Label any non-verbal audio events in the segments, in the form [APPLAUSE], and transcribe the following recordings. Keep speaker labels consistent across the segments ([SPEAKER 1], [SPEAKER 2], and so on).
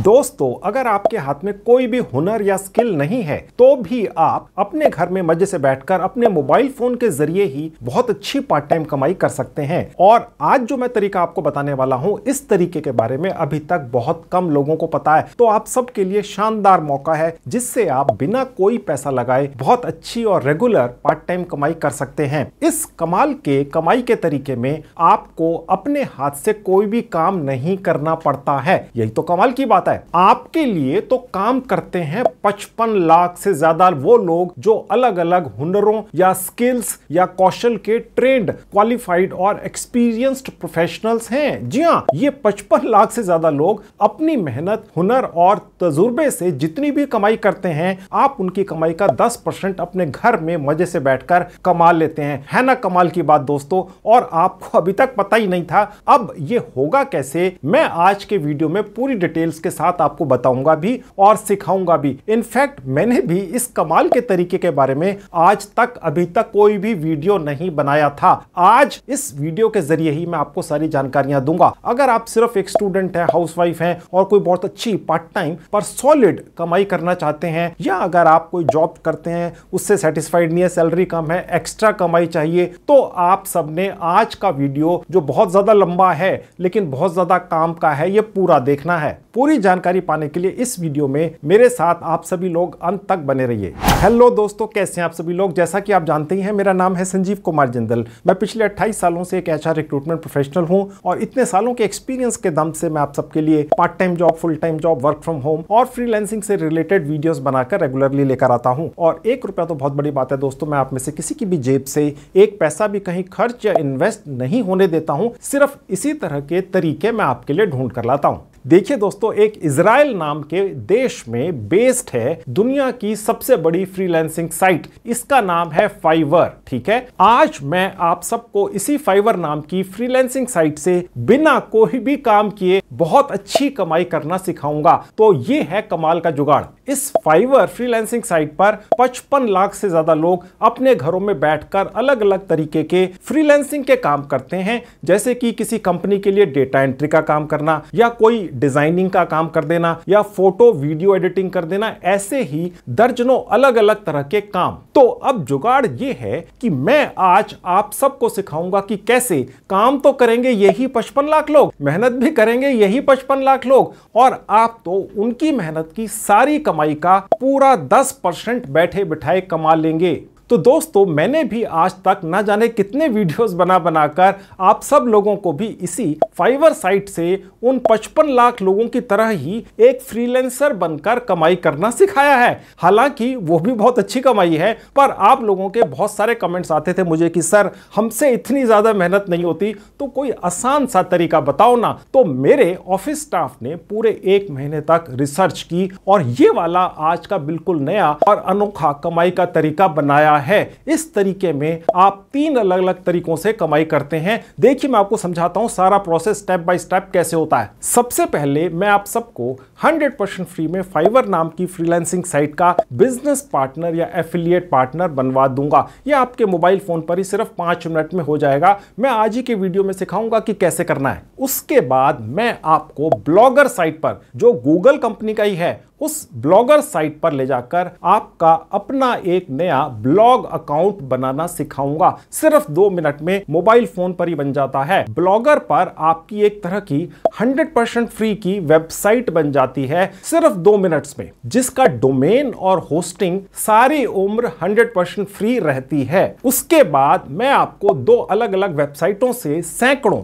[SPEAKER 1] दोस्तों अगर आपके हाथ में कोई भी हुनर या स्किल नहीं है तो भी आप अपने घर में मजे से बैठकर अपने मोबाइल फोन के जरिए ही बहुत अच्छी पार्ट टाइम कमाई कर सकते हैं और आज जो मैं तरीका आपको बताने वाला हूँ इस तरीके के बारे में अभी तक बहुत कम लोगों को पता है तो आप सबके लिए शानदार मौका है जिससे आप बिना कोई पैसा लगाए बहुत अच्छी और रेगुलर पार्ट टाइम कमाई कर सकते हैं इस कमाल के कमाई के तरीके में आपको अपने हाथ से कोई भी काम नहीं करना पड़ता है यही तो कमाल की बात आता है आपके लिए तो काम करते हैं पचपन लाख से ज्यादा वो लोग जो अलग अलग हुनरों या स्किल्स या कौशल के ट्रेंड क्वालिफाइड और एक्सपीरियंस्ड प्रोफेशनल्स हैं जी हाँ ये पचपन लाख से ज्यादा लोग अपनी मेहनत हुनर और तजुर्बे से जितनी भी कमाई करते हैं आप उनकी कमाई का दस परसेंट अपने घर में मजे से बैठकर कमा लेते हैं है ना कमाल की बात दोस्तों और आपको अभी तक पता ही नहीं था अब ये होगा कैसे मैं आज के वीडियो में पूरी डिटेल्स के साथ आपको बताऊंगा भी और सिखाऊंगा भी इनफैक्ट मैंने भी इस कमाल के तरीके के बारे में आज तक अभी तक कोई भी वीडियो नहीं बनाया था आज इस वीडियो के जरिए ही मैं आपको सारी जानकारियां दूंगा अगर आप सिर्फ एक स्टूडेंट है हाउस वाइफ है और कोई बहुत अच्छी पार्ट टाइम पर सॉलिड कमाई करना चाहते हैं या अगर आप कोई जॉब करते हैं उससे सेटिस्फाइड नहीं है सैलरी कम है एक्स्ट्रा कमाई चाहिए तो आप सबने आज का वीडियो जो बहुत ज्यादा लंबा है लेकिन बहुत ज्यादा काम का है ये पूरा देखना है पूरी जानकारी पाने के लिए इस वीडियो में मेरे साथ आप सभी लोग अंत तक बने रहिए हेलो दोस्तों कैसे हैं आप सभी लोग जैसा कि आप जानते ही हैं मेरा नाम है संजीव कुमार जिंदल मैं पिछले 28 सालों से एक एचआर रिक्रूटमेंट प्रोफेशनल हूं और इतने सालों के एक्सपीरियंस के दम से मैं आप सबके लिए part time job full time job work from home और फ्रीलैंसिंग से रिलेटेड वीडियोज बनाकर रेगुलरली लेकर आता हूँ और एक रुपया तो बहुत बड़ी बात है दोस्तों मैं आप में से किसी की भी जेब से एक पैसा भी कहीं खर्च या इन्वेस्ट नहीं होने देता हूँ सिर्फ इसी तरह के तरीके मैं आपके लिए ढूंढ कर लाता हूँ देखिए दोस्तों एक इसराइल नाम के देश में बेस्ड है दुनिया की सबसे बड़ी फ्रीलैंसिंग साइट इसका नाम है फाइवर ठीक है आज मैं आप सबको इसी फाइवर नाम की फ्रीलैंसिंग साइट से बिना कोई भी काम किए बहुत अच्छी कमाई करना सिखाऊंगा तो ये है कमाल का जुगाड़ इस फाइवर फ्रीलांसिंग साइट पर 55 लाख से ज्यादा लोग अपने घरों में बैठकर अलग अलग तरीके के फ्रीलांसिंग के काम करते हैं जैसे कि किसी कंपनी के लिए डेटा एंट्री का काम करना या कोई डिजाइनिंग का काम कर देना या फोटो वीडियो एडिटिंग कर देना ऐसे ही दर्जनों अलग अलग तरह के काम तो अब जुगाड़ ये है कि मैं आज आप सबको सिखाऊंगा कि कैसे काम तो करेंगे यही पचपन लाख लोग मेहनत भी करेंगे यही पचपन लाख लोग और आप तो उनकी मेहनत की सारी कमाई का पूरा 10 परसेंट बैठे बिठाए कमा लेंगे तो दोस्तों मैंने भी आज तक ना जाने कितने वीडियोस बना बनाकर आप सब लोगों को भी इसी फाइवर साइट से उन 55 लाख लोगों की तरह ही एक फ्रीलेंसर बनकर कमाई करना सिखाया है हालांकि वो भी बहुत अच्छी कमाई है पर आप लोगों के बहुत सारे कमेंट्स आते थे मुझे कि सर हमसे इतनी ज़्यादा मेहनत नहीं होती तो कोई आसान सा तरीका बताओ ना तो मेरे ऑफिस स्टाफ ने पूरे एक महीने तक रिसर्च की और ये वाला आज का बिल्कुल नया और अनोखा कमाई का तरीका बनाया है इस तरीके में आप तीन अलग अलग तरीकों से कमाई करते हैं देखिए मैं आपको समझाता हूं सारा प्रोसेस स्टेप बाय स्टेप कैसे होता है सबसे पहले मैं आप सबको 100% परसेंट फ्री में फाइवर नाम की फ्रीलांसिंग साइट का बिजनेस पार्टनर या एफिलियट पार्टनर बनवा दूंगा यह आपके मोबाइल फोन पर ही सिर्फ पांच मिनट में हो जाएगा मैं आज ही के वीडियो में सिखाऊंगा कि कैसे करना है उसके बाद मैं आपको ब्लॉगर साइट पर जो गूगल कंपनी का ही है उस ब्लॉगर साइट पर ले जाकर आपका अपना एक नया ब्लॉग अकाउंट बनाना सिखाऊंगा सिर्फ दो मिनट में मोबाइल फोन पर ही बन जाता है ब्लॉगर पर आपकी एक तरह की 100% फ्री की वेबसाइट बन जाती है सिर्फ दो मिनट्स में जिसका डोमेन और होस्टिंग सारी उम्र 100% फ्री रहती है उसके बाद मैं आपको दो अलग अलग वेबसाइटों से सैकड़ों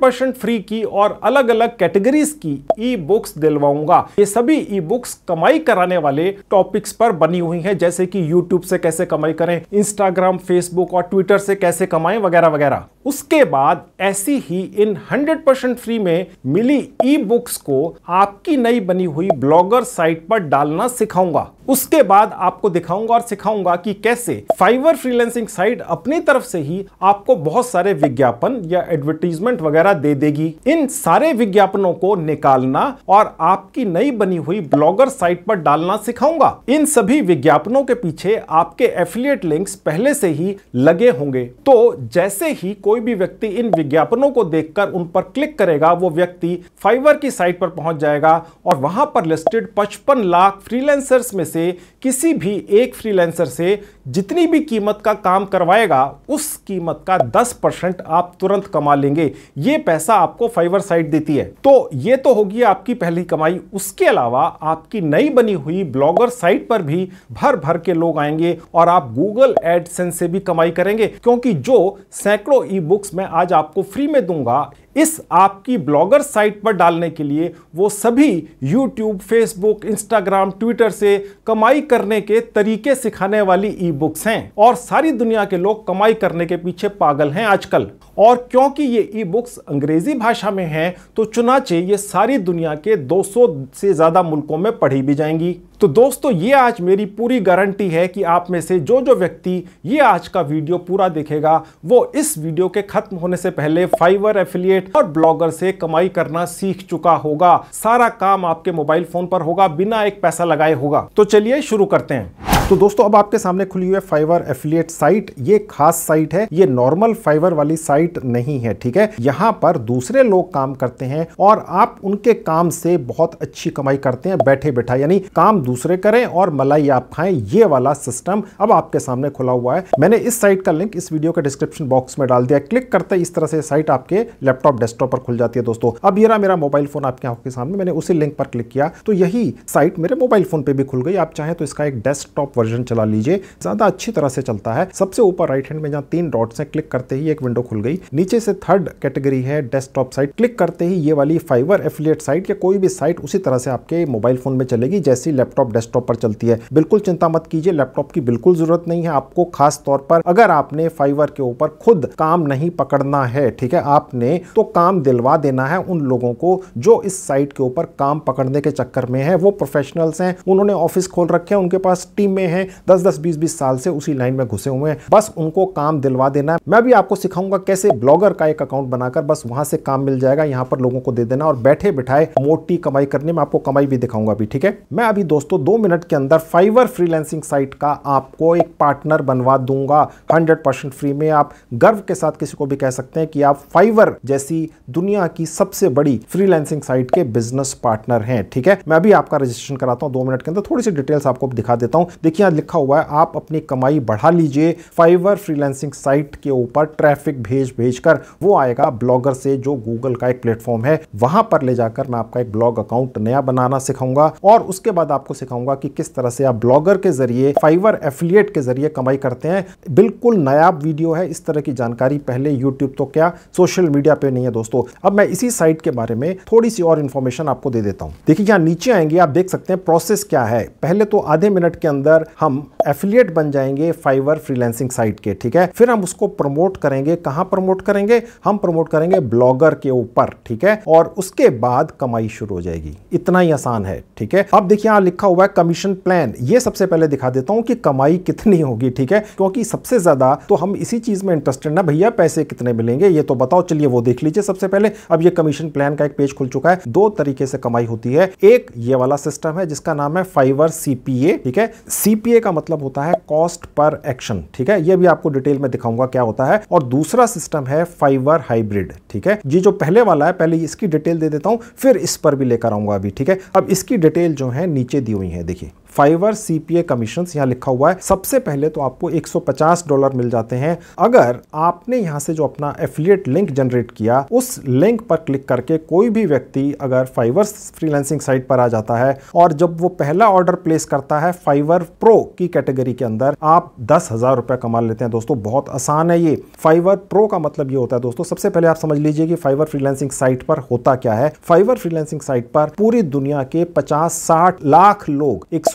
[SPEAKER 1] परसेंट फ्री की और अलग अलग कैटेगरीज की ई बुक्स दिलवाऊंगा ये सभी ई बुक्स लाख कमाई कराने वाले टॉपिक्स पर बनी हुई है जैसे कि यूट्यूब से कैसे कमाई करें इंस्टाग्राम फेसबुक और ट्विटर से कैसे कमाएं वगैरह वगैरह उसके बाद ऐसी ही इन 100% फ्री में मिली ई बुक्स को आपकी नई बनी हुई ब्लॉगर साइट पर डालना सिखाऊंगा उसके बाद आपको दिखाऊंगा और सिखाऊंगा कि कैसे फाइवर फ्रीलेंसिंग साइट अपनी तरफ से ही आपको बहुत सारे विज्ञापन या एडवर्टीजमेंट वगैरह दे देगी इन सारे विज्ञापनों को निकालना और आपकी नई बनी हुई ब्लॉगर साइट पर डालना सिखाऊंगा इन सभी विज्ञापनों के पीछे आपके एफिलियट लिंक्स पहले से ही लगे होंगे तो जैसे ही कोई भी व्यक्ति इन विज्ञापनों को देखकर उन पर क्लिक करेगा वो व्यक्ति फाइवर की साइट पर पहुंच जाएगा और वहां पर लिस्टेड पचपन लाख फ्रीलेंसर्स में से से किसी भी एक फ्रीलांसर से जितनी भी कीमत का काम करवाएगा उस कीमत का 10 परसेंट आप तुरंत कमा लेंगे ये पैसा आपको फाइवर साइट देती है तो ये तो होगी आपकी पहली कमाई उसके अलावा आपकी नई बनी हुई ब्लॉगर साइट पर भी भर भर के लोग आएंगे और आप गूगल एडसेंस से भी कमाई करेंगे क्योंकि जो सैकड़ों ई बुक्स मैं आज आपको फ्री में दूंगा इस आपकी ब्लॉगर साइट पर डालने के लिए वो सभी यूट्यूब फेसबुक इंस्टाग्राम ट्विटर से कमाई करने के तरीके सिखाने वाली ई बुक्स हैं और सारी दुनिया के लोग कमाई करने के पीछे पागल हैं आजकल और क्योंकि ये ई बुक्स अंग्रेजी भाषा में हैं तो चुनाचे ये सारी दुनिया के 200 से ज़्यादा मुल्कों में पढ़ी भी जाएंगी तो दोस्तों ये आज मेरी पूरी गारंटी है कि आप में से जो जो व्यक्ति ये आज का वीडियो पूरा देखेगा वो इस वीडियो के खत्म होने से पहले फाइवर एफिलिएट और ब्लॉगर से कमाई करना सीख चुका होगा सारा काम आपके मोबाइल फोन पर होगा बिना एक पैसा लगाए होगा तो चलिए शुरू करते हैं तो दोस्तों अब आपके सामने खुली हुई है फाइवर एफिलियट साइट ये खास साइट है ये नॉर्मल फाइवर वाली साइट नहीं है ठीक है यहाँ पर दूसरे लोग काम करते हैं और आप उनके काम से बहुत अच्छी कमाई करते हैं बैठे बैठा यानी काम दूसरे करें और मलाई आप खाएं ये वाला सिस्टम अब आपके सामने खुला हुआ है मैंने इस साइट का लिंक इस वीडियो के डिस्क्रिप्शन बॉक्स में डाल दिया क्लिक करते इस तरह से साइट आपके लैपटॉप डेस्कटॉप पर खुल जाती है दोस्तों अब ये मेरा मोबाइल फोन आपके आंखों के सामने मैंने उसी लिंक पर क्लिक किया तो यही साइट मेरे मोबाइल फोन पर भी खुल गई आप चाहें तो इसका एक डेस्कटॉप वर्जन चला लीजिए ज़्यादा अच्छी तरह से चलता है सबसे ऊपर राइट हैंड में जहाँ तीन डॉट्स हैं क्लिक करते ही एक विंडो खुल गई नीचे से थर्ड कैटेगरी है डेस्कटॉप साइट क्लिक करते ही ये वाली फाइवर एफिलियट साइट या कोई भी साइट उसी तरह से आपके मोबाइल फोन में चलेगी जैसी लैपटॉप डेस्कटॉप पर चलती है बिल्कुल चिंता मत कीजिए लैपटॉप की बिल्कुल जरूरत नहीं है आपको खास तौर पर अगर आपने फाइवर के ऊपर खुद काम नहीं पकड़ना है ठीक है आपने तो काम दिलवा देना है उन लोगों को जो इस साइट के ऊपर काम पकड़ने के चक्कर में है वो प्रोफेशनल्स हैं उन्होंने ऑफिस खोल रखे हैं उनके पास टीमें हैं दस दस बीस बीस साल से उसी लाइन में घुसे हुए हैं बस उनको काम दिलवा देना मैं भी आपको सिखाऊंगा कैसे ब्लॉगर का एक अकाउंट बनाकर बस वहां से काम मिल जाएगा यहाँ पर लोगों को दे देना और बैठे बिठाए मोटी कमाई करने में आपको कमाई भी दिखाऊंगा अभी ठीक है मैं अभी दोस्तों दो मिनट के अंदर फाइवर फ्रीलैंसिंग साइट का आपको एक पार्टनर बनवा दूंगा हंड्रेड फ्री में आप गर्व के साथ किसी को भी कह सकते हैं कि आप फाइवर जैसी दुनिया की सबसे बड़ी फ्रीलैंसिंग साइट के बिजनेस पार्टनर हैं ठीक है मैं अभी आपका रजिस्ट्रेशन कराता हूँ दो मिनट के अंदर थोड़ी सी डिटेल्स आपको दिखा देता हूँ देखिए यहाँ लिखा हुआ है आप अपनी कमाई बढ़ा लीजिए फाइवर फ्रीलैंसिंग साइट के ऊपर ट्रैफिक भेज भेज कर वो आएगा ब्लॉगर से जो गूगल का एक प्लेटफॉर्म है वहां पर ले जाकर मैं आपका एक ब्लॉग अकाउंट नया बनाना सिखाऊंगा और उसके बाद आपको सिखाऊंगा कि किस तरह से आप ब्लॉगर के जरिए फाइवर एफिलियट के जरिए कमाई करते हैं बिल्कुल नया वीडियो है इस तरह की जानकारी पहले यूट्यूब तो क्या सोशल मीडिया पे नहीं है दोस्तों अब मैं इसी साइट के बारे में थोड़ी सी और इन्फॉर्मेशन आपको दे देता हूँ देखिए यहाँ नीचे आएंगे आप देख सकते हैं प्रोसेस क्या है पहले तो आधे मिनट के अंदर अंदर हम एफिलियट बन जाएंगे फाइवर फ्रीलैंसिंग साइट के ठीक है फिर हम उसको प्रमोट करेंगे कहां प्रमोट करेंगे हम प्रमोट करेंगे ब्लॉगर के ऊपर ठीक है और उसके बाद कमाई शुरू हो जाएगी इतना ही आसान है ठीक है अब देखिए यहां लिखा हुआ है कमीशन प्लान ये सबसे पहले दिखा देता हूं कि कमाई कितनी होगी ठीक है क्योंकि सबसे ज्यादा तो हम इसी चीज में इंटरेस्टेड ना भैया पैसे कितने मिलेंगे ये तो बताओ चलिए वो देख लीजिए सबसे पहले अब ये कमीशन प्लान का एक पेज खुल चुका है दो तरीके से कमाई होती है एक ये वाला सिस्टम है जिसका नाम है फाइवर सीपीए ठीक है सी सीपीए का मतलब होता है कॉस्ट पर एक्शन ठीक है ये भी आपको डिटेल में दिखाऊंगा क्या होता है और दूसरा सिस्टम है फाइबर हाइब्रिड ठीक है ये जो पहले वाला है पहले इसकी डिटेल दे देता हूं फिर इस पर भी लेकर आऊंगा अभी ठीक है अब इसकी डिटेल जो है नीचे दी हुई है देखिए फाइवर सीपीए कमीशन यहाँ लिखा हुआ है सबसे पहले तो आपको 150 डॉलर मिल जाते हैं अगर आपने यहाँ से जो अपना एफिलिएट लिंक जनरेट किया उस लिंक पर क्लिक करके कोई भी व्यक्ति अगर फाइवर फ्रीलांसिंग साइट पर आ जाता है और जब वो पहला ऑर्डर प्लेस करता है फाइवर प्रो की कैटेगरी के अंदर आप दस हजार रुपये कमा लेते हैं दोस्तों बहुत आसान है ये फाइवर प्रो का मतलब ये होता है दोस्तों सबसे पहले आप समझ लीजिए कि फाइवर फ्रीलांसिंग साइट पर होता क्या है फाइवर फ्रीलांसिंग साइट पर पूरी दुनिया के पचास साठ लाख लोग एक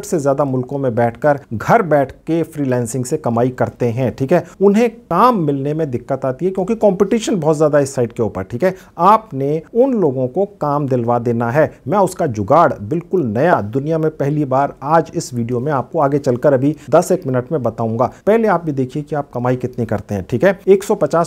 [SPEAKER 1] से ज़्यादा मुल्कों में बैठकर घर बैठ के फ्रीलैंसिंग से कमाई करते हैं ठीक है उन्हें काम मिलने में दिक्कत आती है क्योंकि कंपटीशन बहुत ज़्यादा इस साइड के ऊपर ठीक है आपने उन लोगों को काम दिलवा देना है मैं उसका जुगाड़ बिल्कुल नया दुनिया में पहली बार आज इस वीडियो में आपको आगे चलकर अभी दस एक मिनट में बताऊंगा पहले आप भी देखिए कि आप कमाई कितनी करते हैं ठीक है एक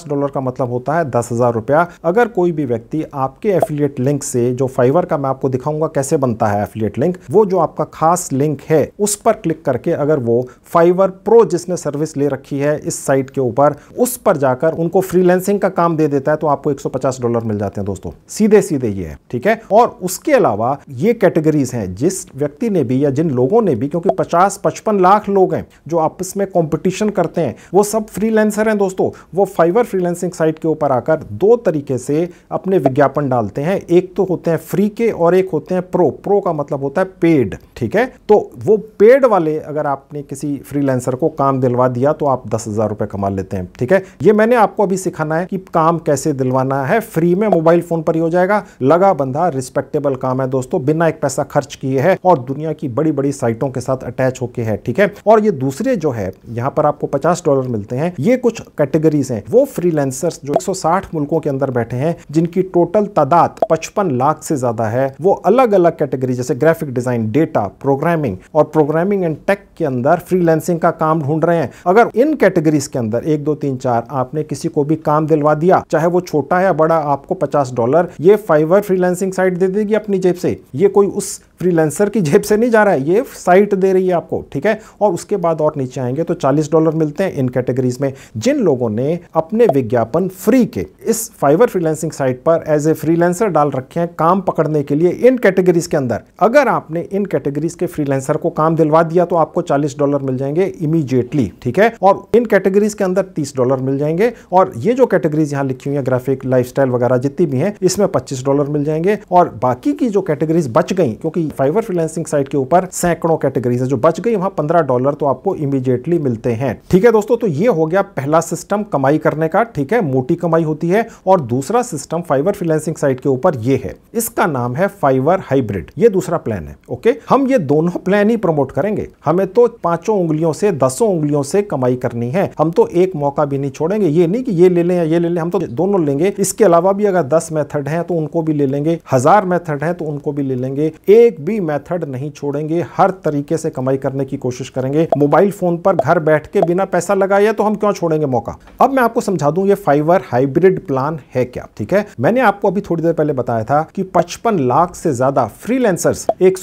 [SPEAKER 1] डॉलर का मतलब होता है दस रुपया अगर कोई भी व्यक्ति आपके एफिलियट लिंक से जो फाइवर का मैं आपको दिखाऊंगा कैसे बनता है एफिलियट लिंक वो जो आपका खास पास लिंक है उस पर क्लिक करके अगर वो फाइवर प्रो जिसने सर्विस ले रखी है इस साइट के ऊपर उस पर जाकर उनको फ्रीलैंसिंग का काम दे देता है तो आपको 150 डॉलर मिल जाते हैं दोस्तों सीधे सीधे ये है ठीक है और उसके अलावा ये कैटेगरीज हैं जिस व्यक्ति ने भी या जिन लोगों ने भी क्योंकि पचास पचपन लाख लोग हैं जो आपस में कॉम्पिटिशन करते हैं वो सब फ्रीलैंसर हैं दोस्तों वो फाइवर फ्रीलेंसिंग साइट के ऊपर आकर दो तरीके से अपने विज्ञापन डालते हैं एक तो होते हैं फ्री के और एक होते हैं प्रो प्रो का मतलब होता है पेड ठीक है तो वो पेड वाले अगर आपने किसी फ्रीलांसर को काम दिलवा दिया तो आप दस हज़ार रुपए कमा लेते हैं ठीक है ये मैंने आपको अभी सिखाना है कि काम कैसे दिलवाना है फ्री में मोबाइल फ़ोन पर ही हो जाएगा लगा बंधा रिस्पेक्टेबल काम है दोस्तों बिना एक पैसा खर्च किए है और दुनिया की बड़ी बड़ी साइटों के साथ अटैच होके है ठीक है और ये दूसरे जो है यहाँ पर आपको पचास डॉलर मिलते हैं ये कुछ कैटेगरीज है वो फ्रीलैंसर्स जो 160 मुल्कों के अंदर बैठे हैं जिनकी टोटल तादाद पचपन लाख से ज्यादा है वो अलग अलग कैटेगरी जैसे graphic design data program programming और प्रोग्रामिंग एंड टेक के अंदर फ्रीलैंसिंग का काम ढूंढ रहे हैं अगर इन कैटेगरीज के अंदर एक दो तीन चार आपने किसी को भी काम दिलवा दिया चाहे वो छोटा या बड़ा आपको पचास डॉलर ये फाइवर फ्रीलैंसिंग साइट दे देगी अपनी जेब से ये कोई उस फ्रीलैंसर की जेब से नहीं जा रहा है ये साइट दे रही है आपको ठीक है और उसके बाद और नीचे आएंगे तो 40 डॉलर मिलते हैं इन कैटेगरीज में जिन लोगों ने अपने विज्ञापन फ्री के इस फाइवर फ्रीलैंसिंग साइट पर एज ए फ्रीलैंसर डाल रखे हैं काम पकड़ने के लिए इन कैटेगरीज के अंदर अगर आपने इन कैटेगरीज के फ्रीलांसर को काम दिलवा दिया तो आपको 40 डॉलर मिल जाएंगे इमीडिएटली ठीक है और इन कैटेगरीज के अंदर 30 डॉलर मिल जाएंगे और ये जो कैटेगरीज यहाँ लिखी हुई है ग्राफिक लाइफस्टाइल वगैरह जितनी भी हैं इसमें पच्चीस डॉलर मिल जाएंगे और बाकी की जो कैटेगरीज बच गई क्योंकि फाइवर फ्रीलांसिंग साइट के ऊपर सैकड़ों कैटेगरीज है जो बच गई वहां पंद्रह डॉलर तो आपको इमीडिएटली मिलते हैं ठीक है दोस्तों तो ये हो गया पहला सिस्टम कमाई करने का ठीक है मोटी कमाई होती है और दूसरा सिस्टम फाइवर फ्रीलांसिंग साइट के ऊपर ये है इसका नाम है फाइवर हाइब्रिड ये दूसरा प्लान है ओके हम ये दो दोनों प्लान ही प्रमोट करेंगे हमें तो पांचों उंगलियों से दसों उंगलियों से कमाई करनी है हम तो एक मौका भी नहीं छोड़ेंगे ये नहीं कि ये ले लें या ये ले लें हम तो दोनों लेंगे इसके अलावा भी अगर दस मेथड हैं तो उनको भी ले लेंगे हजार मेथड हैं तो उनको भी ले लेंगे एक भी मेथड नहीं छोड़ेंगे हर तरीके से कमाई करने की कोशिश करेंगे मोबाइल फोन पर घर बैठ के बिना पैसा लगाया तो हम क्यों छोड़ेंगे मौका अब मैं आपको समझा दूं ये फाइवर हाइब्रिड प्लान है क्या ठीक है मैंने आपको अभी थोड़ी देर पहले बताया था कि पचपन लाख से ज्यादा फ्रीलेंसर्स एक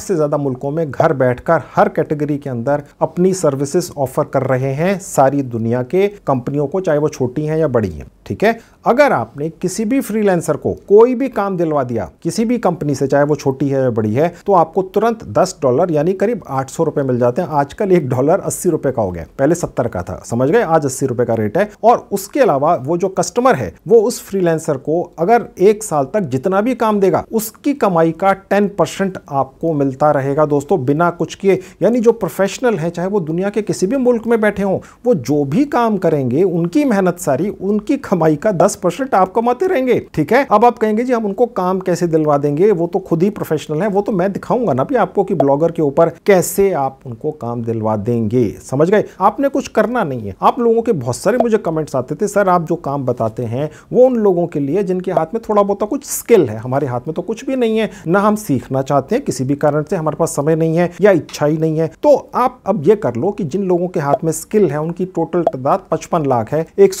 [SPEAKER 1] से ज्यादा मुल्क मुल्कों में घर बैठकर हर कैटेगरी के अंदर अपनी सर्विसेज ऑफर कर रहे हैं सारी दुनिया के कंपनियों को चाहे वो छोटी हैं या बड़ी हैं ठीक है अगर आपने किसी भी फ्रीलांसर को कोई भी काम दिलवा दिया किसी भी कंपनी से चाहे वो छोटी है या बड़ी है तो आपको तुरंत 10 डॉलर यानी करीब आठ सौ मिल जाते हैं आजकल एक डॉलर अस्सी रुपए का हो गया पहले सत्तर का था समझ गए आज अस्सी रुपए का रेट है और उसके अलावा वो जो कस्टमर है वो उस फ्रीलैंसर को अगर एक साल तक जितना भी काम देगा उसकी कमाई का टेन आपको मिलता रहेगा दोस्तों बिना कुछ किए यानी जो प्रोफेशनल है चाहे वो दुनिया के किसी भी मुल्क में बैठे हों वो जो भी काम करेंगे उनकी मेहनत सारी उनकी कमाई का दस दस परसेंट आप कमाते रहेंगे ठीक है अब आप कहेंगे जी हम उनको काम कैसे दिलवा देंगे वो तो खुद ही प्रोफेशनल है वो तो मैं दिखाऊंगा ना भी आपको कि ब्लॉगर के ऊपर कैसे आप उनको काम दिलवा देंगे समझ गए आपने कुछ करना नहीं है आप लोगों के बहुत सारे मुझे कमेंट्स आते थे सर आप जो काम बताते हैं वो उन लोगों के लिए जिनके हाथ में थोड़ा बहुत तो कुछ स्किल है हमारे हाथ में तो कुछ भी नहीं है ना हम सीखना चाहते हैं किसी भी कारण से हमारे पास समय नहीं है या इच्छा ही नहीं है तो आप अब ये कर लो कि जिन लोगों के हाथ में स्किल है उनकी टोटल तादाद पचपन लाख है एक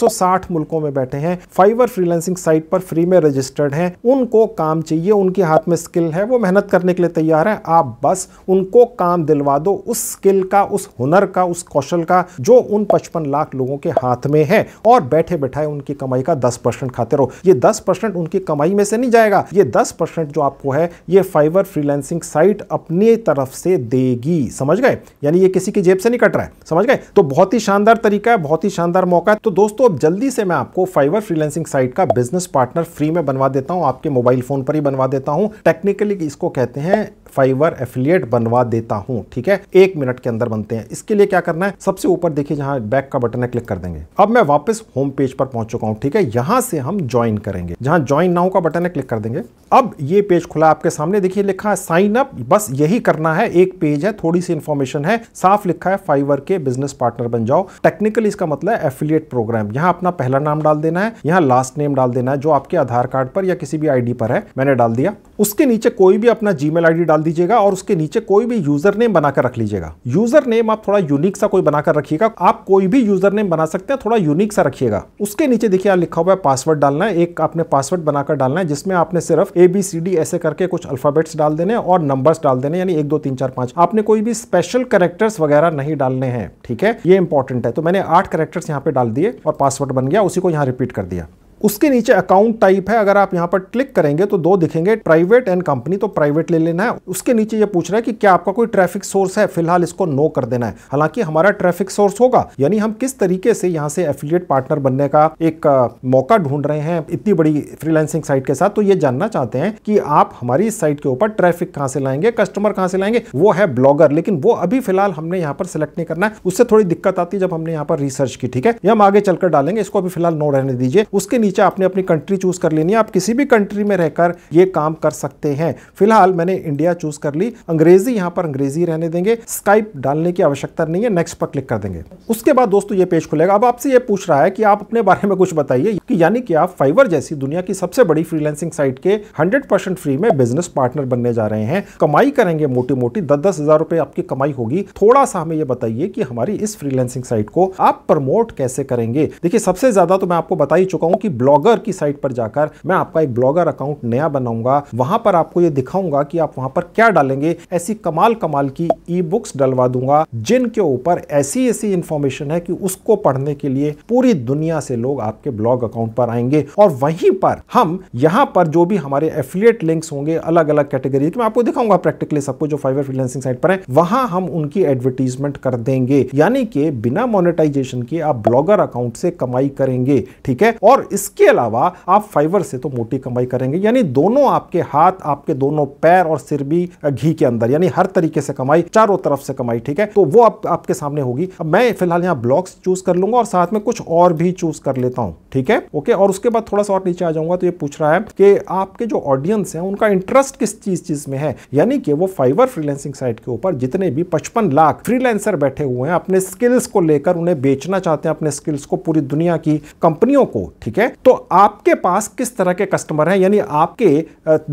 [SPEAKER 1] मुल्कों में बैठे हैं फाइवर फ्रीलांसिंग साइट पर फ्री में रजिस्टर्ड हैं उनको काम चाहिए उनके हाथ में स्किल है वो मेहनत करने के लिए तैयार है आप बस उनको काम दिलवा दो उस स्किल का उस हुनर का उस कौशल का जो उन पचपन लाख लोगों के हाथ में है और बैठे बैठाए उनकी कमाई का दस परसेंट खाते रहो ये दस परसेंट उनकी कमाई में से नहीं जाएगा ये दस परसेंट जो आपको है ये फाइवर फ्रीलांसिंग साइट अपनी तरफ से देगी समझ गए यानी ये किसी की जेब से नहीं कट रहा है समझ गए तो बहुत ही शानदार तरीका है बहुत ही शानदार मौका है तो दोस्तों अब जल्दी से मैं आपको फाइवर फ्रीलांसिंग फ्रीलांसिंग साइट का बिजनेस पार्टनर फ्री में बनवा देता हूं आपके मोबाइल फोन पर ही बनवा देता हूं टेक्निकली इसको कहते हैं फाइवर एफिलियट बनवा देता हूं ठीक है एक मिनट के अंदर बनते हैं इसके लिए क्या करना है सबसे ऊपर देखिए जहां बैक का बटन है क्लिक कर देंगे अब मैं वापस होम पेज पर पहुंच चुका हूं ठीक है यहां से हम ज्वाइन करेंगे जहां ज्वाइन नाउ का बटन है क्लिक कर देंगे अब ये पेज खुला आपके सामने देखिए लिखा है साइन अप बस यही करना है एक पेज है थोड़ी सी इंफॉर्मेशन है साफ लिखा है फाइवर के बिजनेस पार्टनर बन जाओ टेक्निकली इसका मतलब है एफिलिएट प्रोग्राम यहाँ अपना पहला नाम डाल देना है यहाँ लास्ट नेम डाल देना है जो आपके आधार कार्ड पर या किसी भी आईडी पर है मैंने डाल दिया उसके नीचे कोई भी अपना जीमेल आईडी डाल दीजिएगा और उसके नीचे कोई भी यूजर नेम बनाकर रख लीजिएगा यूजर नेम आप थोड़ा यूनिक सा कोई बनाकर रखिएगा आप कोई भी यूजर नेम बना सकते हैं थोड़ा यूनिक सा रखिएगा उसके नीचे देखिए लिखा हुआ है पासवर्ड डालना है एक आपने पासवर्ड बनाकर डालना है जिसमें आपने सिर्फ ए बी सी डी ऐसे करके कुछ अल्फाबेट्स डाल देने और नंबर्स डाल देने यानी एक दो तीन चार पांच आपने कोई भी स्पेशल करेक्टर्स वगैरह नहीं डालने हैं ठीक है ये इंपॉर्टेंट है तो मैंने आठ करेक्टर्स यहाँ पे डाल दिए और पासवर्ड बन गया उसी को यहाँ रिपीट कर दिया उसके नीचे अकाउंट टाइप है अगर आप यहाँ पर क्लिक करेंगे तो दो दिखेंगे प्राइवेट एंड कंपनी तो प्राइवेट ले लेना है उसके नीचे ये पूछ रहा है कि क्या आपका कोई ट्रैफिक सोर्स है फिलहाल इसको नो कर देना है हालांकि हमारा ट्रैफिक सोर्स होगा यानी हम किस तरीके से यहाँ से एफिलियट पार्टनर बनने का एक मौका ढूंढ रहे हैं इतनी बड़ी फ्रीलांसिंग साइट के साथ तो ये जानना चाहते हैं कि आप हमारी साइट के ऊपर ट्रैफिक कहाँ से लाएंगे कस्टमर कहाँ से लाएंगे वो है ब्लॉगर लेकिन वो अभी फिलहाल हमने यहाँ पर सिलेक्ट नहीं करना है उससे थोड़ी दिक्कत आती है जब हमने यहाँ पर रिसर्च की ठीक है ये हम आगे चलकर डालेंगे इसको अभी फिलहाल नो रहने दीजिए उसके नीचे नीचे आपने अपनी कंट्री चूज कर लेनी है आप किसी भी कंट्री में रहकर ये काम कर सकते हैं फिलहाल मैंने इंडिया चूज कर ली अंग्रेजी यहाँ पर अंग्रेजी रहने देंगे स्काइप डालने की आवश्यकता नहीं है नेक्स्ट पर क्लिक कर देंगे उसके बाद दोस्तों ये पेज खुलेगा अब आपसे ये पूछ रहा है कि आप अपने बारे में कुछ बताइए कि यानी कि आप फाइवर जैसी दुनिया की सबसे बड़ी फ्रीलैंसिंग साइट के 100% फ्री में बिजनेस पार्टनर बनने जा रहे हैं कमाई करेंगे मोटी मोटी दस दस हजार रुपए आपकी कमाई होगी थोड़ा सा हमें ये बताइए कि हमारी इस फ्रीलैंसिंग साइट को आप प्रमोट कैसे करेंगे देखिए सबसे ज्यादा तो मैं आपको बता ही चुका हूं कि ब्लॉगर की साइट पर जाकर मैं आपका एक ब्लॉगर अकाउंट नया बनाऊंगा वहां पर आपको ये दिखाऊंगा कि आप वहां पर क्या डालेंगे ऐसी कमाल कमाल की ई बुक्स डलवा दूंगा जिनके ऊपर ऐसी ऐसी इंफॉर्मेशन है कि उसको पढ़ने के लिए पूरी दुनिया से लोग आपके ब्लॉग अकाउंट पर आएंगे और वहीं पर हम यहां पर जो भी हमारे एफिलियट लिंक्स होंगे अलग अलग कैटेगरी मैं आपको दिखाऊंगा प्रैक्टिकली सबको जो फाइवर फ्रीलेंसिंग साइट पर है वहां हम उनकी एडवर्टीजमेंट कर देंगे यानी कि बिना मोनेटाइजेशन के आप ब्लॉगर अकाउंट से कमाई करेंगे ठीक है और इस इसके अलावा आप फाइबर से तो मोटी कमाई करेंगे यानी दोनों आपके हाथ आपके दोनों पैर और सिर भी घी के अंदर यानी हर तरीके से कमाई चारों तरफ से कमाई ठीक है तो वो आप, आपके सामने होगी अब मैं फिलहाल यहाँ ब्लॉग्स चूज कर लूंगा और साथ में कुछ और भी चूज कर लेता हूँ ठीक है ओके और उसके बाद थोड़ा सा और नीचे आ जाऊंगा तो ये पूछ रहा है कि आपके जो ऑडियंस है उनका इंटरेस्ट किस चीज चीज में है यानी कि वो फाइबर फ्रीलैंसिंग साइट के ऊपर जितने भी पचपन लाख फ्रीलैंसर बैठे हुए हैं अपने स्किल्स को लेकर उन्हें बेचना चाहते हैं अपने स्किल्स को पूरी दुनिया की कंपनियों को ठीक है तो आपके पास किस तरह के कस्टमर हैं यानी आपके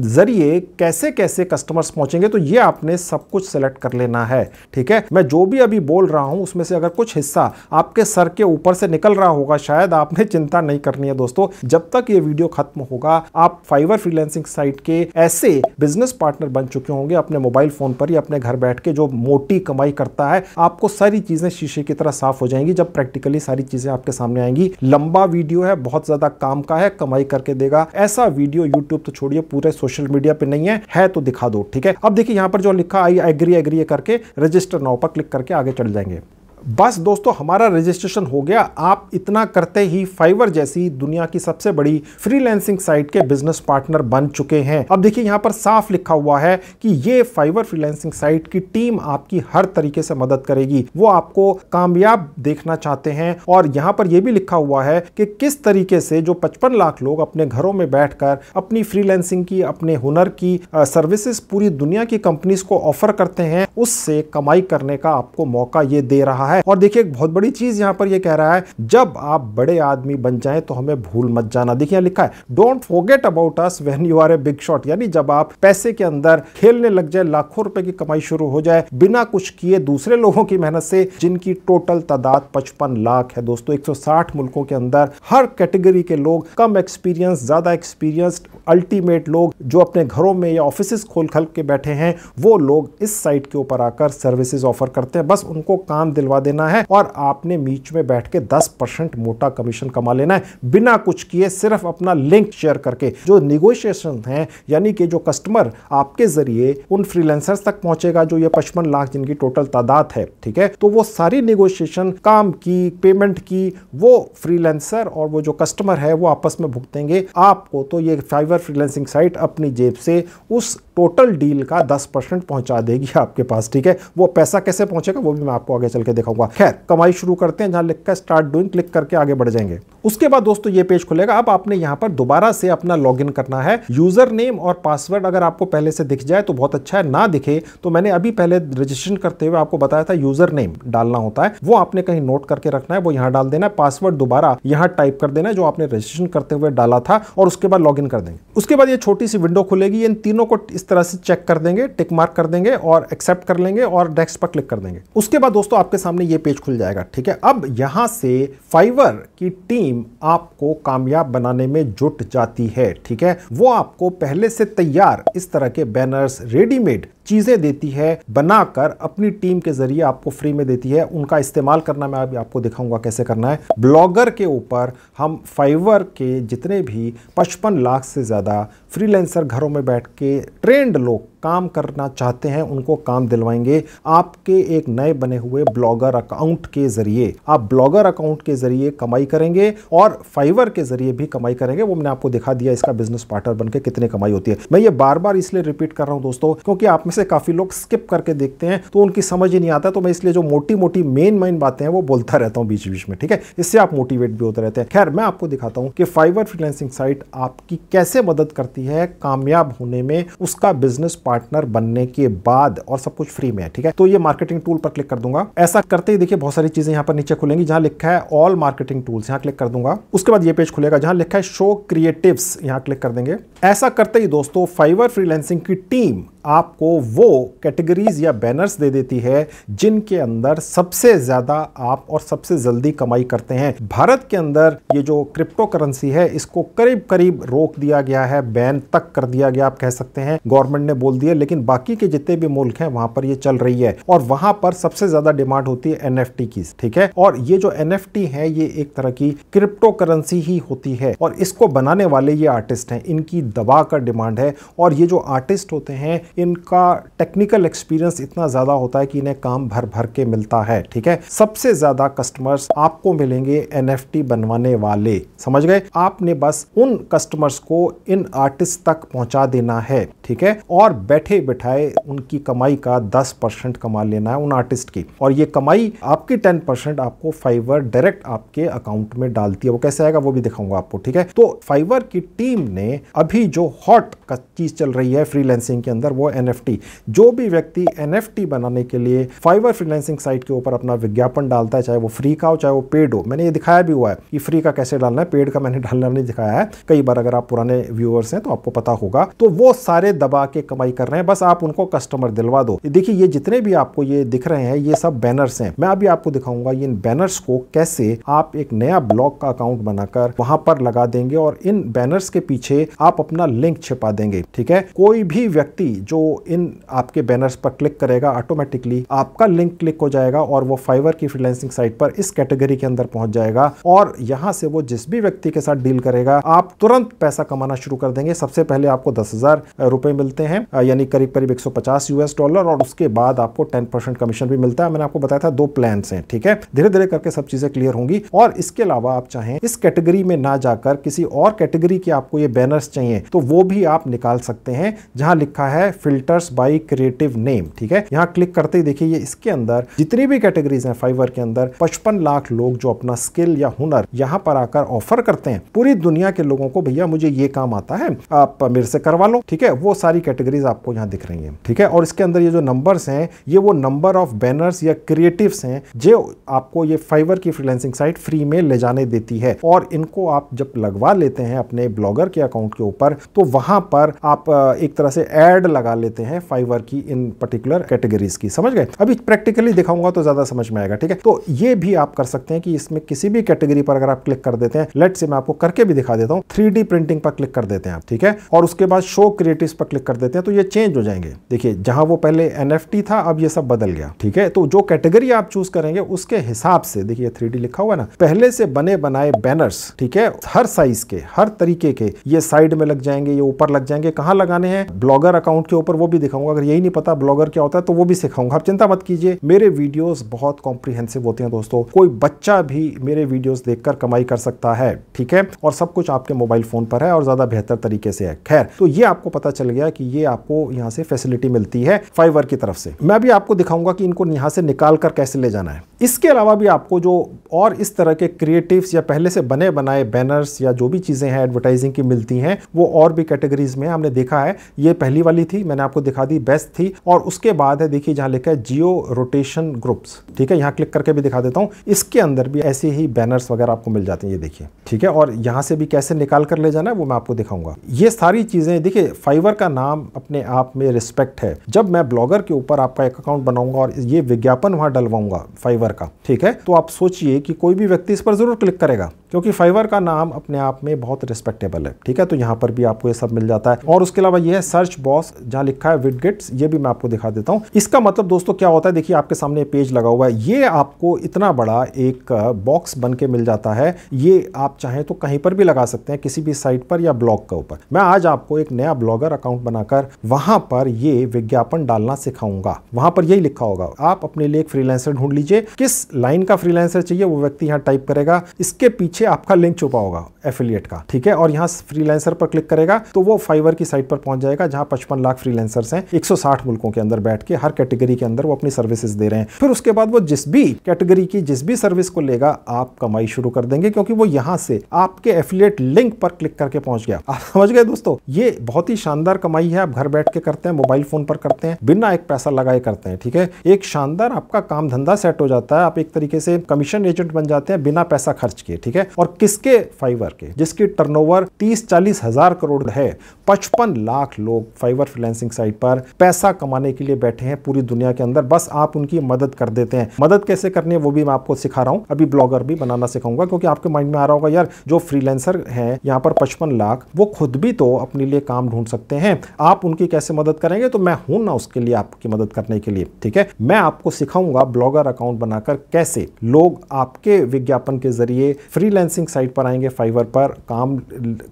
[SPEAKER 1] ज़रिए कैसे कैसे कस्टमर्स पहुंचेंगे तो ये आपने सब कुछ सेलेक्ट कर लेना है ठीक है मैं जो भी अभी बोल रहा हूं उसमें से अगर कुछ हिस्सा आपके सर के ऊपर से निकल रहा होगा शायद आपने [LAUGHS] चिंता नहीं करनी है दोस्तों जब तक ये वीडियो खत्म होगा आप फाइवर फ्रीलैंसिंग साइट के ऐसे बिजनेस पार्टनर बन चुके होंगे अपने मोबाइल फोन पर या अपने घर बैठ के जो मोटी कमाई करता है आपको सारी चीजें शीशे की तरह साफ हो जाएंगी जब प्रैक्टिकली सारी चीजें आपके सामने आएंगी लंबा वीडियो है बहुत ज्यादा आपका काम का है कमाई करके देगा ऐसा वीडियो यूट्यूब तो छोड़िए पूरे सोशल मीडिया पे नहीं है है तो दिखा दो ठीक है अब देखिए यहां पर जो लिखा आई एग्री एग्री करके रजिस्टर नाउ पर क्लिक करके आगे चल जाएंगे बस दोस्तों हमारा रजिस्ट्रेशन हो गया आप इतना करते ही फाइवर जैसी दुनिया की सबसे बड़ी फ्रीलैंसिंग साइट के बिजनेस पार्टनर बन चुके हैं अब देखिए यहाँ पर साफ लिखा हुआ है कि ये फाइवर फ्रीलैंसिंग साइट की टीम आपकी हर तरीके से मदद करेगी वो आपको कामयाब देखना चाहते हैं और यहाँ पर यह भी लिखा हुआ है कि किस तरीके से जो पचपन लाख लोग अपने घरों में बैठ अपनी फ्रीलैंसिंग की अपने हुनर की सर्विसेस पूरी दुनिया की कंपनीज को ऑफर करते हैं उससे कमाई करने का आपको मौका ये दे रहा है है और देखिए एक बहुत बड़ी चीज यहाँ पर ये कह रहा है जब आप बड़े आदमी बन जाएं तो हमें भूल मत जाना देखिए लिखा है don't forget about us when you are a big shot यानी जब आप पैसे के अंदर खेलने लग जाए लाखों रुपए की कमाई शुरू हो जाए बिना कुछ किए दूसरे लोगों की मेहनत से जिनकी टोटल तादाद पचपन लाख है दोस्तों एक मुल्कों के अंदर हर कैटेगरी के लोग कम एक्सपीरियंस ज्यादा एक्सपीरियंस्ड अल्टीमेट लोग जो अपने घरों में या ऑफिस खोल खल के बैठे हैं वो लोग इस साइट के ऊपर आकर सर्विसेज ऑफर करते हैं बस उनको काम दिलवा देना है और आपने मीच में बैठ के दस परसेंट मोटा कमीशन कमा लेना है बिना कुछ किए सिर्फ अपना लिंक शेयर करके जो निगोशिएशन है यानी कि जो कस्टमर आपके जरिए उन फ्रीलेंसर्स तक पहुंचेगा जो ये पचपन लाख जिनकी टोटल तादाद है ठीक है तो वो सारी निगोशिएशन काम की पेमेंट की वो फ्रीलेंसर और वो जो कस्टमर है वो आपस में भुगतेंगे आपको तो ये फाइवर फ्रीलेंसिंग साइट अपनी जेब से उस टोटल डील का दस परसेंट पहुंचा देगी आपके पास ठीक है वो पैसा कैसे पहुंचेगा वो भी मैं आपको आगे चल के दिखाऊंगा खैर कमाई शुरू करते हैं जहां लिख कर स्टार्ट डूइंग क्लिक करके आगे बढ़ जाएंगे उसके बाद दोस्तों ये पेज खुलेगा अब आपने यहां पर दोबारा से अपना लॉगिन करना है यूजर नेम और पासवर्ड अगर आपको पहले से दिख जाए तो बहुत अच्छा है ना दिखे तो मैंने अभी पहले रजिस्ट्रेशन करते हुए आपको बताया था यूजर नेम डालना होता है वो आपने कहीं नोट करके रखना है वो यहाँ डाल देना है पासवर्ड दोबारा यहाँ टाइप कर देना है जो आपने रजिस्ट्रेशन करते हुए डाला था और उसके बाद लॉग कर देंगे उसके बाद ये छोटी सी विंडो खुलेगी इन तीनों को इस तरह से चेक कर देंगे टिक मार्क कर देंगे और एक्सेप्ट कर लेंगे और नेक्स्ट पर क्लिक कर देंगे उसके बाद दोस्तों आपके सामने ये पेज खुल जाएगा ठीक है अब यहाँ से फाइवर की टीम आपको कामयाब बनाने में जुट जाती है ठीक है वो आपको पहले से तैयार इस तरह के बैनर्स रेडीमेड चीज़ें देती है बनाकर अपनी टीम के जरिए आपको फ्री में देती है उनका इस्तेमाल करना मैं अभी आपको दिखाऊंगा कैसे करना है ब्लॉगर के ऊपर हम फाइवर के जितने भी पचपन लाख से ज़्यादा फ्रीलेंसर घरों में बैठ के ट्रेंड लोग काम करना चाहते हैं उनको काम दिलवाएंगे आपके एक नए बने हुए ब्लॉगर अकाउंट के जरिए आप ब्लॉगर अकाउंट के जरिए कमाई करेंगे और फाइवर के जरिए भी कमाई करेंगे वो मैंने आपको दिखा दिया इसका बिजनेस पार्टनर बनकर कितनी कमाई होती है मैं ये बार बार इसलिए रिपीट कर रहा हूं दोस्तों क्योंकि आप में से काफी लोग स्किप करके देखते हैं तो उनकी समझ ही नहीं आता तो मैं इसलिए जो मोटी मोटी मेन मेन बातें हैं वो बोलता रहता हूँ बीच बीच में ठीक है इससे आप मोटिवेट भी होते रहते हैं खैर मैं आपको दिखाता हूँ कि फाइवर फ्रीलैंसिंग साइट आपकी कैसे मदद करती है कामयाब होने में उसका बिजनेस पार्टनर बनने के बाद और सब कुछ फ्री में है ठीक है तो ये मार्केटिंग टूल पर क्लिक कर दूंगा ऐसा करते ही देखिए बहुत सारी चीजें यहाँ पर नीचे खुलेंगी जहां लिखा है ऑल मार्केटिंग टूल्स यहाँ क्लिक कर दूंगा उसके बाद ये पेज खुलेगा जहां लिखा है शो क्रिएटिव यहाँ क्लिक कर देंगे ऐसा करते ही दोस्तों फाइवर फ्रीलैंसिंग की टीम आपको वो कैटेगरीज या बैनर्स दे देती है जिनके अंदर सबसे ज़्यादा आप और सबसे जल्दी कमाई करते हैं भारत के अंदर ये जो क्रिप्टो करेंसी है इसको करीब करीब रोक दिया गया है बैन तक कर दिया गया आप कह सकते हैं गवर्नमेंट ने बोल दिया लेकिन बाकी के जितने भी मुल्क हैं वहां पर ये चल रही है और वहां पर सबसे ज़्यादा डिमांड होती है एन की ठीक है और ये जो एन है ये एक तरह की क्रिप्टो करेंसी ही होती है और इसको बनाने वाले ये आर्टिस्ट हैं इनकी दबा कर डिमांड है और ये जो आर्टिस्ट होते हैं इनका टेक्निकल एक्सपीरियंस इतना ज़्यादा होता है कि इन्हें काम भर भर के मिलता है ठीक है सबसे ज़्यादा कस्टमर्स आपको मिलेंगे एन बनवाने वाले समझ गए आपने बस उन कस्टमर्स को इन आर्टिस्ट तक पहुंचा देना है ठीक है और बैठे बैठाए उनकी कमाई का दस परसेंट कमा लेना है उन आर्टिस्ट की और ये कमाई आपकी टेन परसेंट आपको फाइवर डायरेक्ट आपके अकाउंट में डालती है वो कैसे आएगा वो भी दिखाऊंगा आपको ठीक है तो फाइवर की टीम ने अभी जो हॉट चीज चल रही है फ्रीलैंसिंग के अंदर वो वो एन जो भी व्यक्ति एन बनाने के लिए फाइवर फ्रीलैंसिंग साइट के ऊपर अपना विज्ञापन डालता है चाहे वो फ्री का हो चाहे वो पेड हो मैंने ये दिखाया भी हुआ है कि फ्री का कैसे डालना है पेड का मैंने [LAUGHS] डालना नहीं दिखाया है कई बार अगर आप पुराने व्यूअर्स हैं तो आपको पता होगा तो वो सारे दबा के कमाई कर रहे हैं बस आप उनको कस्टमर दिलवा दो देखिए ये जितने भी आपको ये दिख रहे हैं ये सब बैनर्स हैं मैं अभी आपको दिखाऊंगा इन बैनर्स को कैसे आप एक नया ब्लॉग का अकाउंट बनाकर वहां पर लगा देंगे और इन बैनर्स के पीछे आप अपना लिंक छिपा देंगे ठीक है कोई भी व्यक्ति जो इन आपके बैनर्स पर क्लिक करेगा ऑटोमेटिकली आपका लिंक क्लिक हो जाएगा और वो फाइवर की फ्रीलैंसिंग साइट पर इस कैटेगरी के अंदर पहुंच जाएगा और यहां से वो जिस भी व्यक्ति के साथ डील करेगा आप तुरंत पैसा कमाना शुरू कर देंगे सबसे पहले आपको दस हजार रुपए मिलते हैं यानी करीब करीब एक यूएस डॉलर और उसके बाद आपको टेन परसेंट कमीशन भी मिलता है मैंने आपको बताया था दो प्लान है ठीक है धीरे धीरे करके सब चीजें क्लियर होंगी और इसके अलावा आप चाहें इस कैटेगरी में ना जाकर किसी और कैटेगरी के आपको ये बैनर्स चाहिए तो वो भी आप निकाल सकते हैं जहां लिखा है फिल्टर्स बाय क्रिएटिव नेम ठीक है यहाँ क्लिक करते ही देखिए ये इसके अंदर जितनी भी कैटेगरीज हैं फाइवर के अंदर पचपन लाख लोग जो अपना स्किल या हुनर यहाँ पर आकर ऑफर करते हैं पूरी दुनिया के लोगों को भैया मुझे ये काम आता है आप मेरे से करवा लो ठीक है वो सारी कैटेगरीज आपको यहाँ दिख रही है ठीक है और इसके अंदर ये जो नंबर है ये वो नंबर ऑफ बैनर्स या क्रिएटिव है जो आपको ये फाइवर की फ्रीलैंसिंग साइट फ्री में ले जाने देती है और इनको आप जब लगवा लेते हैं अपने ब्लॉगर के अकाउंट के ऊपर तो वहां पर आप एक तरह से एड लगा लगा लेते हैं फाइवर की इन पर्टिकुलर कैटेगरीज की समझ गए अभी प्रैक्टिकली दिखाऊंगा तो ज्यादा समझ में आएगा ठीक है तो ये भी आप कर सकते हैं कि इसमें किसी भी कैटेगरी पर अगर आप क्लिक कर देते हैं लेट से मैं आपको करके भी दिखा देता हूँ थ्री प्रिंटिंग पर क्लिक कर देते हैं आप ठीक है और उसके बाद शो क्रिएटिव पर क्लिक कर देते हैं तो ये चेंज हो जाएंगे देखिए जहां वो पहले एन था अब ये सब बदल गया ठीक है तो जो कैटेगरी आप चूज करेंगे उसके हिसाब से देखिए थ्री लिखा हुआ ना पहले से बने बनाए बैनर्स ठीक है हर साइज के हर तरीके के ये साइड में लग जाएंगे ये ऊपर लग जाएंगे कहां लगाने हैं ब्लॉगर अकाउंट के ऊपर वो भी दिखाऊंगा अगर यही नहीं पता ब्लॉगर क्या होता है तो वो भी सिखाऊंगा आप चिंता मत कीजिए मेरे वीडियोस बहुत कॉम्प्रिहेंसिव होते हैं दोस्तों कोई बच्चा भी मेरे वीडियोस देखकर कमाई कर सकता है ठीक है और सब कुछ आपके मोबाइल फोन पर है और ज्यादा बेहतर तरीके से है खैर तो ये आपको पता चल गया कि ये आपको यहाँ से फैसिलिटी मिलती है फाइवर की तरफ से मैं भी आपको दिखाऊंगा कि इनको यहाँ से निकाल कर कैसे ले जाना है इसके अलावा भी आपको जो और इस तरह के क्रिएटिव या पहले से बने बनाए बैनर्स या जो भी चीज़ें हैं एडवर्टाइजिंग की मिलती हैं वो और भी कैटेगरीज में हमने देखा है ये पहली वाली थी मैंने आपको दिखा दी बेस्ट थी और उसके बाद है देखिए जहां लिखा है जियो रोटेशन ग्रुप्स ठीक है यहां क्लिक करके भी दिखा देता हूं इसके अंदर भी ऐसे ही बैनर्स वगैरह आपको मिल जाते हैं ये देखिए ठीक है और यहां से भी कैसे निकाल कर ले जाना है वो मैं आपको दिखाऊंगा ये सारी चीज़ें देखिए फाइवर का नाम अपने आप में रिस्पेक्ट है जब मैं ब्लॉगर के ऊपर आपका एक अकाउंट बनाऊंगा और ये विज्ञापन वहां डलवाऊंगा फाइवर का ठीक है तो आप सोचिए कि कोई भी व्यक्ति इस पर ज़रूर क्लिक करेगा क्योंकि फाइवर का नाम अपने आप में बहुत रिस्पेक्टेबल है ठीक है तो यहां पर भी आपको ये सब मिल जाता है और उसके अलावा ये है सर्च बॉस जहां लिखा है विडगेट्स ये भी मैं आपको दिखा देता हूं इसका मतलब दोस्तों क्या होता है देखिए आपके सामने पेज लगा हुआ है ये आपको इतना बड़ा एक बॉक्स बन के मिल जाता है ये आप चाहें तो कहीं पर भी लगा सकते हैं किसी भी साइट पर या ब्लॉग के ऊपर मैं आज आपको एक नया ब्लॉगर अकाउंट बनाकर वहां पर ये विज्ञापन डालना सिखाऊंगा वहां पर यही लिखा होगा आप अपने लिए एक फ्रीलांसर ढूंढ लीजिए किस लाइन का फ्रीलांसर चाहिए वो व्यक्ति यहाँ टाइप करेगा इसके पीछे आपका लिंक छुपा होगा एफिलिएट का ठीक है और यहाँ फ्रीलांसर पर क्लिक करेगा तो वो फाइवर की साइट पर पहुंच जाएगा जहां पचपन लाख फ्रीलांसर्स हैं 160 मुल्कों के अंदर बैठ के हर कैटेगरी के अंदर वो अपनी सर्विसेज दे रहे हैं फिर उसके बाद वो जिस भी कैटेगरी की जिस भी सर्विस को लेगा आप कमाई शुरू कर देंगे क्योंकि वो यहाँ से आपके एफिलियट लिंक पर क्लिक करके पहुंच गया आप समझ गए दोस्तों ये बहुत ही शानदार कमाई है आप घर बैठ के करते हैं मोबाइल फोन पर करते हैं बिना एक पैसा लगाए करते हैं ठीक है एक शानदार आपका काम धंधा सेट हो जाता है आप एक तरीके से कमीशन एजेंट बन जाते हैं बिना पैसा खर्च किए ठीक है और किसके फाइवर करके जिसकी टर्नओवर 30 चालीस हजार करोड़ है 55 लाख लोग फाइबर फ्रीलांसिंग साइट पर पैसा कमाने के लिए बैठे हैं पूरी दुनिया के अंदर बस आप उनकी मदद कर देते हैं मदद कैसे करनी है वो भी मैं आपको सिखा रहा हूँ अभी ब्लॉगर भी बनाना सिखाऊंगा क्योंकि आपके माइंड में आ रहा होगा यार जो फ्रीलेंसर है यहाँ पर पचपन लाख वो खुद भी तो अपने लिए काम ढूंढ सकते हैं आप उनकी कैसे मदद करेंगे तो मैं हूं ना उसके लिए आपकी मदद करने के लिए ठीक है मैं आपको सिखाऊंगा ब्लॉगर अकाउंट बनाकर कैसे लोग आपके विज्ञापन के जरिए फ्रीलैंसिंग साइट पर आएंगे फाइवर पर काम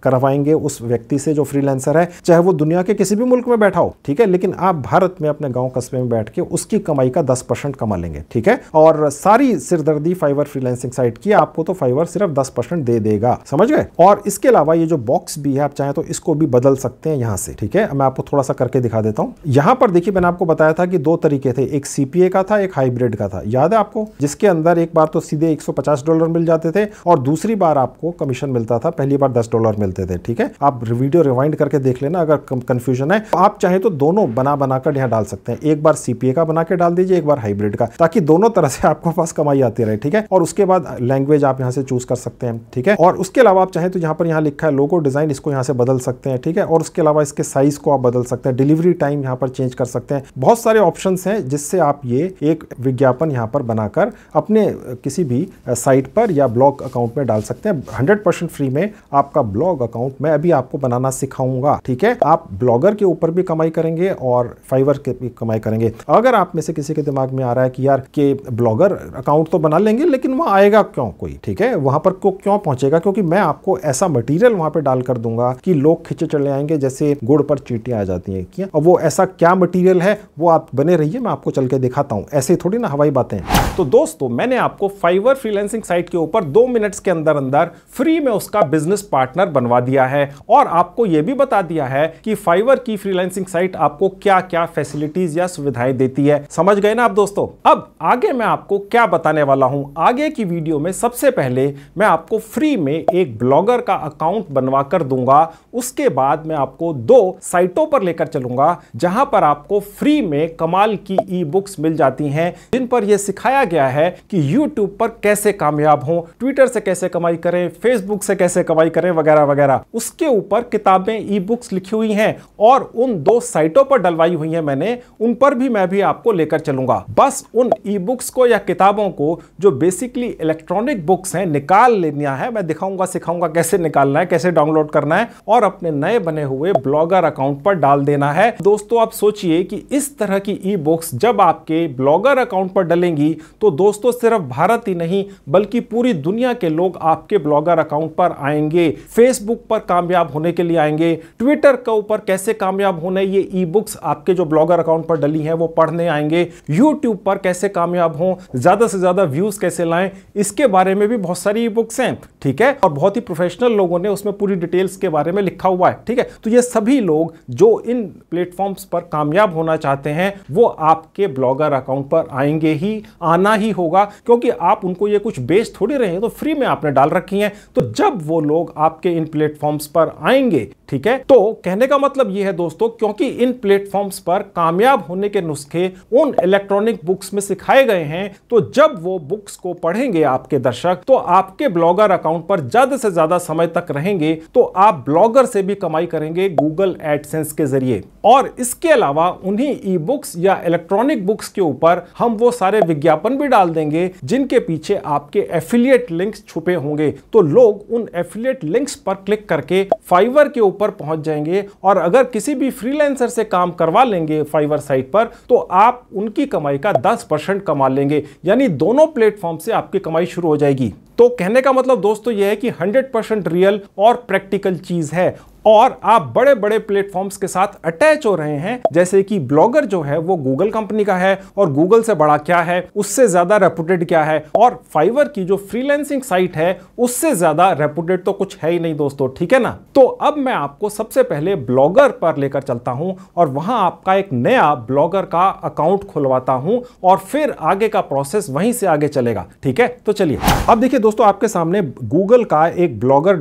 [SPEAKER 1] करवाएंगे उस व्यक्ति से जो फ्रीलांसर है चाहे वो दुनिया के किसी भी मुल्क में बैठा हो ठीक है लेकिन आप भारत में अपने गांव कस्बे में बैठ के उसकी कमाई का दस परसेंट कमा लेंगे ठीक है और सारी सिरदर्दी फाइवर फ्रीलांसिंग साइट की आपको तो फाइवर सिर्फ दस दे देगा समझ गए और इसके अलावा ये जो बॉक्स भी है आप चाहे तो इसको भी बदल सकते हैं यहाँ से ठीक है मैं आपको थोड़ा सा करके दिखा देता हूँ यहाँ पर देखिए मैंने आपको बताया था कि दो तरीके थे एक सीपीए का था एक हाइब्रिड का था याद है आपको जिसके अंदर एक बार तो सीधे 150 डॉलर मिल जाते थे और दूसरी बार आपको कमीशन मिलता था पहली बार दस डॉलर मिलते थे ठीक है आप वीडियो रिवाइंड करके देख लेना अगर कंफ्यूजन है तो आप चाहे तो दोनों बना बनाकर यहाँ डाल सकते हैं एक बार सीपीए का बना के डाल दीजिए एक बार हाइब्रिड का ताकि दोनों तरह से आपको पास कमाई आती रहे ठीक है और उसके बाद लैंग्वेज आप यहाँ से चूज कर सकते हैं ठीक है और उसके अलावा आप चाहे तो यहाँ पर यहाँ लिखा है लोगो डिजाइन इसको यहाँ से बदल सकते हैं ठीक है और उसके अलावा इसके साइज को आप बदल सकते हैं डिलीवरी टाइम यहाँ पर चेंज कर सकते हैं बहुत सारे ऑप्शन है जिससे आप ये एक विज्ञापन यहाँ पर बनाकर अपने किसी भी साइट पर या ब्लॉग अकाउंट में डाल सकते हैं हंड्रेड टेंशन फ्री में आपका ब्लॉग अकाउंट मैं अभी आपको बनाना सिखाऊंगा ठीक है आप ब्लॉगर के ऊपर भी कमाई करेंगे और फाइवर के भी कमाई करेंगे अगर आप में से किसी के दिमाग में आ रहा है कि यार के ब्लॉगर अकाउंट तो बना लेंगे लेकिन वहां आएगा क्यों कोई ठीक है वहां पर क्यों क्यों पहुंचेगा क्योंकि मैं आपको ऐसा मटीरियल वहां पर डाल कर दूंगा कि लोग खिंचे चले आएंगे जैसे गुड़ पर चीटियां आ जाती हैं कि और वो ऐसा क्या मटीरियल है वो आप बने रहिए मैं आपको चल के दिखाता हूँ ऐसे थोड़ी ना हवाई बातें तो दोस्तों मैंने आपको फाइवर फ्रीलेंसिंग साइट के ऊपर दो मिनट्स के अंदर अंदर फ्री में उसका बिजनेस पार्टनर बनवा दिया है और आपको यह भी बता दिया है कि फाइवर की फ्रीलांसिंग साइट आपको क्या क्या फैसिलिटीज या सुविधाएं देती है समझ गए ना आप दोस्तों अब आगे मैं आपको क्या बताने वाला हूं आगे की वीडियो में सबसे पहले मैं आपको फ्री में एक ब्लॉगर का अकाउंट बनवा कर दूंगा उसके बाद मैं आपको दो साइटों पर लेकर चलूंगा जहां पर आपको फ्री में कमाल की ई बुक्स मिल जाती हैं जिन पर यह सिखाया गया है कि यूट्यूब पर कैसे कामयाब हो ट्विटर से कैसे कमाई करें फेसबुक से कैसे कमाई करें वगैरह वगैरह उसके ऊपर किताबें ई बुक्स लिखी हुई हैं और उन दो साइटों पर डलवाई हुई हैं मैंने उन पर भी मैं भी आपको लेकर चलूंगा बस उन ई बुक्स को या किताबों को जो बेसिकली इलेक्ट्रॉनिक बुक्स हैं निकाल लेना है मैं दिखाऊंगा सिखाऊंगा कैसे निकालना है कैसे डाउनलोड करना है और अपने नए बने हुए ब्लॉगर अकाउंट पर डाल देना है दोस्तों आप सोचिए कि इस तरह की ई बुक्स जब आपके ब्लॉगर अकाउंट पर डलेंगी तो दोस्तों सिर्फ भारत ही नहीं बल्कि पूरी दुनिया के लोग आपके ब्लॉगर अकाउंट पर आएंगे फेसबुक पर कामयाब होने के लिए आएंगे ट्विटर के ऊपर कैसे कामयाब होने ये ई बुक्स आपके जो ब्लॉगर अकाउंट पर डली हैं वो पढ़ने आएंगे यूट्यूब पर कैसे कामयाब हों ज़्यादा से ज़्यादा व्यूज़ कैसे लाएं इसके बारे में भी बहुत सारी ई बुक्स हैं ठीक है और बहुत ही प्रोफेशनल लोगों ने उसमें पूरी डिटेल्स के बारे में लिखा हुआ है ठीक है तो ये सभी लोग जो इन प्लेटफॉर्म्स पर कामयाब होना चाहते हैं वो आपके ब्लॉगर अकाउंट पर आएंगे ही आना ही होगा क्योंकि आप उनको ये कुछ बेच थोड़ी रहे हैं तो फ्री में आपने डाल रखी है तो जब जब वो लोग आपके इन प्लेटफॉर्म्स पर आएंगे ठीक है तो कहने का मतलब यह है दोस्तों क्योंकि इन प्लेटफॉर्म्स पर कामयाब होने के नुस्खे उन इलेक्ट्रॉनिक बुक्स में सिखाए गए हैं तो जब वो बुक्स को पढ़ेंगे आपके दर्शक तो आपके ब्लॉगर अकाउंट पर ज्यादा से ज्यादा समय तक रहेंगे तो आप ब्लॉगर से भी कमाई करेंगे गूगल एडसेंस के जरिए और इसके अलावा उन्हीं ई बुक्स या इलेक्ट्रॉनिक बुक्स के ऊपर हम वो सारे विज्ञापन भी डाल देंगे जिनके पीछे आपके एफिलियट लिंक्स छुपे होंगे तो लोग उन एफिलियट लिंक्स पर क्लिक करके फाइवर के ऊपर ऊपर पहुंच जाएंगे और अगर किसी भी फ्रीलांसर से काम करवा लेंगे फाइवर साइट पर तो आप उनकी कमाई का दस परसेंट कमा लेंगे यानी दोनों प्लेटफॉर्म से आपकी कमाई शुरू हो जाएगी तो कहने का मतलब दोस्तों यह है कि 100% रियल और प्रैक्टिकल चीज़ है और आप बड़े बड़े प्लेटफॉर्म्स के साथ अटैच हो रहे हैं जैसे कि ब्लॉगर जो है वो गूगल कंपनी का है और गूगल से बड़ा क्या है उससे ज्यादा रेपुटेड क्या है और फाइवर की जो फ्रीलैंसिंग साइट है उससे ज्यादा रेपुटेड तो कुछ है ही नहीं दोस्तों ठीक है ना तो अब मैं आपको सबसे पहले ब्लॉगर पर लेकर चलता हूं और वहां आपका एक नया ब्लॉगर का अकाउंट खुलवाता हूं और फिर आगे का प्रोसेस वहीं से आगे चलेगा ठीक है तो चलिए अब देखिए दोस्तों आपके सामने गूगल का एक ब्लॉगर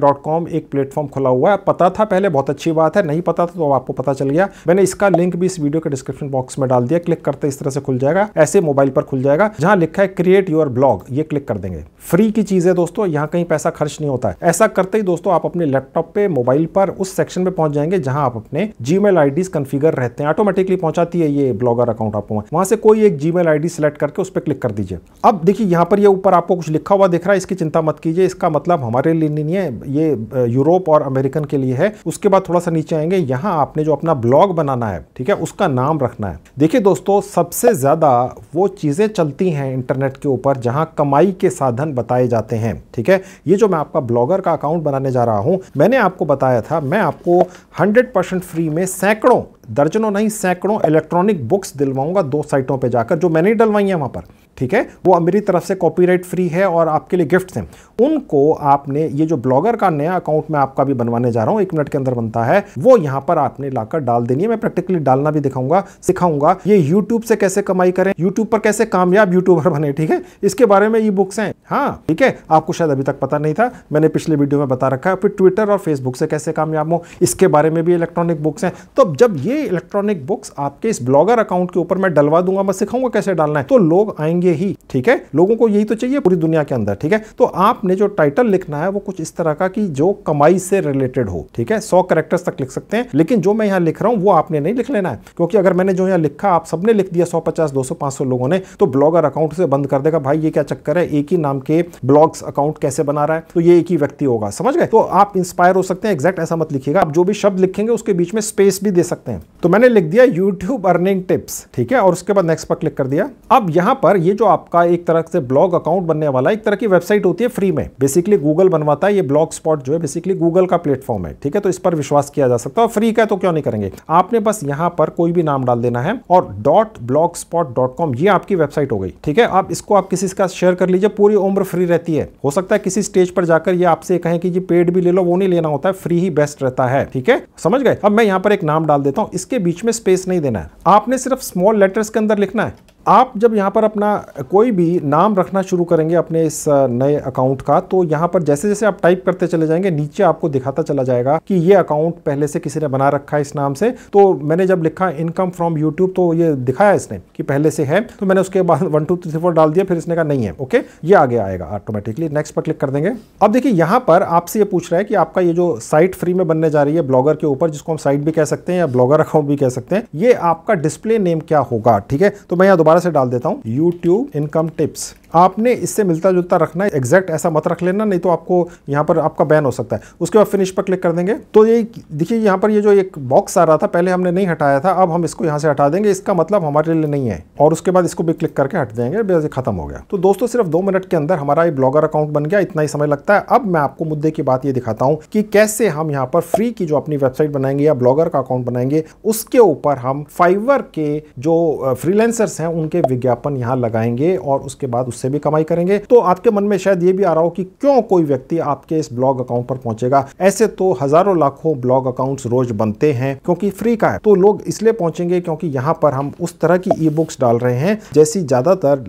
[SPEAKER 1] एक प्लेटफॉर्म खुला हुआ है पता था पहले बहुत अच्छी बात है नहीं पता था तो आपको पता चल गया मैंने इसका लिंक भी इस वीडियो के डिस्क्रिप्शन बॉक्स में डाल दिया क्लिक करते इस तरह से खुल जाएगा ऐसे मोबाइल पर खुल जाएगा जहां लिखा है क्रिएट योर ब्लॉग ये क्लिक कर देंगे फ्री की चीज है दोस्तों यहाँ कहीं पैसा खर्च नहीं होता है ऐसा करते ही दोस्तों आप अपने लैपटॉप पे मोबाइल पर उस सेक्शन में पहुंच जाएंगे जहां आप अपने जी मेल कन्फिगर रहते हैं ऑटोमेटिकली पहुंचाती है ये ब्लॉगर अकाउंट आपको वहां से कोई एक जी मेल आई करके उस पर क्लिक कर दीजिए अब देखिए यहाँ पर ये ऊपर आपको कुछ लिखा हुआ दिख रहा है इसकी चिंता मत कीजिए इसका मतलब हमारे लिए नहीं है ये यूरोप और अमेरिकन के लिए है उसके बाद थोड़ा सा नीचे आएंगे यहाँ आपने जो अपना ब्लॉग बनाना है ठीक है उसका नाम रखना है देखिए दोस्तों सबसे ज़्यादा वो चीज़ें चलती हैं इंटरनेट के ऊपर जहाँ कमाई के साधन बताए जाते हैं ठीक है ये जो मैं आपका ब्लॉगर का अकाउंट बनाने जा रहा हूँ मैंने आपको बताया था मैं आपको हंड्रेड फ्री में सैकड़ों दर्जनों नहीं सैकड़ों इलेक्ट्रॉनिक बुक्स दिलवाऊंगा दो साइटों पर जाकर जो मैंने डलवाई हैं वहाँ पर ठीक है वो मेरी तरफ से कॉपीराइट फ्री है और आपके लिए गिफ्ट हैं उनको आपने ये जो ब्लॉगर का नया अकाउंट मैं आपका भी बनवाने जा रहा हूँ एक मिनट के अंदर बनता है वो यहाँ पर आपने लाकर डाल देनी है मैं प्रैक्टिकली डालना भी दिखाऊंगा सिखाऊंगा ये यूट्यूब से कैसे कमाई करें यूट्यूब पर कैसे कामयाब यूट्यूबर बने ठीक है इसके बारे में ई बुक्स हैं हाँ ठीक है आपको शायद अभी तक पता नहीं था मैंने पिछले वीडियो में बता रखा है फिर ट्विटर और फेसबुक से कैसे कामयाब हो इसके बारे में भी इलेक्ट्रॉनिक बुक्स हैं तो जब ये इलेक्ट्रॉनिक बुक्स आपके इस ब्लॉगर अकाउंट के ऊपर मैं डलवा दूंगा मैं सिखाऊंगा कैसे डालना है तो लोग आएंगे लिखेंगे ही ठीक है लोगों को यही तो चाहिए पूरी दुनिया के अंदर ठीक है तो आपने जो टाइटल लिखना है वो कुछ इस तरह का कि जो कमाई से रिलेटेड हो ठीक है सौ करेक्टर्स तक लिख सकते हैं लेकिन जो मैं यहां लिख रहा हूं वो आपने नहीं लिख लेना है क्योंकि अगर मैंने जो यहां लिखा आप सबने लिख दिया सौ पचास दो सौ पांच सौ लोगों ने तो ब्लॉगर अकाउंट से बंद कर देगा भाई ये क्या चक्कर है एक ही नाम के ब्लॉग्स अकाउंट कैसे बना रहा है तो ये एक ही व्यक्ति होगा समझ गए तो आप इंस्पायर हो सकते हैं एग्जैक्ट ऐसा मत लिखिएगा आप जो भी शब्द लिखेंगे उसके बीच में स्पेस भी दे सकते हैं तो मैंने लिख दिया यूट्यूब अर्निंग टिप्स ठीक है और उसके बाद नेक्स्ट पर क्लिक कर दिया अब यहां पर ये जो आपका एक तरह से ब्लॉग अकाउंट बनने वाला है एक तरह की वेबसाइट होती है फ्री में बेसिकली गूगल बनवाता है ये ब्लॉग स्पॉट जो है बेसिकली गूगल का प्लेटफॉर्म है ठीक है तो इस पर विश्वास किया जा सकता है फ्री का तो क्यों नहीं करेंगे आपने बस यहाँ पर कोई भी नाम डाल देना है और dot blogspot dot com ये आपकी वेबसाइट हो गई ठीक है आप इसको आप किसी का शेयर कर लीजिए पूरी उम्र फ्री रहती है हो सकता है किसी स्टेज पर जाकर ये आपसे कहें कि जी पेड भी ले लो वो नहीं लेना होता है फ्री ही बेस्ट रहता है ठीक है समझ गए अब मैं यहाँ पर एक नाम डाल देता हूँ इसके बीच में स्पेस नहीं देना है आपने सिर्फ स्मॉल लेटर्स के अंदर लिखना है आप जब यहाँ पर अपना कोई भी नाम रखना शुरू करेंगे अपने इस नए अकाउंट का तो यहाँ पर जैसे जैसे आप टाइप करते चले जाएंगे नीचे आपको दिखाता चला जाएगा कि ये अकाउंट पहले से किसी ने बना रखा है इस नाम से तो मैंने जब लिखा इनकम फ्रॉम यूट्यूब तो ये दिखाया इसने कि पहले से है तो मैंने उसके बाद [LAUGHS] वन टू थ्री फोर डाल दिया फिर इसने कहा नहीं है ओके ये आगे आएगा ऑटोमेटिकली नेक्स्ट पर क्लिक कर देंगे अब देखिए यहाँ पर आपसे ये पूछ रहा है कि आपका ये जो साइट फ्री में बनने जा रही है ब्लॉगर के ऊपर जिसको हम साइट भी कह सकते हैं या ब्लॉगर अकाउंट भी कह सकते हैं ये आपका डिस्प्ले नेम क्या होगा ठीक है तो मैं यहाँ दोबारा दोबारा से डाल देता हूँ यूट्यूब इनकम टिप्स आपने इससे मिलता जुलता रखना है एग्जैक्ट ऐसा मत रख लेना नहीं तो आपको यहाँ पर आपका बैन हो सकता है उसके बाद फिनिश पर क्लिक कर देंगे तो ये देखिए यहाँ पर ये जो एक बॉक्स आ रहा था पहले हमने नहीं हटाया था अब हम इसको यहाँ से हटा देंगे इसका मतलब हमारे लिए नहीं है और उसके बाद इसको भी क्लिक करके हट देंगे बस खत्म हो गया तो दोस्तों सिर्फ दो मिनट के अंदर हमारा ये ब्लॉगर अकाउंट बन गया इतना ही समय लगता है अब मैं आपको मुद्दे की बात ये दिखाता हूँ कि कैसे हम यहाँ पर फ्री की जो अपनी वेबसाइट बनाएंगे या ब्लॉगर का अकाउंट बनाएंगे उसके ऊपर हम फाइवर के जो फ्रीलेंसर्स हैं उनके विज्ञापन यहाँ लगाएंगे और उसके बाद उससे उससे भी कमाई करेंगे तो आपके मन में शायद ये भी आ रहा हो कि क्यों कोई व्यक्ति आपके इस ब्लॉग अकाउंट पर पहुंचेगा ऐसे तो हजारों लाखों ब्लॉग अकाउंट्स रोज बनते हैं क्योंकि फ्री का है तो लोग इसलिए पहुंचेंगे क्योंकि यहाँ पर हम उस तरह की ई बुक्स डाल रहे हैं जैसी ज्यादातर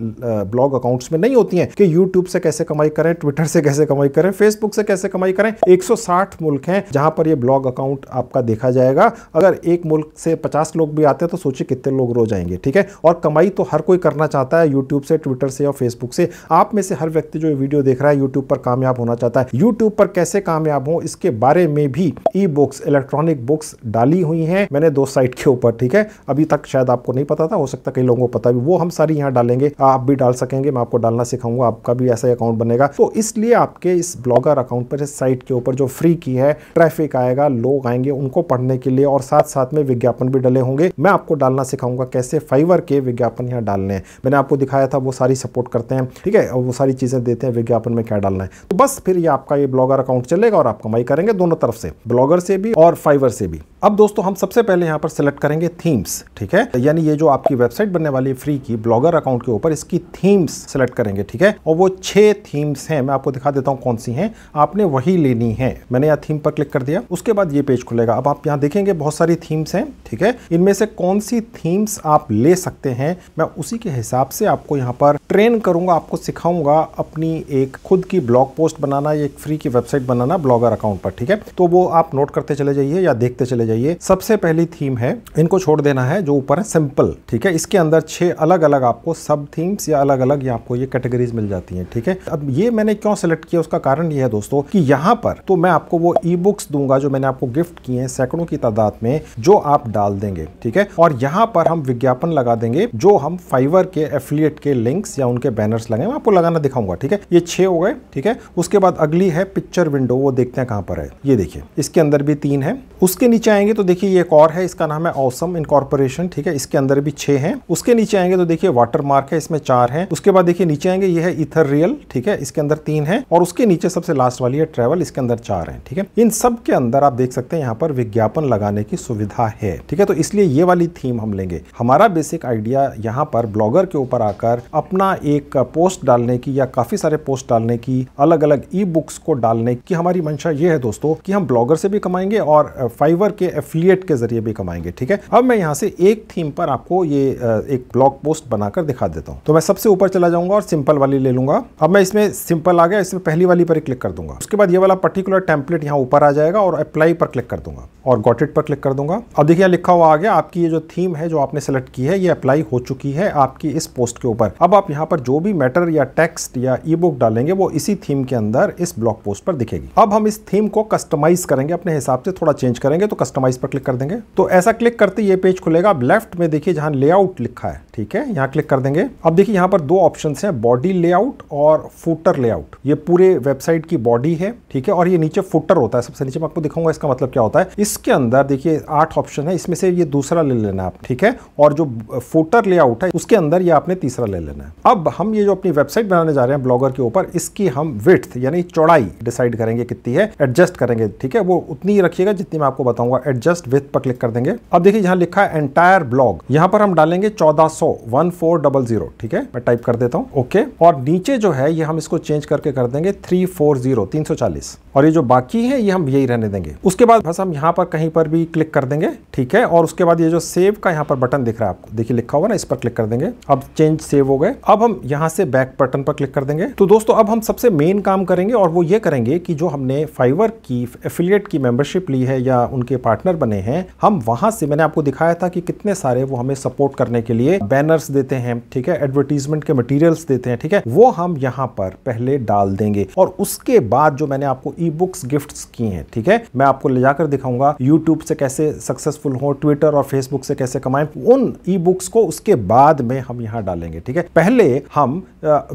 [SPEAKER 1] ब्लॉग अकाउंट्स में नहीं होती है कि यूट्यूब से कैसे कमाई करें ट्विटर से कैसे कमाई करें फेसबुक से कैसे कमाई करें एक मुल्क है जहां पर यह ब्लॉग अकाउंट आपका देखा जाएगा अगर एक मुल्क से पचास लोग भी आते हैं तो सोचिए कितने लोग रोज आएंगे ठीक है और कमाई तो हर कोई करना चाहता है यूट्यूब से ट्विटर से और फेसबुक फेसबुक से आप में से हर व्यक्ति जो वीडियो देख रहा है यूट्यूब पर कामयाब होना चाहता है यूट्यूब पर कैसे कामयाब हो इसके बारे में भी ई बुक्स इलेक्ट्रॉनिक बुक्स डाली हुई हैं मैंने दो साइट के ऊपर ठीक है अभी तक शायद आपको नहीं पता था हो सकता कई लोगों को पता भी वो हम सारी यहाँ डालेंगे आप भी डाल सकेंगे मैं आपको डालना सिखाऊंगा आपका भी ऐसा अकाउंट बनेगा तो इसलिए आपके इस ब्लॉगर अकाउंट पर इस साइट के ऊपर जो फ्री की है ट्रैफिक आएगा लोग आएंगे उनको पढ़ने के लिए और साथ साथ में विज्ञापन भी डले होंगे मैं आपको डालना सिखाऊंगा कैसे फाइवर के विज्ञापन यहाँ डालने हैं मैंने आपको दिखाया था वो सारी सपोर्ट करते करते हैं ठीक है और वो सारी चीज़ें देते हैं विज्ञापन में क्या डालना है तो बस फिर ये आपका ये ब्लॉगर अकाउंट चलेगा और आप कमाई करेंगे दोनों तरफ से ब्लॉगर से भी और फाइवर से भी अब दोस्तों हम सबसे पहले यहाँ पर सिलेक्ट करेंगे थीम्स ठीक है यानी ये जो आपकी वेबसाइट बनने वाली है फ्री की ब्लॉगर अकाउंट के ऊपर इसकी थीम्स सेलेक्ट करेंगे ठीक है और वो छह थीम्स हैं मैं आपको दिखा देता हूँ कौन सी हैं आपने वही लेनी है मैंने यहाँ थीम पर क्लिक कर दिया उसके बाद ये पेज खुलेगा अब आप यहाँ देखेंगे बहुत सारी थीम्स हैं ठीक है इनमें से कौन सी थीम्स आप ले सकते हैं मैं उसी के हिसाब से आपको यहाँ पर ट्रेन करूंगा आपको सिखाऊंगा अपनी एक खुद की ब्लॉग पोस्ट बनाना एक फ्री की वेबसाइट बनाना ब्लॉगर अकाउंट पर ठीक है तो वो आप नोट करते चले जाइए या देखते चले जाइए जाइए सबसे पहली थीम है इनको छोड़ देना है जो ऊपर है सिंपल ठीक है इसके अंदर छह अलग अलग आपको सब थीम्स या अलग अलग या आपको ये कैटेगरीज मिल जाती हैं ठीक है अब ये मैंने क्यों सेलेक्ट किया उसका कारण ये है दोस्तों कि यहाँ पर तो मैं आपको वो ई बुक्स दूंगा जो मैंने आपको गिफ्ट किए हैं सैकड़ों की तादाद में जो आप डाल देंगे ठीक है और यहाँ पर हम विज्ञापन लगा देंगे जो हम फाइवर के एफिलियट के लिंक्स या उनके बैनर्स लगे मैं आपको लगाना दिखाऊंगा ठीक है ये छः हो गए ठीक है उसके बाद अगली है पिक्चर विंडो वो देखते हैं कहाँ पर है ये देखिए इसके अंदर भी तीन है उसके नीचे आएंगे तो देखिए ये एक और है इसका नाम है औसम इनकॉर्पोरेशन ठीक है इसके अंदर भी छह हैं उसके नीचे आएंगे तो देखिए वाटर मार्क है इसमें चार हैं उसके बाद देखिए नीचे आएंगे ये है इथर रियल ठीक है इसके अंदर तीन है और उसके नीचे सबसे लास्ट वाली है ट्रेवल इसके अंदर चार है ठीक है इन सब के अंदर आप देख सकते हैं यहाँ पर विज्ञापन लगाने की सुविधा है ठीक है तो इसलिए ये वाली थीम हम लेंगे हमारा बेसिक आइडिया यहाँ पर ब्लॉगर के ऊपर आकर अपना एक पोस्ट डालने की या काफी सारे पोस्ट डालने की अलग अलग ई बुक्स को डालने की हमारी मंशा ये है दोस्तों कि हम ब्लॉगर से भी कमाएंगे और फाइवर के के एफिलियट के जरिए भी कमाएंगे ठीक है अब मैं यहाँ से एक थीम पर आपको ये एक ब्लॉग पोस्ट बनाकर दिखा देता हूँ तो मैं सबसे ऊपर चला जाऊंगा और सिंपल वाली ले लूंगा अब मैं इसमें सिंपल आ गया इसमें पहली वाली पर क्लिक कर दूंगा उसके बाद ये वाला पर्टिकुलर टेम्पलेट यहाँ ऊपर आ जाएगा और अप्लाई पर क्लिक कर दूंगा और गॉट पर क्लिक कर दूंगा अब देखिए लिखा हुआ आ गया आपकी ये जो थीम है जो आपने सेलेक्ट की है ये अप्लाई हो चुकी है आपकी इस पोस्ट के ऊपर अब आप यहाँ पर जो भी मैटर या टेक्स्ट या ई बुक डालेंगे वो इसी थीम के अंदर इस ब्लॉग पोस्ट पर दिखेगी अब हम इस थीम को कस्टमाइज करेंगे अपने हिसाब से थोड़ा चेंज करेंगे तो कस्टम कस्टमाइज पर क्लिक कर देंगे तो ऐसा क्लिक करते ये पेज खुलेगा आप लेफ्ट में देखिए जहाँ लेआउट लिखा है ठीक है यहाँ क्लिक कर देंगे अब देखिए यहाँ पर दो ऑप्शन है बॉडी लेआउट और फुटर लेआउट ये पूरे वेबसाइट की बॉडी है ठीक है और ये नीचे फुटर होता है सबसे नीचे मैं आपको दिखाऊंगा इसका मतलब क्या होता है इसके अंदर देखिए आठ ऑप्शन है इसमें से ये दूसरा ले लेना आप ठीक है और जो फुटर लेआउट है उसके अंदर ये आपने तीसरा ले लेना है अब हम ये जो अपनी वेबसाइट बनाने जा रहे हैं ब्लॉगर के ऊपर इसकी हम विथ यानी चौड़ाई डिसाइड करेंगे कितनी है एडजस्ट करेंगे ठीक है वो उतनी ही रखिएगा जितनी मैं आपको बताऊंगा एडजस्ट विथ पर क्लिक कर देंगे अब देखिए यहाँ लिखा है एंटायर ब्लॉग यहाँ पर हम डालेंगे चौदह सौ वन फोर डबल जीरो ठीक है मैं टाइप कर देता हूँ ओके और नीचे जो है ये हम इसको चेंज करके कर देंगे थ्री फोर जीरो तीन सौ चालीस और ये जो बाकी है ये हम यही रहने देंगे उसके बाद बस हम यहाँ पर कहीं पर भी क्लिक कर देंगे ठीक है और उसके बाद ये जो सेव का यहाँ पर बटन दिख रहा है आपको देखिए लिखा हुआ ना इस पर क्लिक कर देंगे अब चेंज सेव हो गए अब हम यहाँ से बैक बटन पर क्लिक कर देंगे तो दोस्तों अब हम सबसे मेन काम करेंगे और वो ये करेंगे कि जो हमने फाइवर की एफिलियट की मेंबरशिप ली है या उनके पार्ट पार्टनर बने हैं हम वहां से मैंने आपको दिखाया था कि कितने सारे वो हमें सपोर्ट करने के लिए बैनर्स देते हैं ठीक है एडवर्टीजमेंट के मटेरियल्स देते हैं ठीक है वो हम यहाँ पर पहले डाल देंगे और उसके बाद जो मैंने आपको ई बुक्स गिफ्ट की है ठीक है मैं आपको ले जाकर दिखाऊंगा यूट्यूब से कैसे सक्सेसफुल हो ट्विटर और फेसबुक से कैसे कमाएं उन ई बुक्स को उसके बाद में हम यहाँ डालेंगे ठीक है पहले हम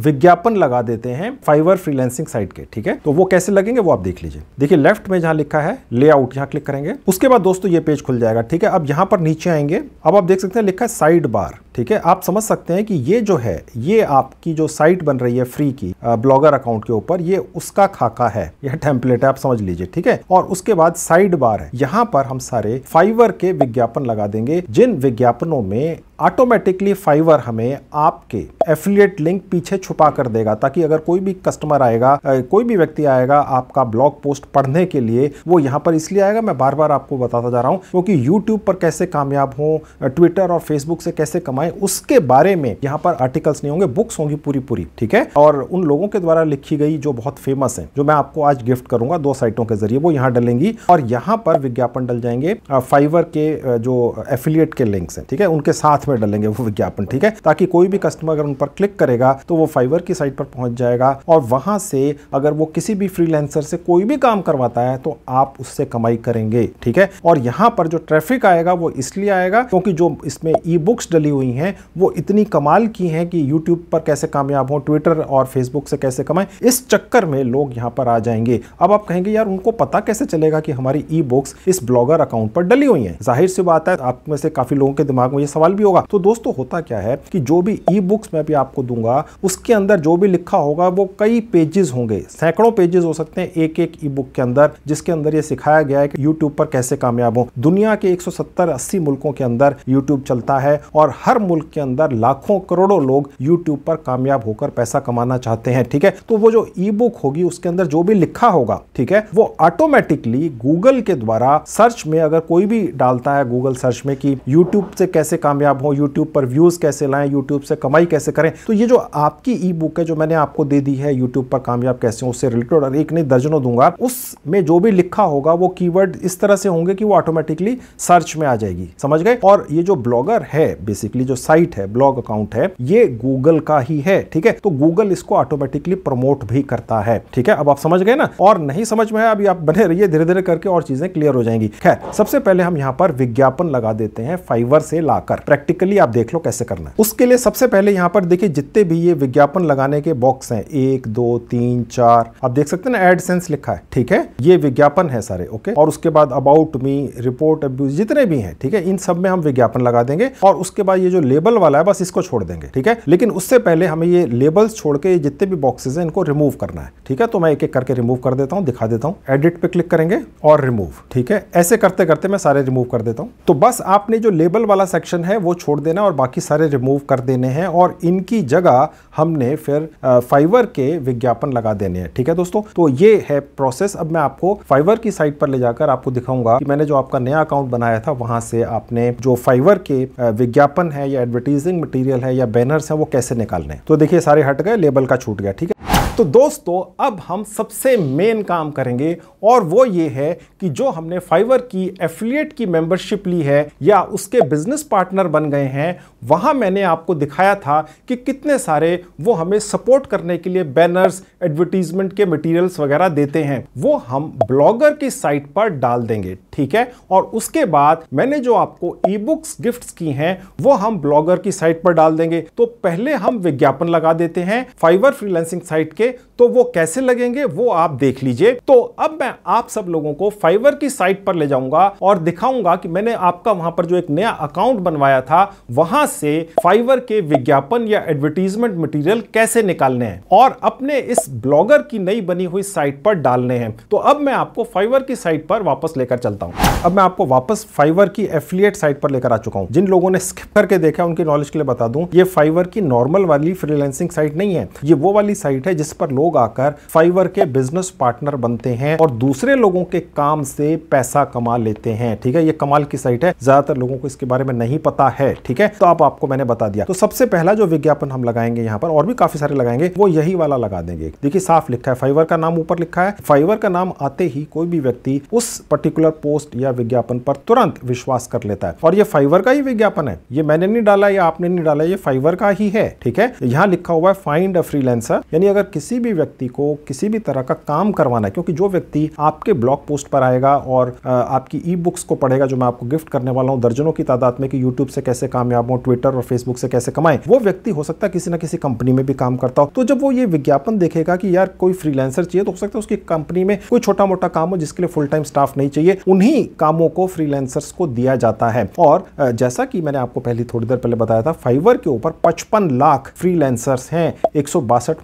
[SPEAKER 1] विज्ञापन लगा देते हैं फाइवर फ्रीलैंसिंग साइट के ठीक है तो वो कैसे लगेंगे वो आप देख लीजिए देखिए लेफ्ट में जहां लिखा है लेआउट यहां क्लिक करेंगे उसके बाद दोस्तों ये पेज खुल जाएगा ठीक है अब यहाँ पर नीचे आएंगे अब आप देख सकते हैं लिखा है साइड बार ठीक है आप समझ सकते हैं कि ये जो है ये आपकी जो साइट बन रही है फ्री की ब्लॉगर अकाउंट के ऊपर ये उसका खाका है यह टेम्पलेट है आप समझ लीजिए ठीक है और उसके बाद साइड बार है यहाँ पर हम सारे फाइवर के विज्ञापन लगा देंगे जिन विज्ञापनों में ऑटोमेटिकली फाइवर हमें आपके एफिलिएट लिंक पीछे छुपा कर देगा ताकि अगर कोई भी कस्टमर आएगा कोई भी व्यक्ति आएगा आपका ब्लॉग पोस्ट पढ़ने के लिए वो यहाँ पर इसलिए आएगा मैं बार बार आपको बताता जा रहा हूँ क्योंकि यूट्यूब पर कैसे कामयाब हो ट्विटर और फेसबुक से कैसे कमाएं उसके बारे में यहाँ पर आर्टिकल्स नहीं होंगे बुक्स होंगी पूरी पूरी ठीक है और उन लोगों के द्वारा लिखी गई जो बहुत फेमस है जो मैं आपको आज गिफ्ट करूंगा दो साइटों के जरिए वो यहाँ डलेंगी और यहाँ पर विज्ञापन डल जाएंगे फाइवर के जो एफिलियट के लिंक्स हैं ठीक है उनके साथ में डलेंगे वो विज्ञापन ठीक है ताकि कोई भी कस्टमर अगर उन पर क्लिक करेगा तो वो फाइवर की साइट पर पहुंच जाएगा और वहां से अगर वो किसी भी फ्रीलैंसर से कोई भी काम करवाता है तो आप उससे कमाई करेंगे ठीक है और यहाँ पर जो ट्रैफिक आएगा वो इसलिए आएगा क्योंकि जो इसमें ई बुक्स डली हुई हैं वो इतनी कमाल की हैं कि यूट्यूब पर कैसे कामयाब हों ट्विटर और फेसबुक से कैसे कमाएं इस चक्कर में लोग यहाँ पर आ जाएंगे अब आप कहेंगे यार उनको पता कैसे चलेगा कि हमारी ई बुक्स इस ब्लॉगर अकाउंट पर डली हुई हैं जाहिर सी बात है आप में से काफी लोगों के दिमाग में ये सवाल भी होगा तो दोस्तों होता क्या है कि जो भी ई बुक्स मैं भी आपको दूंगा उसके अंदर जो भी लिखा होगा वो कई पेजेस होंगे सैकड़ों पेजेस हो सकते हैं एक एक ई बुक के अंदर जिसके अंदर ये सिखाया गया है कि यूट्यूब पर कैसे कैसे कामयाब हो दुनिया के 170 सौ मुल्कों के अंदर यूट्यूब चलता है और हर मुल्क के अंदर लाखों करोड़ों लोग यूट्यूब पर कामयाब होकर पैसा कमाना चाहते हैं ठीक है तो वो जो ई बुक होगी उसके अंदर जो भी लिखा होगा ठीक है वो ऑटोमेटिकली गूगल के द्वारा सर्च में अगर कोई भी डालता है गूगल सर्च में कि यूट्यूब से कैसे कामयाब हो यूट्यूब पर व्यूज कैसे लाएं यूट्यूब से कमाई कैसे करें तो ये जो आपकी ई बुक है जो मैंने आपको दे दी है यूट्यूब पर कामयाब कैसे हो उससे रिलेटेड एक नहीं दर्जनों दूंगा उसमें जो भी लिखा होगा वो कीवर्ड इस तरह से होंगे होंगे कि वो ऑटोमेटिकली सर्च में आ जाएगी समझ गए और ये जो ब्लॉगर है बेसिकली जो साइट है ब्लॉग अकाउंट है ये गूगल का ही है ठीक है तो गूगल इसको ऑटोमेटिकली प्रमोट भी करता है ठीक है अब आप समझ गए ना और नहीं समझ में अभी आप बने रहिए धीरे धीरे करके और चीजें क्लियर हो जाएंगी खैर सबसे पहले हम यहाँ पर विज्ञापन लगा देते हैं फाइवर से लाकर प्रैक्टिकली आप देख लो कैसे करना है उसके लिए सबसे पहले यहाँ पर देखिए जितने भी ये विज्ञापन लगाने के बॉक्स हैं एक दो तीन चार आप देख सकते हैं ना एडसेंस लिखा है ठीक है ये विज्ञापन है सारे ओके और उसके बाद about about me report abuse जितने भी हैं ठीक है इन सब में हम विज्ञापन लगा देंगे और उसके बाद ये जो लेबल वाला है बस इसको छोड़ देंगे ठीक है लेकिन उससे पहले हमें ये लेबल्स छोड़ के जितने भी बॉक्सेज हैं इनको रिमूव करना है ठीक है तो मैं एक एक करके रिमूव कर देता हूँ दिखा देता हूँ एडिट पे क्लिक करेंगे और रिमूव ठीक है ऐसे करते करते मैं सारे रिमूव कर देता हूँ तो बस आपने जो लेबल वाला सेक्शन है वो छोड़ देना और बाकी सारे रिमूव कर देने हैं और इनकी जगह हमने फिर फाइवर के विज्ञापन लगा देने हैं ठीक है दोस्तों तो ये है प्रोसेस अब मैं आपको फाइवर की साइट पर ले जाकर आपको दिखाऊंगा कि मैंने जो आपका नया अकाउंट बनाया था वहां से आपने जो फाइवर के विज्ञापन है या एडवर्टीजिंग मटीरियल है या बैनर्स हैं वो कैसे निकालने तो देखिए सारे हट गए लेबल का छूट गया ठीक है तो दोस्तों अब हम सबसे मेन काम करेंगे और वो ये है कि जो हमने फाइवर की एफिलिएट की मेंबरशिप ली है या उसके बिजनेस पार्टनर बन गए हैं वहाँ मैंने आपको दिखाया था कि कितने सारे वो हमें सपोर्ट करने के लिए बैनर्स एडवर्टीजमेंट के मटेरियल्स वगैरह देते हैं वो हम ब्लॉगर की साइट पर डाल देंगे ठीक है और उसके बाद मैंने जो आपको ई बुक्स गिफ्ट की हैं वो हम ब्लॉगर की साइट पर डाल देंगे तो पहले हम विज्ञापन लगा देते हैं फाइवर फ्रीलेंसिंग साइट के तो वो कैसे लगेंगे वो आप देख लीजिए तो अब मैं आप सब लोगों को फाइवर की साइट पर ले जाऊंगा और दिखाऊंगा कि मैंने आपका वहां पर जो एक नया अकाउंट बनवाया था वहां से फाइवर के विज्ञापन या एडवर्टीजमेंट मटेरियल कैसे निकालने हैं और अपने इस ब्लॉगर की नई बनी हुई साइट पर डालने हैं तो अब मैं आपको फाइवर की साइट पर वापस लेकर चलता हूं अब मैं आपको वापस फाइवर की एफिलियट साइट पर लेकर आ चुका हूं जिन लोगों ने स्किप करके देखा उनकी नॉलेज के लिए बता दूं ये फाइवर की नॉर्मल वाली फ्रीलैंसिंग साइट नहीं है ये वो वाली साइट है जिस जिस पर लोग आकर फाइवर के बिजनेस पार्टनर बनते हैं और दूसरे लोगों के काम से पैसा कमा लेते हैं ठीक है ये कमाल की साइट है ज्यादातर लोगों को इसके बारे में नहीं पता है ठीक है तो आप आपको मैंने बता दिया तो सबसे पहला जो विज्ञापन हम लगाएंगे यहाँ पर और भी काफी सारे लगाएंगे वो यही वाला लगा देंगे देखिए साफ लिखा है फाइवर का नाम ऊपर लिखा है फाइवर का नाम आते ही कोई भी व्यक्ति उस पर्टिकुलर पोस्ट या विज्ञापन पर तुरंत विश्वास कर लेता है और ये फाइवर का ही विज्ञापन है ये मैंने नहीं डाला या आपने नहीं डाला ये फाइवर का ही है ठीक है यहाँ लिखा हुआ है फाइंड अ फ्रीलेंसर यानी अगर किसी भी व्यक्ति को किसी भी तरह का काम करवाना है क्योंकि जो व्यक्ति आपके ब्लॉग पोस्ट पर आएगा और आपकी ई बुक्स को पढ़ेगा जो मैं आपको गिफ्ट करने वाला हूँ दर्जनों की तादाद में कि यूट्यूब से कैसे कामयाब हो ट्विटर और फेसबुक से कैसे कमाए वो व्यक्ति हो सकता है किसी ना किसी कंपनी में भी काम करता हो तो जब वो ये विज्ञापन देखेगा कि यार कोई फ्रीलांसर चाहिए तो हो सकता है उसकी कंपनी में कोई छोटा मोटा काम हो जिसके लिए फुल टाइम स्टाफ नहीं चाहिए उन्हीं कामों को फ्रीलांसर्स को दिया जाता है और जैसा कि मैंने आपको पहले थोड़ी देर पहले बताया था फाइवर के ऊपर पचपन लाख फ्रीलांसर्स हैं एक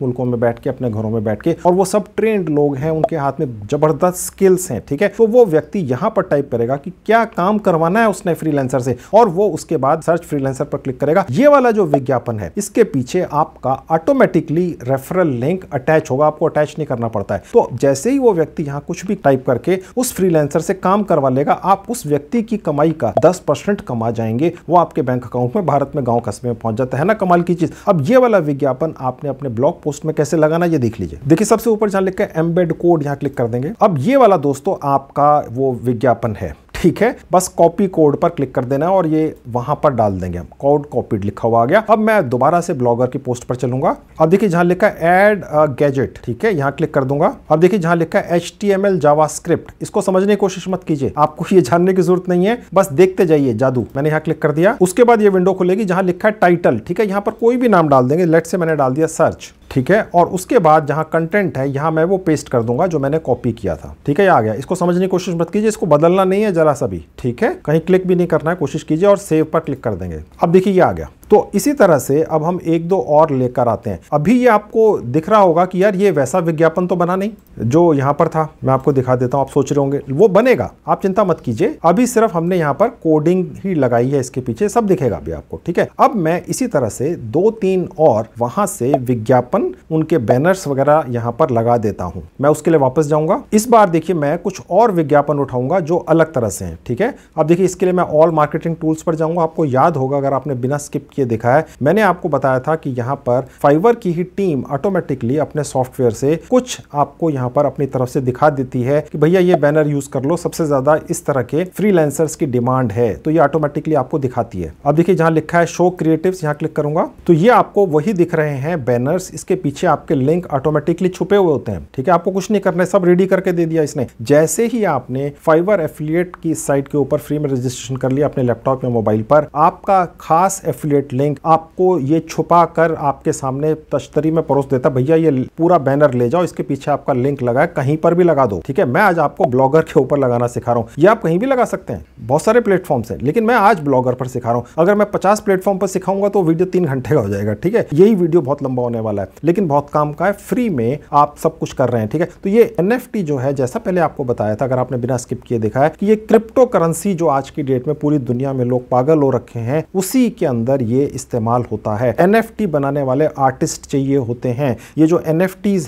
[SPEAKER 1] मुल्कों में बैठ के के अपने घरों में बैठ के और वो सब ट्रेंड लोग हैं उनके हाथ में जबरदस्त स्किल्स हैं ठीक है तो वो व्यक्ति यहां पर टाइप करेगा कि क्या काम करवाना है उसने फ्रीलेंसर से और वो उसके बाद सर्च फ्रीलेंसर पर क्लिक करेगा ये वाला जो विज्ञापन है इसके पीछे आपका ऑटोमेटिकली रेफरल लिंक अटैच होगा आपको अटैच नहीं करना पड़ता है तो जैसे ही वो व्यक्ति यहाँ कुछ भी टाइप करके उस फ्रीलेंसर से काम करवा लेगा आप उस व्यक्ति की कमाई का दस कमा जाएंगे वो आपके बैंक अकाउंट में भारत में गाँव कस्बे में पहुंच जाता है ना कमाल की चीज अब ये वाला विज्ञापन आपने अपने ब्लॉग पोस्ट में कैसे लगा लगाना ये देख लीजिए देखिए सबसे ऊपर जहां लिखा है एम्बेड कोड यहाँ क्लिक कर देंगे अब ये वाला दोस्तों आपका वो विज्ञापन है ठीक है बस कॉपी कोड पर क्लिक कर देना है और ये वहां पर डाल देंगे हम कोड कॉपीड लिखा हुआ आ गया अब मैं दोबारा से ब्लॉगर की पोस्ट पर चलूंगा अब देखिए जहां लिखा है एड गैजेट ठीक है यहाँ क्लिक कर दूंगा अब देखिए जहां लिखा है H T M L javascript इसको समझने की कोशिश मत कीजिए आपको ये जानने की जरूरत नहीं है बस देखते जाइए जादू मैंने यहाँ क्लिक कर दिया उसके बाद ये विंडो खुलेगी जहां लिखा है टाइटल ठीक है यहाँ पर कोई भी नाम डाल देंगे लेट से मैंने डाल दिया सर्च ठीक है और उसके बाद जहाँ कंटेंट है यहाँ मैं वो पेस्ट कर दूंगा जो मैंने कॉपी किया था ठीक है आ गया इसको समझने की कोशिश मत कीजिए इसको बदलना नहीं है जरा सा भी ठीक है कहीं क्लिक भी नहीं करना है कोशिश कीजिए और सेव पर क्लिक कर देंगे अब देखिए ये आ गया तो इसी तरह से अब हम एक दो और लेकर आते हैं अभी ये आपको दिख रहा होगा कि यार ये वैसा विज्ञापन तो बना नहीं जो यहाँ पर था मैं आपको दिखा देता हूँ आप सोच रहे होंगे वो बनेगा आप चिंता मत कीजिए अभी सिर्फ हमने यहाँ पर कोडिंग ही लगाई है इसके पीछे सब दिखेगा अभी आपको ठीक है अब मैं इसी तरह से दो तीन और वहां से विज्ञापन उनके बैनर्स वगैरह यहाँ पर लगा देता हूँ मैं उसके लिए वापस जाऊंगा इस बार देखिए मैं कुछ और विज्ञापन उठाऊंगा जो अलग तरह से है ठीक है अब देखिए इसके लिए मैं ऑल मार्केटिंग टूल्स पर जाऊंगा आपको याद होगा अगर आपने बिना स्किप ये देखा है मैंने आपको बताया था कि यहाँ पर फाइवर की ही टीम ऑटोमेटिकली अपने सॉफ्टवेयर से कुछ आपको यहाँ पर अपनी तरफ से दिखा देती है कि भैया ये बैनर यूज कर लो सबसे ज्यादा इस तरह के फ्रीलांसर्स की डिमांड है तो ये ऑटोमेटिकली आपको दिखाती है अब देखिए जहाँ लिखा है शो क्रिएटिव यहाँ क्लिक करूंगा तो ये आपको वही दिख रहे हैं बैनर्स इसके पीछे आपके लिंक ऑटोमेटिकली छुपे हुए होते हैं ठीक है आपको कुछ नहीं करना है सब रेडी करके दे दिया इसने जैसे ही आपने फाइवर एफिलियट की साइट के ऊपर फ्री में रजिस्ट्रेशन कर लिया अपने लैपटॉप या मोबाइल पर आपका खास एफिलिएट प्राइवेट लिंक आपको ये छुपा कर आपके सामने तश्तरी में परोस देता भैया ये पूरा बैनर ले जाओ इसके पीछे आपका लिंक लगा है कहीं पर भी लगा दो ठीक है मैं आज आपको ब्लॉगर के ऊपर लगाना सिखा रहा हूँ ये आप कहीं भी लगा सकते हैं बहुत सारे प्लेटफॉर्म है लेकिन मैं आज ब्लॉगर पर सिखा रहा हूँ अगर मैं पचास प्लेटफॉर्म पर सिखाऊंगा तो वीडियो तीन घंटे का हो जाएगा ठीक है यही वीडियो बहुत लंबा होने वाला है लेकिन बहुत काम का है फ्री में आप सब कुछ कर रहे हैं ठीक है तो ये एन जो है जैसा पहले आपको बताया था अगर आपने बिना स्किप किए देखा है कि ये क्रिप्टो करेंसी जो आज की डेट में पूरी दुनिया में लोग पागल हो रखे हैं उसी के अंदर ये लिए इस्तेमाल होता है एन बनाने वाले आर्टिस्ट चाहिए होते हैं ये जो एन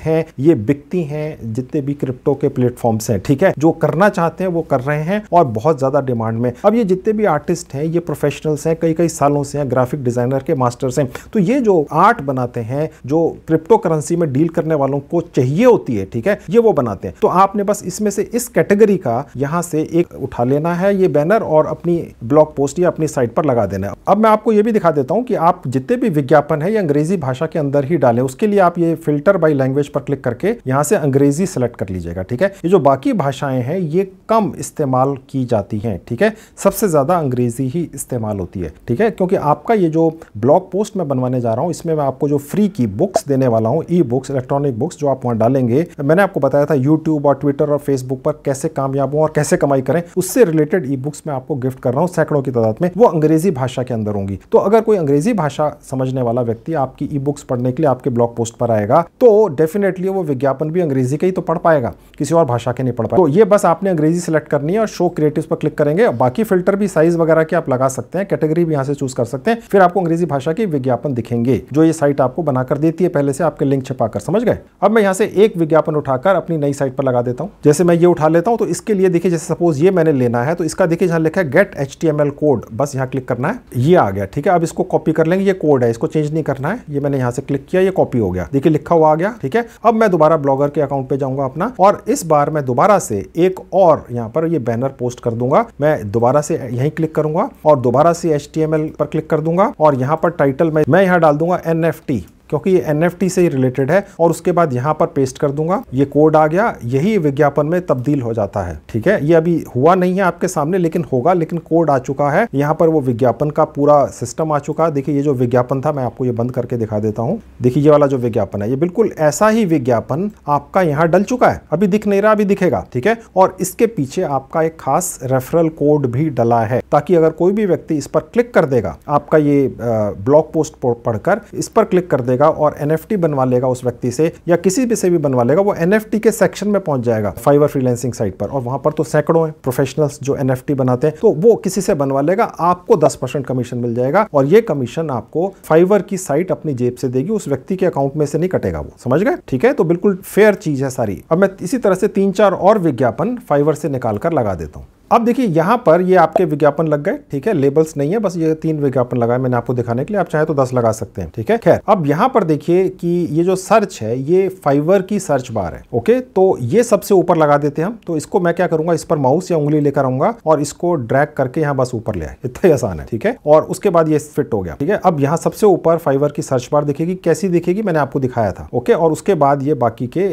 [SPEAKER 1] हैं ये बिकती हैं जितने भी क्रिप्टो के प्लेटफॉर्म्स हैं ठीक है जो करना चाहते हैं वो कर रहे हैं और बहुत ज़्यादा डिमांड में अब ये जितने भी आर्टिस्ट हैं ये प्रोफेशनल्स हैं कई कई सालों से हैं ग्राफिक डिज़ाइनर के मास्टर्स हैं तो ये जो आर्ट बनाते हैं जो क्रिप्टो करेंसी में डील करने वालों को चाहिए होती है ठीक है ये वो बनाते हैं तो आपने बस इसमें से इस कैटेगरी का यहाँ से एक उठा लेना है ये बैनर और अपनी ब्लॉग पोस्ट या अपनी साइट पर लगा देना है अब मैं आपको ये भी दिखा देता हूँ कि आप जितने भी विज्ञापन है ये अंग्रेजी भाषा के अंदर ही डालें उसके लिए आप ये फिल्टर बाई लैंग्वेज पर क्लिक करके यहाँ से अंग्रेजी सेलेक्ट कर लीजिएगा ठीक है ये जो बाकी भाषाएं हैं ये कम इस्तेमाल की जाती हैं ठीक है सबसे ज़्यादा अंग्रेजी ही इस्तेमाल होती है ठीक है क्योंकि आपका ये जो ब्लॉग पोस्ट मैं बनवाने जा रहा हूँ इसमें मैं आपको जो फ्री की बुक्स देने वाला हूँ ई बुक्स इलेक्ट्रॉनिक बुक्स जो आप वहाँ डालेंगे मैंने आपको बताया था यूट्यूब और ट्विटर और फेसबुक पर कैसे कामयाब हों और कैसे कमाई करें उससे रिलेटेड ई बुक्स मैं आपको गिफ्ट कर रहा हूँ सैकड़ों की तादाद में वो अंग्रेजी भाषा के अंदर होंगी तो अगर कोई अंग्रेजी भाषा समझने वाला व्यक्ति आपकी ई बुक्स पढ़ने के लिए आपके ब्लॉग पोस्ट पर आएगा तो डेफिनेटली वो विज्ञापन भी अंग्रेजी के ही तो पढ़ पाएगा किसी और भाषा के नहीं पढ़ पाएगा तो ये बस आपने अंग्रेजी सेलेक्ट करनी है और शो क्रिएटिव पर क्लिक करेंगे बाकी फिल्टर भी साइज वगैरह के आप लगा सकते हैं कैटेगरी भी यहाँ से चूज कर सकते हैं फिर आपको अंग्रेजी भाषा के विज्ञापन दिखेंगे जो ये साइट आपको बनाकर देती है पहले से आपके लिंक छिपा समझ गए अब मैं यहाँ से एक विज्ञापन उठाकर अपनी नई साइट पर लगा देता हूँ जैसे मैं ये उठा लेता हूँ तो इसके लिए देखिए जैसे सपोज ये मैंने लेना है तो इसका देखिए जहाँ लिखा है गेट एच कोड बस यहाँ क्लिक करना है ये आ गया ठीक है अब इसको इसको कॉपी कर लेंगे ये कोड है इसको चेंज नहीं करना है ये मैंने यहाँ से क्लिक किया ये कॉपी हो गया देखिए लिखा हुआ आ गया ठीक है अब मैं दोबारा ब्लॉगर के अकाउंट पे जाऊंगा अपना और इस बार मैं दोबारा से एक और यहाँ पर ये बैनर पोस्ट कर दूंगा मैं दोबारा से यही क्लिक करूंगा और दोबारा से एच पर क्लिक कर दूंगा और यहाँ पर टाइटल में मैं यहाँ डाल दूंगा एन क्योंकि ये एन से ही रिलेटेड है और उसके बाद यहाँ पर पेस्ट कर दूंगा ये कोड आ गया यही विज्ञापन में तब्दील हो जाता है ठीक है ये अभी हुआ नहीं है आपके सामने लेकिन होगा लेकिन कोड आ चुका है यहाँ पर वो विज्ञापन का पूरा सिस्टम आ चुका है देखिए ये जो विज्ञापन था मैं आपको ये बंद करके दिखा देता हूँ देखिए ये वाला जो विज्ञापन है ये बिल्कुल ऐसा ही विज्ञापन आपका यहाँ डल चुका है अभी दिख नहीं रहा अभी दिखेगा ठीक है और इसके पीछे आपका एक खास रेफरल कोड भी डला है ताकि अगर कोई भी व्यक्ति इस पर क्लिक कर देगा आपका ये ब्लॉग पोस्ट पढ़कर इस पर क्लिक कर देगा लेगा और एन बनवा लेगा उस व्यक्ति से या किसी भी से भी बनवा लेगा वो एन के सेक्शन में पहुंच जाएगा फाइवर फ्रीलेंसिंग साइट पर और वहां पर तो सैकड़ों हैं प्रोफेशनल्स जो एन बनाते हैं तो वो किसी से बनवा लेगा आपको दस कमीशन मिल जाएगा और ये कमीशन आपको फाइवर की साइट अपनी जेब से देगी उस व्यक्ति के अकाउंट में से नहीं कटेगा वो समझ गए ठीक है तो बिल्कुल फेयर चीज है सारी अब मैं इसी तरह से तीन चार और विज्ञापन फाइवर से निकालकर लगा देता हूं अब देखिए यहाँ पर ये आपके विज्ञापन लग गए ठीक है लेबल्स नहीं है बस ये तीन विज्ञापन लगाए मैंने आपको दिखाने के लिए आप चाहे तो दस लगा सकते हैं ठीक है खैर अब यहाँ पर देखिए कि ये जो सर्च है ये फाइवर की सर्च बार है ओके तो ये सबसे ऊपर लगा देते हैं हम तो इसको मैं क्या करूंगा इस पर माउस या उंगली लेकर आऊंगा और इसको ड्रैक करके यहाँ बस ऊपर ले आए इतना ही आसान है ठीक है और उसके बाद ये फिट हो गया ठीक है अब यहाँ सबसे ऊपर फाइवर की सर्च बार दिखेगी कैसी दिखेगी मैंने आपको दिखाया था ओके और उसके बाद ये बाकी के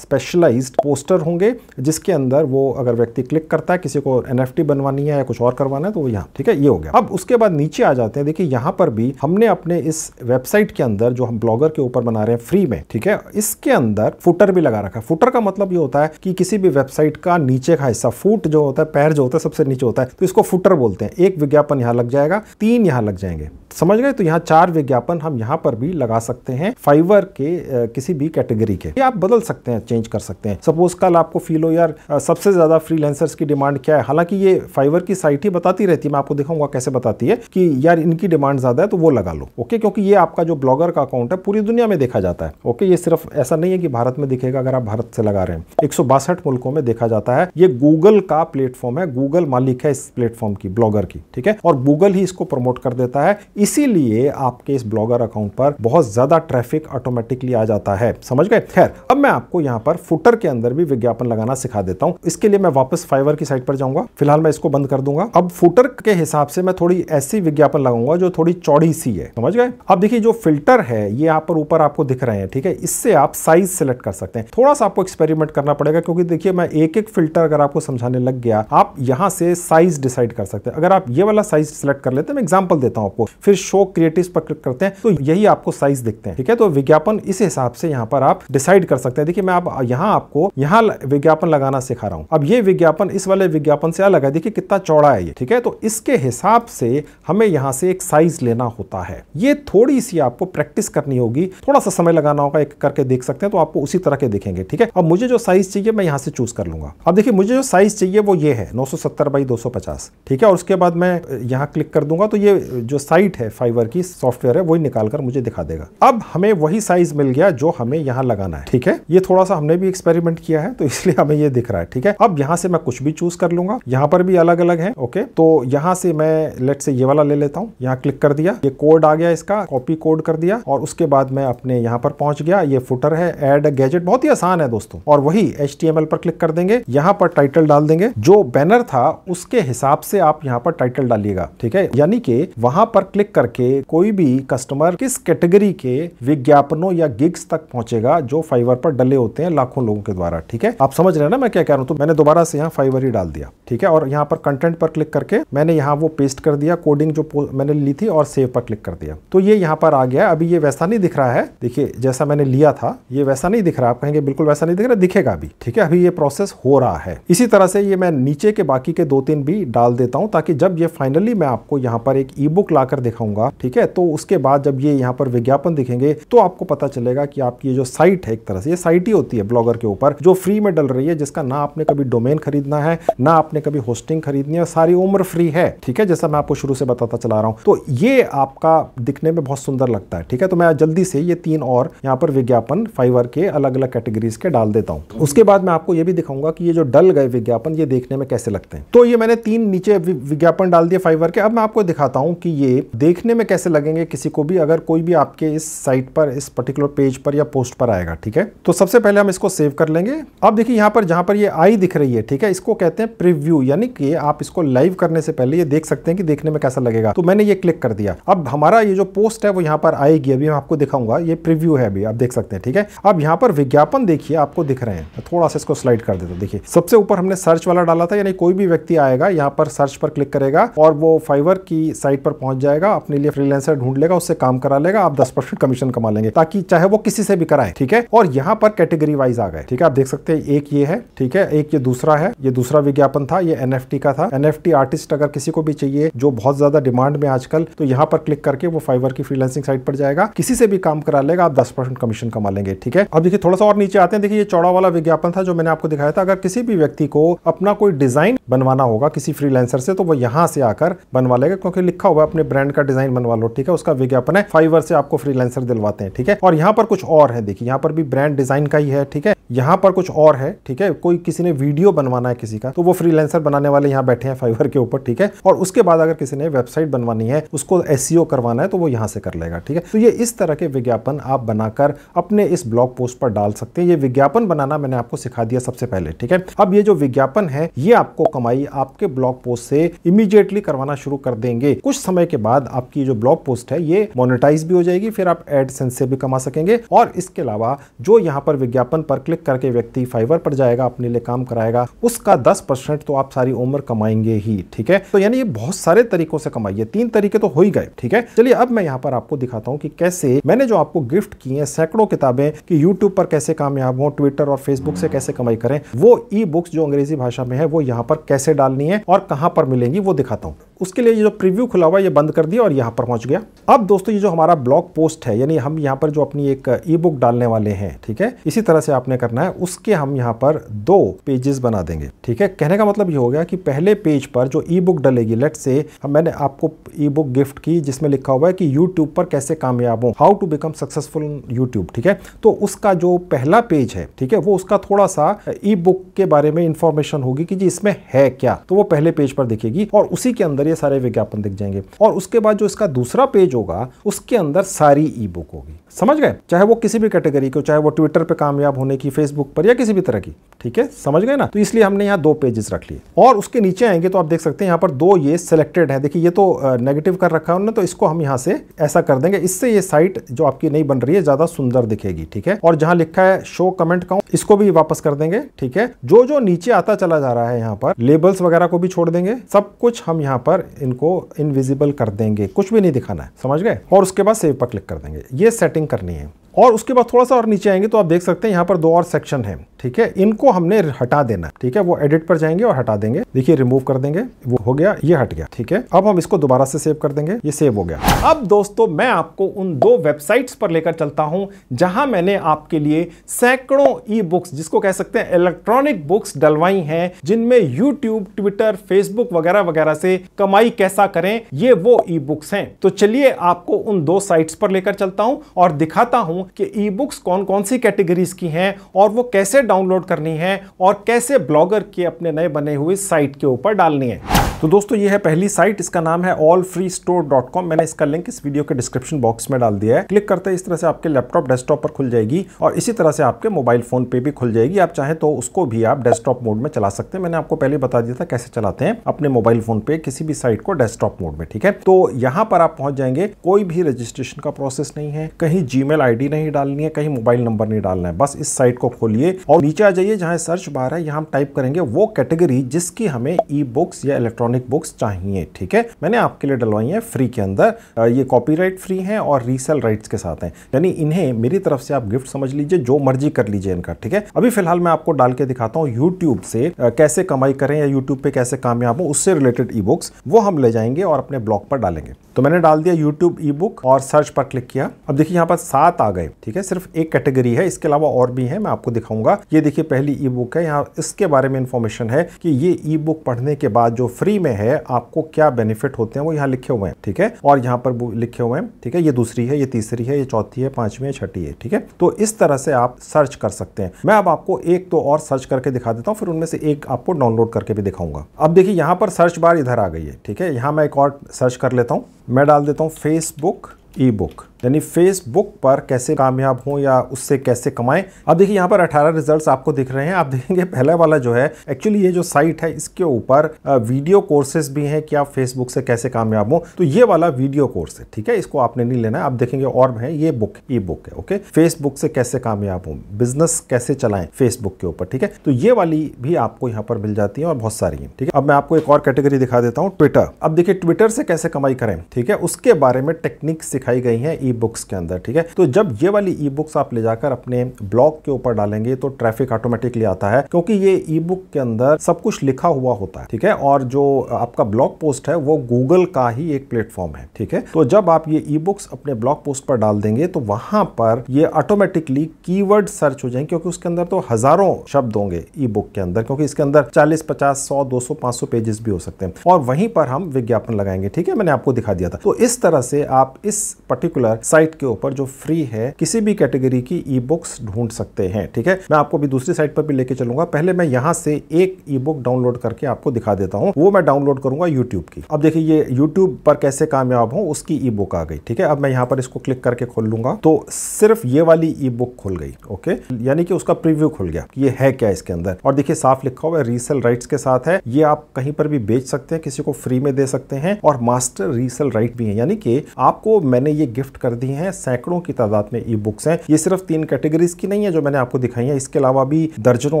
[SPEAKER 1] स्पेशलाइज पोस्टर होंगे जिसके अंदर वो अगर व्यक्ति क्लिक करता है किसी को और एन बनवानी है या कुछ और करवाना है तो वो यहाँ ठीक है ये हो गया अब उसके बाद नीचे आ जाते हैं देखिए यहाँ पर भी हमने अपने इस वेबसाइट के अंदर जो हम ब्लॉगर के ऊपर बना रहे हैं फ्री में ठीक है इसके अंदर फुटर भी लगा रखा है फुटर का मतलब ये होता है कि किसी भी वेबसाइट का नीचे का हिस्सा फुट जो होता है पैर जो होता है सबसे नीचे होता है तो इसको फुटर बोलते हैं एक विज्ञापन यहाँ लग जाएगा तीन यहाँ लग जाएंगे समझ गए तो यहाँ चार विज्ञापन हम यहाँ पर भी लगा सकते हैं फाइवर के किसी भी कैटेगरी के आप बदल सकते हैं चेंज कर सकते हैं सपोज कल आपको फील हो यार सबसे ज़्यादा फ्रीलेंसर्स की डिमांड क्या है हालांकि ये फाइवर की साइट ही बताती रहती है मैं आपको दिखाऊंगा कैसे बताती है कि यार इनकी डिमांड ज़्यादा है तो वो लगा लो ओके क्योंकि ये आपका जो ब्लॉगर का अकाउंट है पूरी दुनिया में देखा जाता है ओके ये सिर्फ ऐसा नहीं है कि भारत में दिखेगा अगर आप भारत से लगा रहे हैं एक मुल्कों में देखा जाता है ये गूगल का प्लेटफॉर्म है गूगल मालिक है इस प्लेटफॉर्म की ब्लॉगर की ठीक है और गूगल ही इसको प्रमोट कर देता है इसीलिए आपके इस ब्लॉगर अकाउंट पर बहुत ज़्यादा ट्रैफिक ऑटोमेटिकली आ जाता है समझ गए खैर अब मैं आपको यहाँ पर फुटर के अंदर भी विज्ञापन लगाना सिखा देता हूँ इसके लिए मैं वापस फाइवर की साइट पर जाऊंगा फिलहाल मैं इसको बंद कर दूंगा अब फुटर के हिसाब से मैं थोड़ी ऐसी विज्ञापन लगाऊंगा जो थोड़ी चौड़ी सी है समझ गए अब देखिए जो फिल्टर है ये यहाँ पर ऊपर आपको दिख रहे हैं ठीक है इससे आप साइज सेलेक्ट कर सकते हैं थोड़ा सा आपको एक्सपेरिमेंट करना पड़ेगा क्योंकि देखिए मैं एक एक फिल्टर अगर आपको समझाने लग गया आप यहाँ से साइज डिसाइड कर सकते हैं अगर आप ये वाला साइज सेलेक्ट कर लेते हैं मैं एग्जाम्पल देता हूं आपको फिर फिर शो क्रिएटिव पर क्लिक करते हैं तो यही आपको साइज देखते हैं ठीक है तो विज्ञापन इस हिसाब से यहाँ पर आप डिसाइड कर सकते हैं देखिए मैं आप यहाँ आपको यहाँ विज्ञापन लगाना सिखा रहा हूँ अब ये विज्ञापन इस वाले विज्ञापन से अलग है देखिए कितना चौड़ा है ये ठीक है तो इसके हिसाब से हमें यहाँ से एक साइज लेना होता है ये थोड़ी सी आपको प्रैक्टिस करनी होगी थोड़ा सा समय लगाना होगा एक करके देख सकते हैं तो आपको उसी तरह के देखेंगे ठीक है अब मुझे जो साइज चाहिए मैं यहाँ से चूज कर लूंगा अब देखिए मुझे जो साइज चाहिए वो ये है नौ सौ 250 ठीक है और उसके बाद मैं यहाँ क्लिक कर दूंगा तो ये जो साइट है फाइबर की सॉफ्टवेयर है वही निकाल कर मुझे दिखा देगा अब हमें वही साइज मिल गया जो हमें यहाँ लगाना है ठीक है ये थोड़ा सा हमने भी एक्सपेरिमेंट किया है तो इसलिए हमें ये दिख रहा है ठीक है अब यहाँ से मैं कुछ भी चूज कर लूंगा यहाँ पर भी अलग अलग है ओके तो यहाँ से मैं लेट से ये वाला ले लेता हूँ यहाँ क्लिक कर दिया ये कोड आ गया इसका कॉपी कोड कर दिया और उसके बाद मैं अपने यहाँ पर पहुंच गया ये फुटर है एड गैजेट बहुत ही आसान है दोस्तों और वही एच पर क्लिक कर देंगे यहाँ पर टाइटल डाल देंगे जो बैनर था उसके हिसाब से आप यहाँ पर टाइटल डालिएगा ठीक है यानी कि वहां पर क्लिक क्लिक करके कोई भी कस्टमर किस कैटेगरी के विज्ञापनों या गिग्स तक पहुंचेगा जो फाइवर पर डले होते हैं लाखों लोगों के द्वारा ठीक है आप समझ रहे हैं ना मैं क्या कह रहा हूँ तो मैंने दोबारा से यहाँ फाइवर ही डाल दिया ठीक है और यहाँ पर कंटेंट पर क्लिक करके मैंने यहाँ वो पेस्ट कर दिया कोडिंग जो मैंने ली थी और सेव पर क्लिक कर दिया तो ये यहाँ पर आ गया अभी ये वैसा नहीं दिख रहा है देखिए जैसा मैंने लिया था ये वैसा नहीं दिख रहा आप कहेंगे बिल्कुल वैसा नहीं दिख रहा दिखेगा अभी ठीक है अभी ये प्रोसेस हो रहा है इसी तरह से ये मैं नीचे के बाकी के दो तीन भी डाल देता हूँ ताकि जब ये फाइनली मैं आपको यहाँ पर एक ई बुक ला कर दिखाऊंगा ठीक है तो उसके बाद जब ये यहाँ पर विज्ञापन दिखेंगे तो आपको पता चलेगा कि आपकी ये जो साइट है एक तरह से ये साइट ही होती है ब्लॉगर के ऊपर जो फ्री में डल रही है जिसका ना आपने कभी डोमेन खरीदना है ना आपने कभी होस्टिंग खरीदनी है सारी उम्र फ्री है ठीक है जैसा मैं आपको शुरू से बताता चला रहा हूँ तो ये आपका दिखने में बहुत सुंदर लगता है ठीक है तो मैं जल्दी से ये तीन और यहाँ पर विज्ञापन फाइवर के अलग अलग कैटेगरीज के डाल देता हूँ उसके बाद मैं आपको ये भी दिखाऊंगा कि ये जो डल गए विज्ञापन ये देखने में कैसे लगते हैं तो ये मैंने तीन नीचे विज्ञापन डाल दिए फाइवर के अब मैं आपको दिखाता हूँ कि ये देखने में कैसे लगेंगे किसी को भी अगर कोई भी आपके इस साइट पर इस पर्टिकुलर पेज पर या पोस्ट पर आएगा ठीक है तो सबसे पहले हम इसको सेव कर लेंगे अब देखिए यहाँ पर जहाँ पर ये आई दिख रही है ठीक है इसको कहते हैं प्रिव्यू यानी कि आप इसको लाइव करने से पहले ये देख सकते हैं कि देखने में कैसा लगेगा तो मैंने ये क्लिक कर दिया अब हमारा ये जो पोस्ट है वो यहाँ पर आएगी अभी मैं आपको दिखाऊंगा ये प्रिव्यू है अभी आप देख सकते हैं ठीक है अब यहाँ पर विज्ञापन देखिए आपको दिख रहे हैं थोड़ा सा इसको स्लाइड कर देता देखिए सबसे ऊपर हमने सर्च वाला डाला था यानी कोई भी व्यक्ति आएगा यहाँ पर सर्च पर क्लिक करेगा और वो फाइवर की साइट पर पहुंच जाएगा लेगा अपने लिए फ्रीलांसर ढूंढ लेगा उससे काम करा लेगा आप दस परसेंट कमीशन कमा लेंगे ताकि चाहे वो किसी से भी कराए ठीक है और यहाँ पर कैटेगरी वाइज आ गए ठीक है आप देख सकते हैं एक ये है ठीक है एक ये दूसरा है ये दूसरा विज्ञापन था ये एन का था एन आर्टिस्ट अगर किसी को भी चाहिए जो बहुत ज्यादा डिमांड में आजकल तो यहाँ पर क्लिक करके वो फाइवर की फ्रीलांसिंग साइट पर जाएगा किसी से भी काम करा लेगा आप दस परसेंट कमीशन कमा लेंगे ठीक है अब देखिए थोड़ा सा और नीचे आते हैं देखिए ये चौड़ा वाला विज्ञापन था जो मैंने आपको दिखाया था अगर किसी भी व्यक्ति को अपना कोई डिजाइन बनवाना होगा किसी फ्रीलांसर से तो वो यहाँ से आकर बनवा लेगा क्योंकि लिखा हुआ है अपने ब्रांड का का डिजाइन बनवा लो ठीक है उसका विज्ञापन है फाइवर से आपको फ्रीलांसर दिलवाते हैं ठीक है और यहाँ पर कुछ और है देखिए यहाँ पर भी ब्रांड डिजाइन का ही है ठीक है यहाँ पर कुछ और है ठीक है कोई किसी ने वीडियो बनवाना है किसी का तो वो फ्रीलांसर बनाने वाले यहाँ बैठे हैं फाइवर के ऊपर ठीक है और उसके बाद अगर किसी ने वेबसाइट बनवानी है उसको एस करवाना है तो वो यहाँ से कर लेगा ठीक है तो ये इस तरह के विज्ञापन आप बनाकर अपने इस ब्लॉग पोस्ट पर डाल सकते हैं ये विज्ञापन बनाना मैंने आपको सिखा दिया सबसे पहले ठीक है अब ये जो विज्ञापन है ये आपको कमाई आपके ब्लॉग पोस्ट से इमीडिएटली करवाना शुरू कर देंगे कुछ समय के बाद आपकी जो ब्लॉग पोस्ट है ये मोनिटाइज भी हो जाएगी फिर आप एडसेंस से भी कमा सकेंगे और इसके अलावा जो यहाँ पर विज्ञापन पर क्लिक करके व्यक्ति फाइवर पर जाएगा अपने लिए काम कराएगा उसका दस तो आप सारी उम्र कमाएंगे ही ठीक है तो यानी ये बहुत सारे तरीकों से कमाइए तीन तरीके तो हो ही गए ठीक है चलिए अब मैं यहाँ पर आपको दिखाता हूँ कि कैसे मैंने जो आपको गिफ्ट किए हैं सैकड़ों किताबें कि यूट्यूब पर कैसे कामयाब हो ट्विटर और फेसबुक से कैसे कमाई करें वो ई बुक्स जो अंग्रेजी भाषा में है वो यहाँ पर कैसे डालनी है और कहाँ पर मिलेंगी वो दिखाता हूँ उसके लिए ये जो प्रीव्यू खुला हुआ ये बंद कर दिया और यहाँ पर पहुँच गया अब दोस्तों ये जो हमारा ब्लॉग पोस्ट है यानी हम यहाँ पर जो अपनी एक ई बुक डालने वाले हैं ठीक है इसी तरह से आपने करना है उसके हम यहाँ पर दो पेजेस बना देंगे ठीक है कहने का मतलब ये हो गया कि पहले पेज पर जो ई बुक डलेगी लेट से मैंने आपको ई बुक गिफ्ट की जिसमें लिखा हुआ है कि यूट्यूब पर कैसे कामयाब हो how to become successful YouTube ठीक है तो उसका जो पहला पेज है ठीक है वो उसका थोड़ा सा ई बुक के बारे में इंफॉर्मेशन होगी कि जी इसमें है क्या तो वो पहले पेज पर दिखेगी और उसी के अंदर ये सारे विज्ञापन दिख जाएंगे और उसके बाद जो इसका दूसरा पेज होगा उसके अंदर सारी ई बुक होगी समझ गए चाहे वो किसी भी कैटेगरी को चाहे वो ट्विटर पे कामयाब होने की फेसबुक पर या किसी भी तरह की ठीक है समझ गए ना तो इसलिए हमने यहाँ दो पेजेस रख लिए और उसके नीचे आएंगे तो आप देख सकते हैं यहाँ पर दो ये सिलेक्टेड है देखिए ये तो नेगेटिव कर रखा है उन्होंने तो इसको हम यहाँ से ऐसा कर देंगे इससे ये साइट जो आपकी नहीं बन रही है ज्यादा सुंदर दिखेगी ठीक है और जहाँ लिखा है शो कमेंट काउंट इसको भी वापस कर देंगे ठीक है जो जो नीचे आता चला जा रहा है यहाँ पर लेबल्स वगैरह को भी छोड़ देंगे सब कुछ हम यहाँ पर इनको इनविजिबल कर देंगे कुछ भी नहीं दिखाना है समझ गए और उसके बाद सेव पर क्लिक कर देंगे ये सेटिंग करनी है और उसके बाद थोड़ा सा और नीचे आएंगे तो आप देख सकते हैं यहाँ पर दो और सेक्शन है ठीक है इनको हमने हटा देना ठीक है वो एडिट पर जाएंगे और हटा देंगे देखिए रिमूव कर देंगे वो हो गया ये हट गया ठीक है अब हम इसको दोबारा से सेव कर देंगे ये सेव हो गया अब दोस्तों मैं आपको उन दो वेबसाइट्स पर लेकर चलता हूँ जहां मैंने आपके लिए सैकड़ों ई बुक्स जिसको कह सकते हैं इलेक्ट्रॉनिक बुक्स डलवाई हैं जिनमें यूट्यूब ट्विटर फेसबुक वगैरह वगैरह से कमाई कैसा करें ये वो ई बुक्स हैं तो चलिए आपको उन दो साइट्स पर लेकर चलता हूँ और दिखाता हूँ हूं कि ई बुक्स कौन कौन सी कैटेगरीज की हैं और वो कैसे डाउनलोड करनी है और कैसे ब्लॉगर के अपने नए बने हुए साइट के ऊपर डालनी है तो दोस्तों ये है पहली साइट इसका नाम है all free store dot com मैंने इसका लिंक इस वीडियो के डिस्क्रिप्शन बॉक्स में डाल दिया है क्लिक करते ही इस तरह से आपके लैपटॉप डेस्कटॉप पर खुल जाएगी और इसी तरह से आपके मोबाइल फोन पे भी खुल जाएगी आप चाहें तो उसको भी आप डेस्कटॉप मोड में चला सकते हैं मैंने आपको पहले बता दिया था कैसे चलाते हैं अपने मोबाइल फोन पे किसी भी साइट को डेस्कटॉप मोड में ठीक है तो यहाँ पर आप पहुंच जाएंगे कोई भी रजिस्ट्रेशन का प्रोसेस नहीं है कहीं जी मेल नहीं डालनी है कहीं मोबाइल नंबर नहीं डालना है बस इस साइट को खोलिए और नीचे आ जाइए जहां सर्च बार है यहाँ हम टाइप करेंगे वो कैटेगरी जिसकी हमें ई बुक्स या इलेक्ट्रॉनिक बुक्स चाहिए ठीक है मैंने आपके लिए डलवाई है फ्री के अंदर ये कॉपी फ्री है और रीसेल राइट के साथ है यानी इन्हें मेरी तरफ से आप गिफ्ट समझ लीजिए जो मर्जी कर लीजिए इनका ठीक है अभी फिलहाल मैं आपको डाल के दिखाता हूँ यूट्यूब से कैसे कमाई करें या यूट्यूब पे कैसे कामयाब हो उससे रिलेटेड ई बुक्स वो हम ले जाएंगे और अपने ब्लॉग पर डालेंगे तो मैंने डाल दिया यूट्यूब ई बुक और सर्च पर क्लिक किया अब देखिए यहाँ पर सात आ गए ठीक है सिर्फ एक कैटेगरी है इसके अलावा और भी है मैं आपको दिखाऊंगा ये देखिए पहली ई बुक है यहाँ इसके बारे में इन्फॉर्मेशन है कि ये ई बुक पढ़ने के बाद जो फ्री में है आपको क्या बेनिफिट होते हैं वो यहाँ लिखे हुए हैं ठीक है और यहाँ पर लिखे हुए हैं ठीक है ये दूसरी है ये तीसरी है ये चौथी है पांचवी है छठी है ठीक है तो इस तरह से आप सर्च कर सकते हैं मैं अब आपको एक तो और सर्च करके दिखा देता हूँ फिर उनमें से एक आपको डाउनलोड करके भी दिखाऊंगा अब देखिए यहाँ पर सर्च बार इधर आ गई है ठीक है यहाँ मैं एक और सर्च कर लेता हूँ मैं डाल देता हूँ फेसबुक ई बुक यानी फेसबुक पर कैसे कामयाब हों या उससे कैसे कमाएं अब देखिए यहाँ पर 18 रिजल्ट्स आपको दिख रहे हैं आप देखेंगे पहला वाला जो है एक्चुअली ये जो साइट है इसके ऊपर वीडियो कोर्सेज भी हैं कि आप फेसबुक से कैसे कामयाब हो तो ये वाला वीडियो कोर्स है ठीक है इसको आपने नहीं लेना है आप देखेंगे और है ये बुक ई बुक है ओके फेसबुक से कैसे कामयाब हो बिजनेस कैसे चलाएं फेसबुक के ऊपर ठीक है तो ये वाली भी आपको यहाँ पर मिल जाती है और बहुत सारी है ठीक है अब मैं आपको एक और कैटेगरी दिखा देता हूँ ट्विटर अब देखिए ट्विटर से कैसे कमाई करें ठीक है उसके बारे में टेक्निक सिखाई गई है ई ई बुक्स के अंदर ठीक है तो जब ये वाली ई बुक्स आप ले जाकर अपने ब्लॉग के ऊपर डालेंगे तो ट्रैफिक ऑटोमेटिकली आता है क्योंकि ये ई बुक के अंदर सब कुछ लिखा हुआ होता है ठीक है और जो आपका ब्लॉग पोस्ट है वो गूगल का ही एक प्लेटफॉर्म है ठीक है तो जब आप ये ई बुक्स अपने ब्लॉग पोस्ट पर डाल देंगे तो वहां पर ये ऑटोमेटिकली कीवर्ड सर्च हो जाएंगे क्योंकि उसके अंदर तो हजारों शब्द होंगे ई बुक के अंदर क्योंकि इसके अंदर 40, 50, 100, 200, 500 पेजेस भी हो सकते हैं और वहीं पर हम विज्ञापन लगाएंगे ठीक है मैंने आपको दिखा दिया था तो इस तरह से आप इस पर्टिकुलर साइट के ऊपर जो फ्री है किसी भी कैटेगरी की ई बुक्स ढूंढ सकते हैं ठीक है मैं आपको भी दूसरी साइट पर भी लेके चलूंगा पहले मैं यहाँ से एक ई बुक डाउनलोड करके आपको दिखा देता हूँ वो मैं डाउनलोड करूंगा यूट्यूब की अब देखिए ये यूट्यूब पर कैसे कामयाब हूँ उसकी ई बुक आ गई ठीक है अब मैं यहाँ पर इसको क्लिक करके खोल लूंगा तो सिर्फ ये वाली ई बुक खुल गई ओके यानी कि उसका प्रिव्यू खुल गया ये है क्या इसके अंदर और देखिए साफ लिखा हुआ है रीसेल राइट्स के साथ है ये आप कहीं पर भी बेच सकते हैं किसी को फ्री में दे सकते हैं और मास्टर रीसेल राइट भी है यानी कि आपको मैंने ये गिफ्ट कर कर दी हैं सैकड़ों की तादाद में ई बुक्स हैं ये सिर्फ तीन कैटेगरीज की नहीं है जो मैंने आपको दिखाई है इसके अलावा भी दर्जनों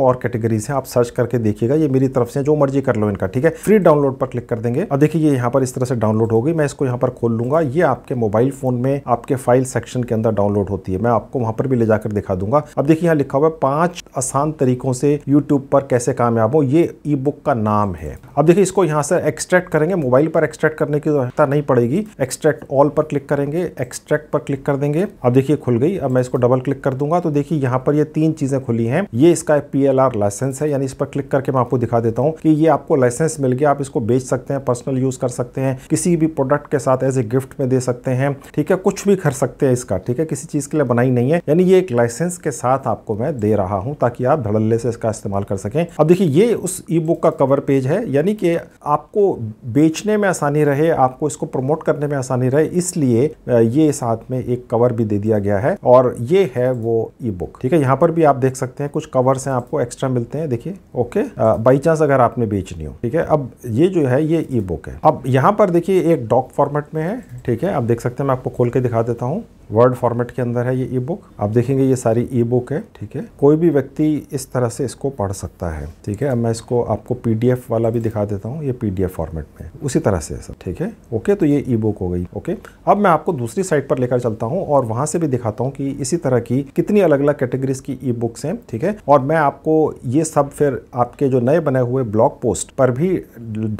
[SPEAKER 1] और कैटेगरीज हैं आप सर्च करके देखिएगा ये मेरी तरफ से जो मर्जी कर लो इनका ठीक है फ्री डाउनलोड पर क्लिक कर देंगे और देखिए ये यहाँ पर इस तरह से डाउनलोड होगी मैं इसको यहाँ पर खोल लूंगा ये आपके मोबाइल फोन में आपके फाइल सेक्शन के अंदर डाउनलोड होती है मैं आपको वहां पर भी ले जाकर दिखा दूंगा अब देखिए यहाँ लिखा हुआ है पांच आसान तरीकों से यूट्यूब पर कैसे कामयाब हो ये ई बुक का नाम है अब देखिए इसको यहाँ से एक्सट्रैक्ट करेंगे मोबाइल पर एक्सट्रैक्ट करने की आवश्यकता तो नहीं पड़ेगी एक्सट्रैक्ट ऑल पर क्लिक करेंगे एक्सट्रैक्ट एक्सट्रैक्ट पर क्लिक कर देंगे अब देखिए खुल गई अब मैं इसको डबल क्लिक कर दूंगा तो देखिए यहाँ पर ये तीन चीजें खुली हैं ये इसका पी लाइसेंस है यानी इस पर क्लिक करके मैं आपको दिखा देता हूँ कि ये आपको लाइसेंस मिल गया आप इसको बेच सकते हैं पर्सनल यूज कर सकते हैं किसी भी प्रोडक्ट के साथ एज ए गिफ्ट में दे सकते हैं ठीक है कुछ भी कर सकते हैं इसका ठीक है किसी चीज के लिए बनाई नहीं है यानी ये एक लाइसेंस के साथ आपको मैं दे रहा हूँ ताकि आप धड़ल्ले से इसका इस्तेमाल कर सकें अब देखिए ये उस ई बुक का कवर पेज है यानी कि आपको बेचने में आसानी रहे आपको इसको प्रमोट करने में आसानी रहे इसलिए ये इस साथ में एक कवर भी दे दिया गया है और ये है वो ई बुक ठीक है यहाँ पर भी आप देख सकते हैं कुछ कवर्स हैं आपको एक्स्ट्रा मिलते हैं देखिए ओके बाई चांस अगर आपने बेचनी हो ठीक है अब ये जो है ये ई बुक है अब यहाँ पर देखिए एक डॉक फॉर्मेट में है ठीक है आप देख सकते हैं मैं आपको खोल के दिखा देता हूँ वर्ड फॉर्मेट के अंदर है ये ई बुक आप देखेंगे ये सारी ई बुक है ठीक है कोई भी व्यक्ति इस तरह से इसको पढ़ सकता है ठीक है अब मैं इसको आपको पीडीएफ वाला भी दिखा देता हूँ ये पीडीएफ फॉर्मेट में उसी तरह से सब ठीक है ओके तो ये ई बुक हो गई ओके अब मैं आपको दूसरी साइट पर लेकर चलता हूँ और वहाँ से भी दिखाता हूँ कि इसी तरह की कितनी अलग अलग कैटेगरीज की ई बुक्स हैं ठीक है और मैं आपको ये सब फिर आपके जो नए बने हुए ब्लॉग पोस्ट पर भी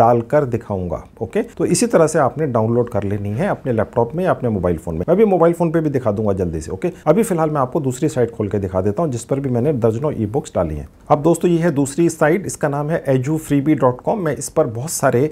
[SPEAKER 1] डालकर दिखाऊंगा ओके तो इसी तरह से आपने डाउनलोड कर लेनी है अपने लैपटॉप में या अपने मोबाइल फोन में मैं भी मोबाइल फोन पे भी दिखा दूंगा जल्दी से ओके अभी फिलहाल मैं आपको दूसरी साइट खोल के दिखा देता हूँ जिस पर भी मैंने दर्जनों ई बुक्स डाली हैं अब दोस्तों ये है दूसरी साइट इसका नाम है एजू मैं इस पर बहुत सारे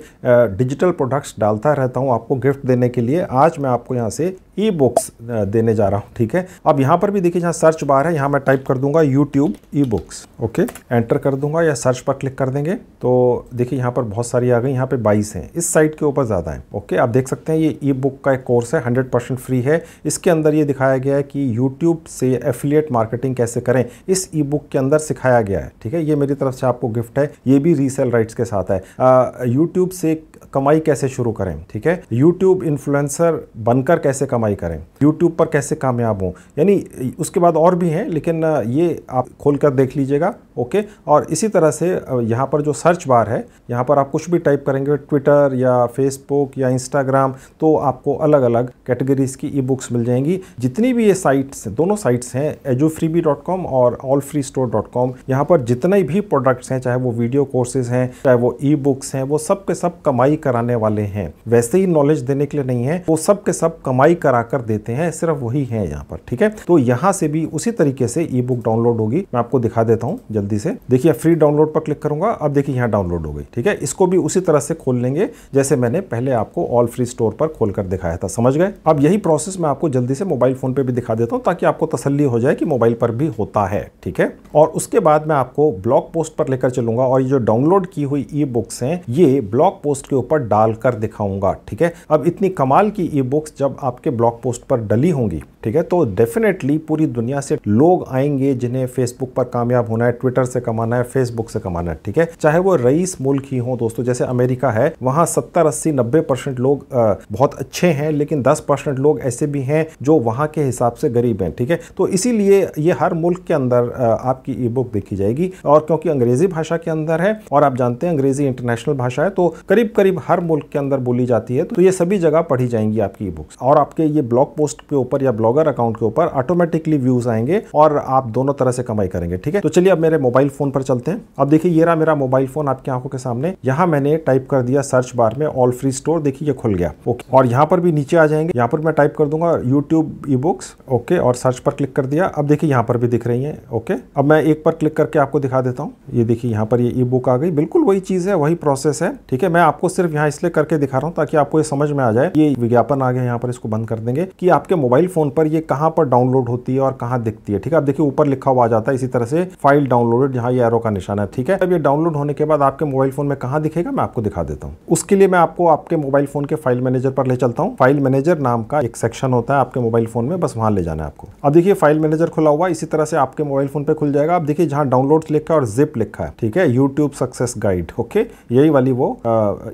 [SPEAKER 1] डिजिटल प्रोडक्ट्स डालता रहता हूँ आपको गिफ्ट देने के लिए आज मैं आपको यहाँ से ई बुक्स देने जा रहा हूँ ठीक है अब यहाँ पर भी देखिए जहाँ सर्च बार है यहाँ मैं टाइप कर दूंगा YouTube e books okay enter कर दूंगा या सर्च पर क्लिक कर देंगे तो देखिए यहाँ पर बहुत सारी आ गई यहाँ पे बाईस हैं इस साइट के ऊपर ज़्यादा हैं ओके आप देख सकते हैं ये ई बुक का एक कोर्स है हंड्रेड फ्री है इसके अंदर ये दिखाया गया है कि यूट्यूब से एफिलियट मार्केटिंग कैसे करें इस ई बुक के अंदर सिखाया गया है ठीक है ये मेरी तरफ से आपको गिफ्ट है ये भी रीसेल राइट्स के साथ है यूट्यूब से कमाई कैसे शुरू करें ठीक है यूट्यूब इन्फ्लुएंसर बनकर कैसे कमाई करें यूट्यूब पर कैसे कामयाब हों यानी उसके बाद और भी हैं लेकिन ये आप खोल कर देख लीजिएगा ओके और इसी तरह से यहाँ पर जो सर्च बार है यहाँ पर आप कुछ भी टाइप करेंगे ट्विटर या फेसबुक या इंस्टाग्राम तो आपको अलग अलग कैटेगरीज की ई बुक्स मिल जाएंगी जितनी भी ये साइट्स दोनों साइट्स हैं बी डॉट कॉम और all free store dot com यहाँ पर जितने भी प्रोडक्ट्स हैं चाहे वो वीडियो कोर्सेज हैं चाहे वो ई बुक्स हैं वो सब के सब कमाई कमाई कराने वाले हैं वैसे ही नॉलेज देने के लिए नहीं है वो सब के सब कमाई करा कर देते हैं सिर्फ वही है यहाँ पर ठीक है तो यहाँ से भी उसी तरीके से ई बुक डाउनलोड होगी मैं आपको दिखा देता हूँ जल्दी से देखिए फ्री डाउनलोड पर क्लिक करूंगा अब देखिए यहाँ डाउनलोड हो गई ठीक है इसको भी उसी तरह से खोल लेंगे जैसे मैंने पहले आपको ऑल फ्री स्टोर पर खोल कर दिखाया था समझ गए अब यही प्रोसेस मैं आपको जल्दी से मोबाइल फोन पर भी दिखा देता हूँ ताकि आपको तसली हो जाए कि मोबाइल पर भी होता है ठीक है और उसके बाद मैं आपको ब्लॉग पोस्ट पर लेकर चलूंगा और ये जो डाउनलोड की हुई ई बुक्स हैं ये ब्लॉग पोस्ट के ऊपर ऊपर डालकर दिखाऊंगा ठीक है अब इतनी कमाल की ई बुक्स जब आपके ब्लॉग पोस्ट पर डली होंगी ठीक है तो डेफिनेटली पूरी दुनिया से लोग आएंगे जिन्हें फेसबुक पर कामयाब होना है ट्विटर से कमाना है फेसबुक से कमाना है ठीक है चाहे वो रईस मुल्क ही हो दोस्तों जैसे अमेरिका है वहां सत्तर अस्सी नब्बे परसेंट लोग आ, बहुत अच्छे हैं लेकिन दस परसेंट लोग ऐसे भी हैं जो वहां के हिसाब से गरीब हैं ठीक है थीके? तो इसीलिए ये हर मुल्क के अंदर आ, आपकी ई बुक देखी जाएगी और क्योंकि अंग्रेजी भाषा के अंदर है और आप जानते हैं अंग्रेजी इंटरनेशनल भाषा है तो करीब करीब हर मुल्क के अंदर बोली जाती है तो ये सभी जगह पढ़ी जाएंगी आपकी ई बुक्स और आपके ये ब्लॉग पोस्ट के ऊपर या ब्लॉगर अकाउंट के ऊपर ऑटोमेटिकली व्यूज आएंगे और आप दोनों तरह से कमाई करेंगे ठीक है तो चलिए अब मेरे मोबाइल फोन पर चलते हैं अब देखिए ये रहा मेरा मोबाइल फोन आपकी आंखों के सामने यहाँ मैंने टाइप कर दिया सर्च बार में ऑल फ्री स्टोर देखिए ये खुल गया ओके और यहाँ पर भी नीचे आ जाएंगे यहाँ पर मैं टाइप कर दूंगा यूट्यूब ई बुक्स ओके और सर्च पर क्लिक कर दिया अब देखिए यहाँ पर भी दिख रही है ओके अब मैं एक पर क्लिक करके आपको दिखा देता हूँ ये देखिए यहाँ पर ये ई बुक आ गई बिल्कुल वही चीज़ है वही प्रोसेस है ठीक है मैं आपको सिर्फ सिर्फ यहाँ इसलिए करके दिखा रहा हूँ ताकि आपको ये समझ में आ जाए ये विज्ञापन आ गया यहाँ पर इसको बंद कर देंगे कि आपके मोबाइल फोन पर ये कहाँ पर डाउनलोड होती है और कहाँ दिखती है ठीक है आप देखिए ऊपर लिखा हुआ आ जाता है इसी तरह से फाइल डाउनलोडेड यहाँ ये एरो का निशान है ठीक है अब ये डाउनलोड होने के बाद आपके मोबाइल फोन में कहाँ दिखेगा मैं आपको दिखा देता हूँ उसके लिए मैं आपको आपके मोबाइल फोन के फाइल मैनेजर पर ले चलता हूँ फाइल मैनेजर नाम का एक सेक्शन होता है आपके मोबाइल फोन में बस वहाँ ले जाना है आपको अब देखिए फाइल मैनेजर खुला हुआ इसी तरह से आपके मोबाइल फोन पर खुल जाएगा आप देखिए जहाँ डाउनलोड लिखा है और जिप लिखा है ठीक है यूट्यूब सक्सेस गाइड ओके यही वाली वो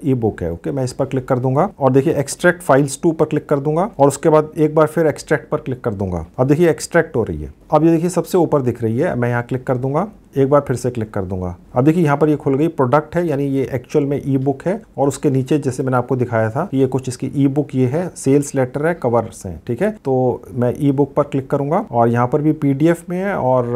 [SPEAKER 1] ई बुक है ओके मैं इस पर क्लिक कर दूंगा और देखिए एक्सट्रैक्ट फाइल्स टू पर क्लिक कर दूंगा और उसके बाद एक बार फिर एक्सट्रैक्ट पर क्लिक कर दूंगा अब देखिए एक्सट्रैक्ट हो रही है अब ये देखिए सबसे ऊपर दिख रही है मैं यहाँ क्लिक कर दूंगा एक बार फिर से क्लिक कर दूंगा अब देखिए यहाँ पर ये खुल गई प्रोडक्ट है यानी ये एक्चुअल में ई बुक है और उसके नीचे जैसे मैंने आपको दिखाया था ये कुछ इसकी ई बुक ये है सेल्स लेटर है कवर्स हैं ठीक है तो मैं ई बुक पर क्लिक करूंगा और यहाँ पर भी पीडीएफ में है और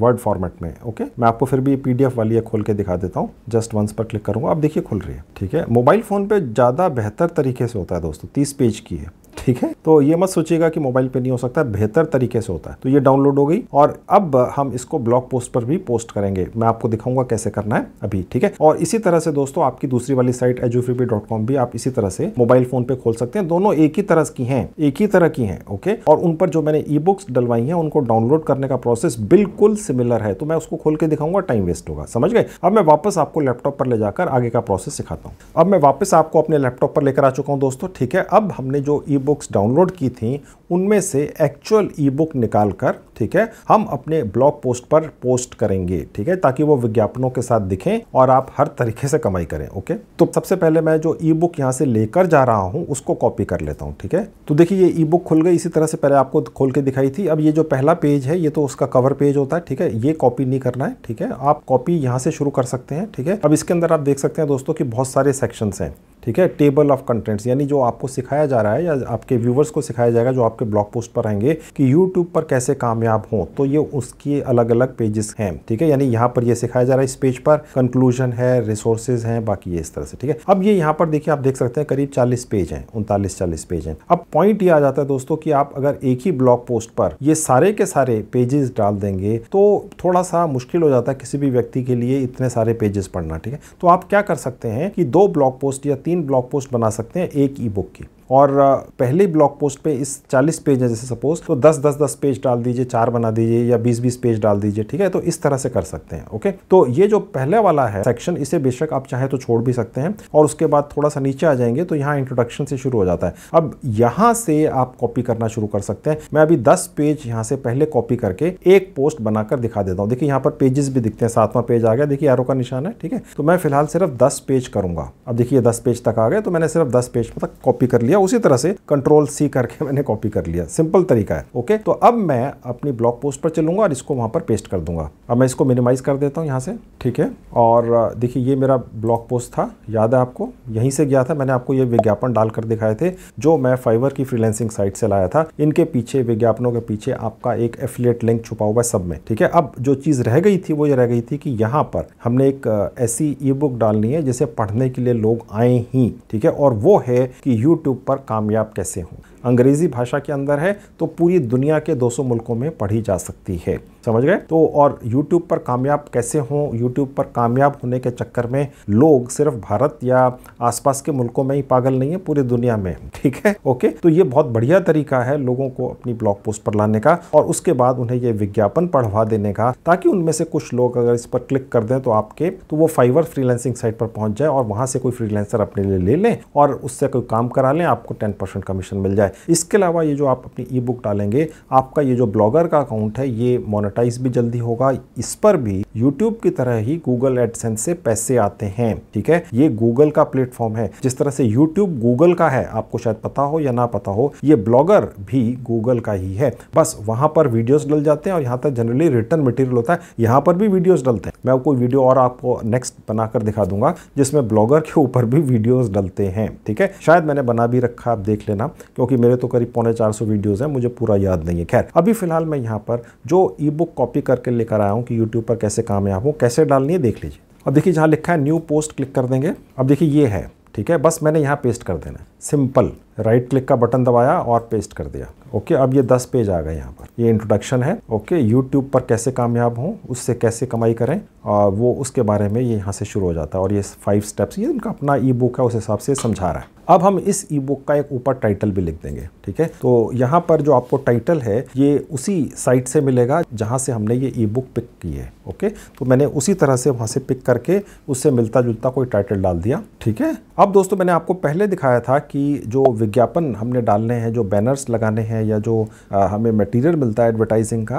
[SPEAKER 1] वर्ड फॉर्मेट में ओके मैं आपको फिर भी पीडीएफ वाली खोल के दिखा देता हूँ जस्ट वंस पर क्लिक करूंगा अब देखिए खुल रही है ठीक है मोबाइल फोन पे ज़्यादा बेहतर तरीके से होता है दोस्तों तीस पेज की है ठीक है तो ये मत सोचिएगा कि मोबाइल पे नहीं हो सकता बेहतर तरीके से होता है तो ये डाउनलोड हो गई और अब हम इसको ब्लॉग पोस्ट पर भी पोस्ट करेंगे मैं आपको दिखाऊंगा कैसे करना है अभी ठीक है और इसी तरह से दोस्तों आपकी दूसरी वाली साइट एजुफ्रीपी भी आप इसी तरह से मोबाइल फोन पे खोल सकते हैं दोनों एक ही तरह की है एक ही तरह की है ओके और उन पर जो मैंने ई बुक्स डलवाई है उनको डाउनलोड करने का प्रोसेस बिल्कुल सिमिलर है तो मैं उसको खोल के दिखाऊंगा टाइम वेस्ट होगा समझ गए अब मैं वापस आपको लैपटॉप पर ले जाकर आगे का प्रोसेस सिखाता हूँ अब मैं वापस आपको अपने लैपटॉप पर लेकर आ चुका हूँ दोस्तों ठीक है अब हमने जो ई बुक्स डाउनलोड की थी उनमें से एक्चुअल ई बुक निकाल कर ठीक है हम अपने ब्लॉग पोस्ट पर पोस्ट करेंगे ठीक है ताकि वो विज्ञापनों के साथ दिखें और आप हर तरीके से कमाई करें ओके तो सबसे पहले मैं जो ई बुक यहाँ से लेकर जा रहा हूँ उसको कॉपी कर लेता हूँ ठीक है तो देखिए ये ई बुक खुल गई इसी तरह से पहले आपको खोल के दिखाई थी अब ये जो पहला पेज है ये तो उसका कवर पेज होता है ठीक है ये कॉपी नहीं करना है ठीक है आप कॉपी यहाँ से शुरू कर सकते हैं ठीक है अब इसके अंदर आप देख सकते हैं दोस्तों की बहुत सारे सेक्शन हैं ठीक है टेबल ऑफ कंटेंट्स यानी जो आपको सिखाया जा रहा है या आपके व्यूवर्स को सिखाया जाएगा जो आपके ब्लॉग पोस्ट पर आएंगे कि यूट्यूब पर कैसे कामयाब हों तो ये उसके अलग अलग पेजेस हैं ठीक है यानी यहाँ पर ये सिखाया जा रहा है इस पेज पर कंक्लूजन है रिसोर्सेज हैं बाकी ये इस तरह से ठीक है अब ये यहाँ पर देखिए आप देख सकते हैं करीब चालीस पेज हैं उनतालीस चालीस पेज हैं अब पॉइंट ये आ जाता है दोस्तों कि आप अगर एक ही ब्लॉग पोस्ट पर ये सारे के सारे पेजेस डाल देंगे तो थोड़ा सा मुश्किल हो जाता है किसी भी व्यक्ति के लिए इतने सारे पेजेस पढ़ना ठीक है तो आप क्या कर सकते हैं कि दो ब्लॉग पोस्ट या तीन तीन ब्लॉग पोस्ट बना सकते हैं एक ई बुक की और पहले ब्लॉग पोस्ट पे इस 40 पेज है जैसे सपोज तो 10 10 10 पेज डाल दीजिए चार बना दीजिए या 20 20 पेज डाल दीजिए ठीक है तो इस तरह से कर सकते हैं ओके तो ये जो पहले वाला है सेक्शन इसे बेशक आप चाहे तो छोड़ भी सकते हैं और उसके बाद थोड़ा सा नीचे आ जाएंगे तो यहाँ इंट्रोडक्शन से शुरू हो जाता है अब यहाँ से आप कॉपी करना शुरू कर सकते हैं मैं अभी दस पेज यहाँ से पहले कॉपी करके एक पोस्ट बनाकर दिखा देता हूँ देखिए यहाँ पर पेजेस भी दिखते हैं सातवां पेज आ गया देखिए एरो का निशान है ठीक है तो मैं फिलहाल सिर्फ दस पेज करूंगा अब देखिए दस पेज तक आ गए तो मैंने सिर्फ दस पेज तक मतलब कॉपी कर लिया किया उसी तरह से कंट्रोल सी करके [LAUGHS] मैंने कॉपी कर लिया सिंपल तरीका है ओके तो अब मैं अपनी ब्लॉग पोस्ट पर चलूंगा और इसको वहां पर पेस्ट कर दूंगा अब मैं इसको मिनिमाइज कर देता हूँ यहाँ से ठीक है और देखिए ये मेरा ब्लॉग पोस्ट था याद है आपको यहीं से गया था मैंने आपको ये विज्ञापन डालकर दिखाए थे जो मैं फाइवर की फ्रीलेंसिंग साइट से लाया था इनके पीछे विज्ञापनों के पीछे आपका एक एफिलेट लिंक छुपा हुआ है सब में ठीक है अब जो चीज़ रह गई थी वो ये रह गई थी कि यहाँ पर हमने एक ऐसी ई बुक डालनी है जिसे पढ़ने के लिए लोग आए ही ठीक है और वो है कि यूट्यूब ऊपर कामयाब कैसे हूँ अंग्रेज़ी भाषा के अंदर है तो पूरी दुनिया के 200 मुल्कों में पढ़ी जा सकती है समझ गए तो और यूट्यूब पर कामयाब कैसे हों यूट्यूब पर कामयाब होने के चक्कर में लोग सिर्फ भारत या आसपास के मुल्कों में ही पागल नहीं है पूरी दुनिया में ठीक है ओके तो ये बहुत बढ़िया तरीका है लोगों को अपनी ब्लॉग पोस्ट पर लाने का और उसके बाद उन्हें ये विज्ञापन पढ़वा देने का ताकि उनमें से कुछ लोग अगर इस पर क्लिक कर दें तो आपके तो वो फाइवर फ्रीलैंसिंग साइट पर पहुंच जाए और वहां से कोई फ्रीलैंसर अपने लिए ले लें और उससे कोई काम करा लें आपको टेन परसेंट कमीशन मिल जाए इसके अलावा ये जो आप अपनी ई बुक डालेंगे आपका ये जो ब्लॉगर का अकाउंट है ये मोनिटर मोनेटाइज भी जल्दी होगा इस पर भी यूट्यूब की तरह ही गूगल एडसेंस से पैसे आते हैं ठीक है ये गूगल का प्लेटफॉर्म है जिस तरह से यूट्यूब गूगल का है आपको शायद पता हो या ना पता हो ये ब्लॉगर भी गूगल का ही है बस वहां पर वीडियोस डल जाते हैं और यहाँ तक जनरली रिटर्न मटेरियल होता है यहाँ पर भी वीडियोस डलते हैं मैं कोई वीडियो और आपको नेक्स्ट बनाकर दिखा दूंगा जिसमें ब्लॉगर के ऊपर भी वीडियोस डलते हैं ठीक है शायद मैंने बना भी रखा आप देख लेना क्योंकि मेरे तो करीब पौने चार सौ वीडियोज है मुझे पूरा याद नहीं है खैर अभी फिलहाल मैं यहाँ पर जो ई बुक कॉपी करके लेकर आया हूँ कि यूट्यूब पर कैसे कामयाब हो कैसे डालनी है देख लीजिए अब देखिए जहाँ लिखा है न्यू पोस्ट क्लिक कर देंगे अब देखिए ये है ठीक है बस मैंने यहाँ पेस्ट कर देना है सिंपल राइट क्लिक का बटन दबाया और पेस्ट कर दिया ओके अब ये दस पेज आ गए यहाँ पर ये इंट्रोडक्शन है ओके यूट्यूब पर कैसे कामयाब हों उससे कैसे कमाई करें और वो उसके बारे में ये यहाँ से शुरू हो जाता है और ये फाइव स्टेप्स ये उनका अपना ई बुक है उस हिसाब से समझा रहा है अब हम इस ई बुक का एक ऊपर टाइटल भी लिख देंगे ठीक है तो यहाँ पर जो आपको टाइटल है ये उसी साइट से मिलेगा जहाँ से हमने ये ई बुक पिक की है ओके तो मैंने उसी तरह से वहाँ से पिक करके उससे मिलता जुलता कोई टाइटल डाल दिया ठीक है अब दोस्तों मैंने आपको पहले दिखाया था कि जो विज्ञापन हमने डालने हैं जो बैनर्स लगाने हैं या जो हमें मटेरियल मिलता है एडवर्टाइजिंग का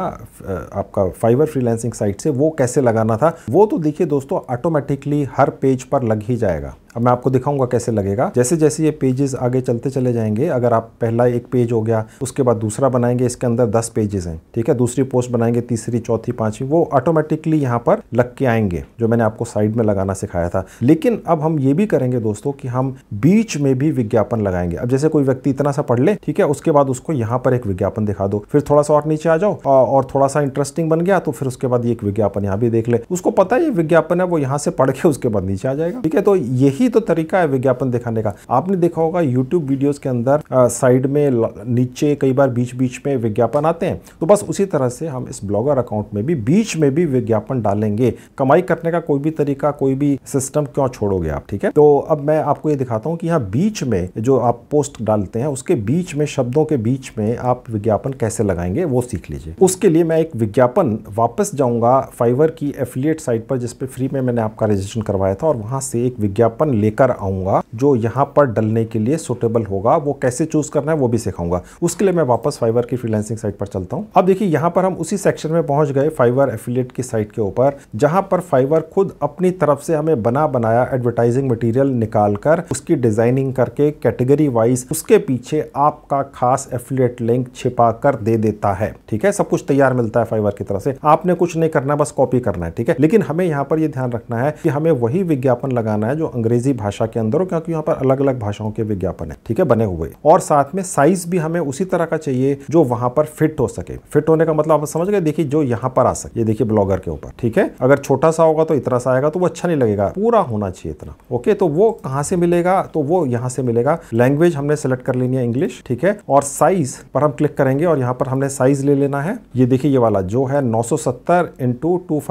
[SPEAKER 1] आपका फाइबर फ्रीलैंसिंग साइट से वो कैसे लगाना था वो तो देखिए दोस्तों ऑटोमेटिकली हर पेज पर लग ही जाएगा अब मैं आपको दिखाऊंगा कैसे लगेगा जैसे जैसे ये पेजेस आगे चलते चले जाएंगे अगर आप पहला एक पेज हो गया उसके बाद दूसरा बनाएंगे इसके अंदर दस पेजेस हैं ठीक है दूसरी पोस्ट बनाएंगे तीसरी चौथी पांचवी वो ऑटोमेटिकली यहाँ पर लग के आएंगे जो मैंने आपको साइड में लगाना सिखाया था लेकिन अब हम ये भी करेंगे दोस्तों कि हम बीच में भी विज्ञापन लगाएंगे अब जैसे कोई व्यक्ति इतना सा पढ़ ले ठीक है उसके बाद उसको यहाँ पर एक विज्ञापन दिखा दो फिर थोड़ा सा और नीचे आ जाओ और थोड़ा सा इंटरेस्टिंग बन गया तो फिर उसके बाद एक विज्ञापन यहाँ भी देख ले उसको पता है ये विज्ञापन है वो यहाँ से पढ़ के उसके बाद नीचे आ जाएगा ठीक है तो यही ही तो तरीका है विज्ञापन दिखाने का आपने देखा होगा यूट्यूब वीडियोज के अंदर साइड में नीचे कई बार बीच बीच में विज्ञापन आते हैं तो बस उसी तरह से हम इस ब्लॉगर अकाउंट में भी बीच में भी विज्ञापन डालेंगे कमाई करने का कोई भी तरीका कोई भी सिस्टम क्यों छोड़ोगे आप ठीक है तो अब मैं आपको ये दिखाता हूँ कि यहाँ बीच में जो आप पोस्ट डालते हैं उसके बीच में शब्दों के बीच में आप विज्ञापन कैसे लगाएंगे वो सीख लीजिए उसके लिए मैं एक विज्ञापन वापस जाऊंगा फाइवर की एफिलिएट साइट पर जिसपे फ्री में मैंने आपका रजिस्ट्रेशन करवाया था और वहां से एक विज्ञापन लेकर आऊंगा जो यहाँ पर डलने के लिए सुटेबल होगा वो कैसे चूज करना है वो भी सिखाऊंगा उसके लिए मैं वापस फाइवर की फ्रीलांसिंग साइट पर चलता हूँ अब देखिए यहाँ पर हम उसी सेक्शन में पहुंच गए फाइवर एफिलियट की साइट के ऊपर जहां पर फाइवर खुद अपनी तरफ से हमें बना बनाया एडवर्टाइजिंग मटीरियल निकाल कर उसकी डिजाइनिंग करके कैटेगरी वाइज उसके पीछे आपका खास एफिलियट लिंक छिपा कर दे देता है ठीक है सब कुछ तैयार मिलता है फाइवर की तरफ से आपने कुछ नहीं करना बस कॉपी करना है ठीक है लेकिन हमें यहाँ पर यह ध्यान रखना है कि हमें वही विज्ञापन लगाना है जो अंग्रेजी अंग्रेजी भाषा के अंदर हो क्योंकि यहाँ पर अलग अलग भाषाओं के विज्ञापन है ठीक है बने हुए और साथ में साइज भी हमें उसी तरह का चाहिए जो वहां पर फिट हो सके फिट होने का मतलब आप समझ गए देखिए जो यहाँ पर आ सके ये देखिए ब्लॉगर के ऊपर ठीक है अगर छोटा सा होगा तो इतना सा आएगा तो वो अच्छा नहीं लगेगा पूरा होना चाहिए इतना ओके तो वो कहाँ से मिलेगा तो वो यहाँ से मिलेगा लैंग्वेज हमने सेलेक्ट कर लेनी है इंग्लिश ठीक है और साइज पर हम क्लिक करेंगे और यहाँ पर हमने साइज ले लेना है ये देखिए ये वाला जो है नौ सौ सत्तर इंटू टू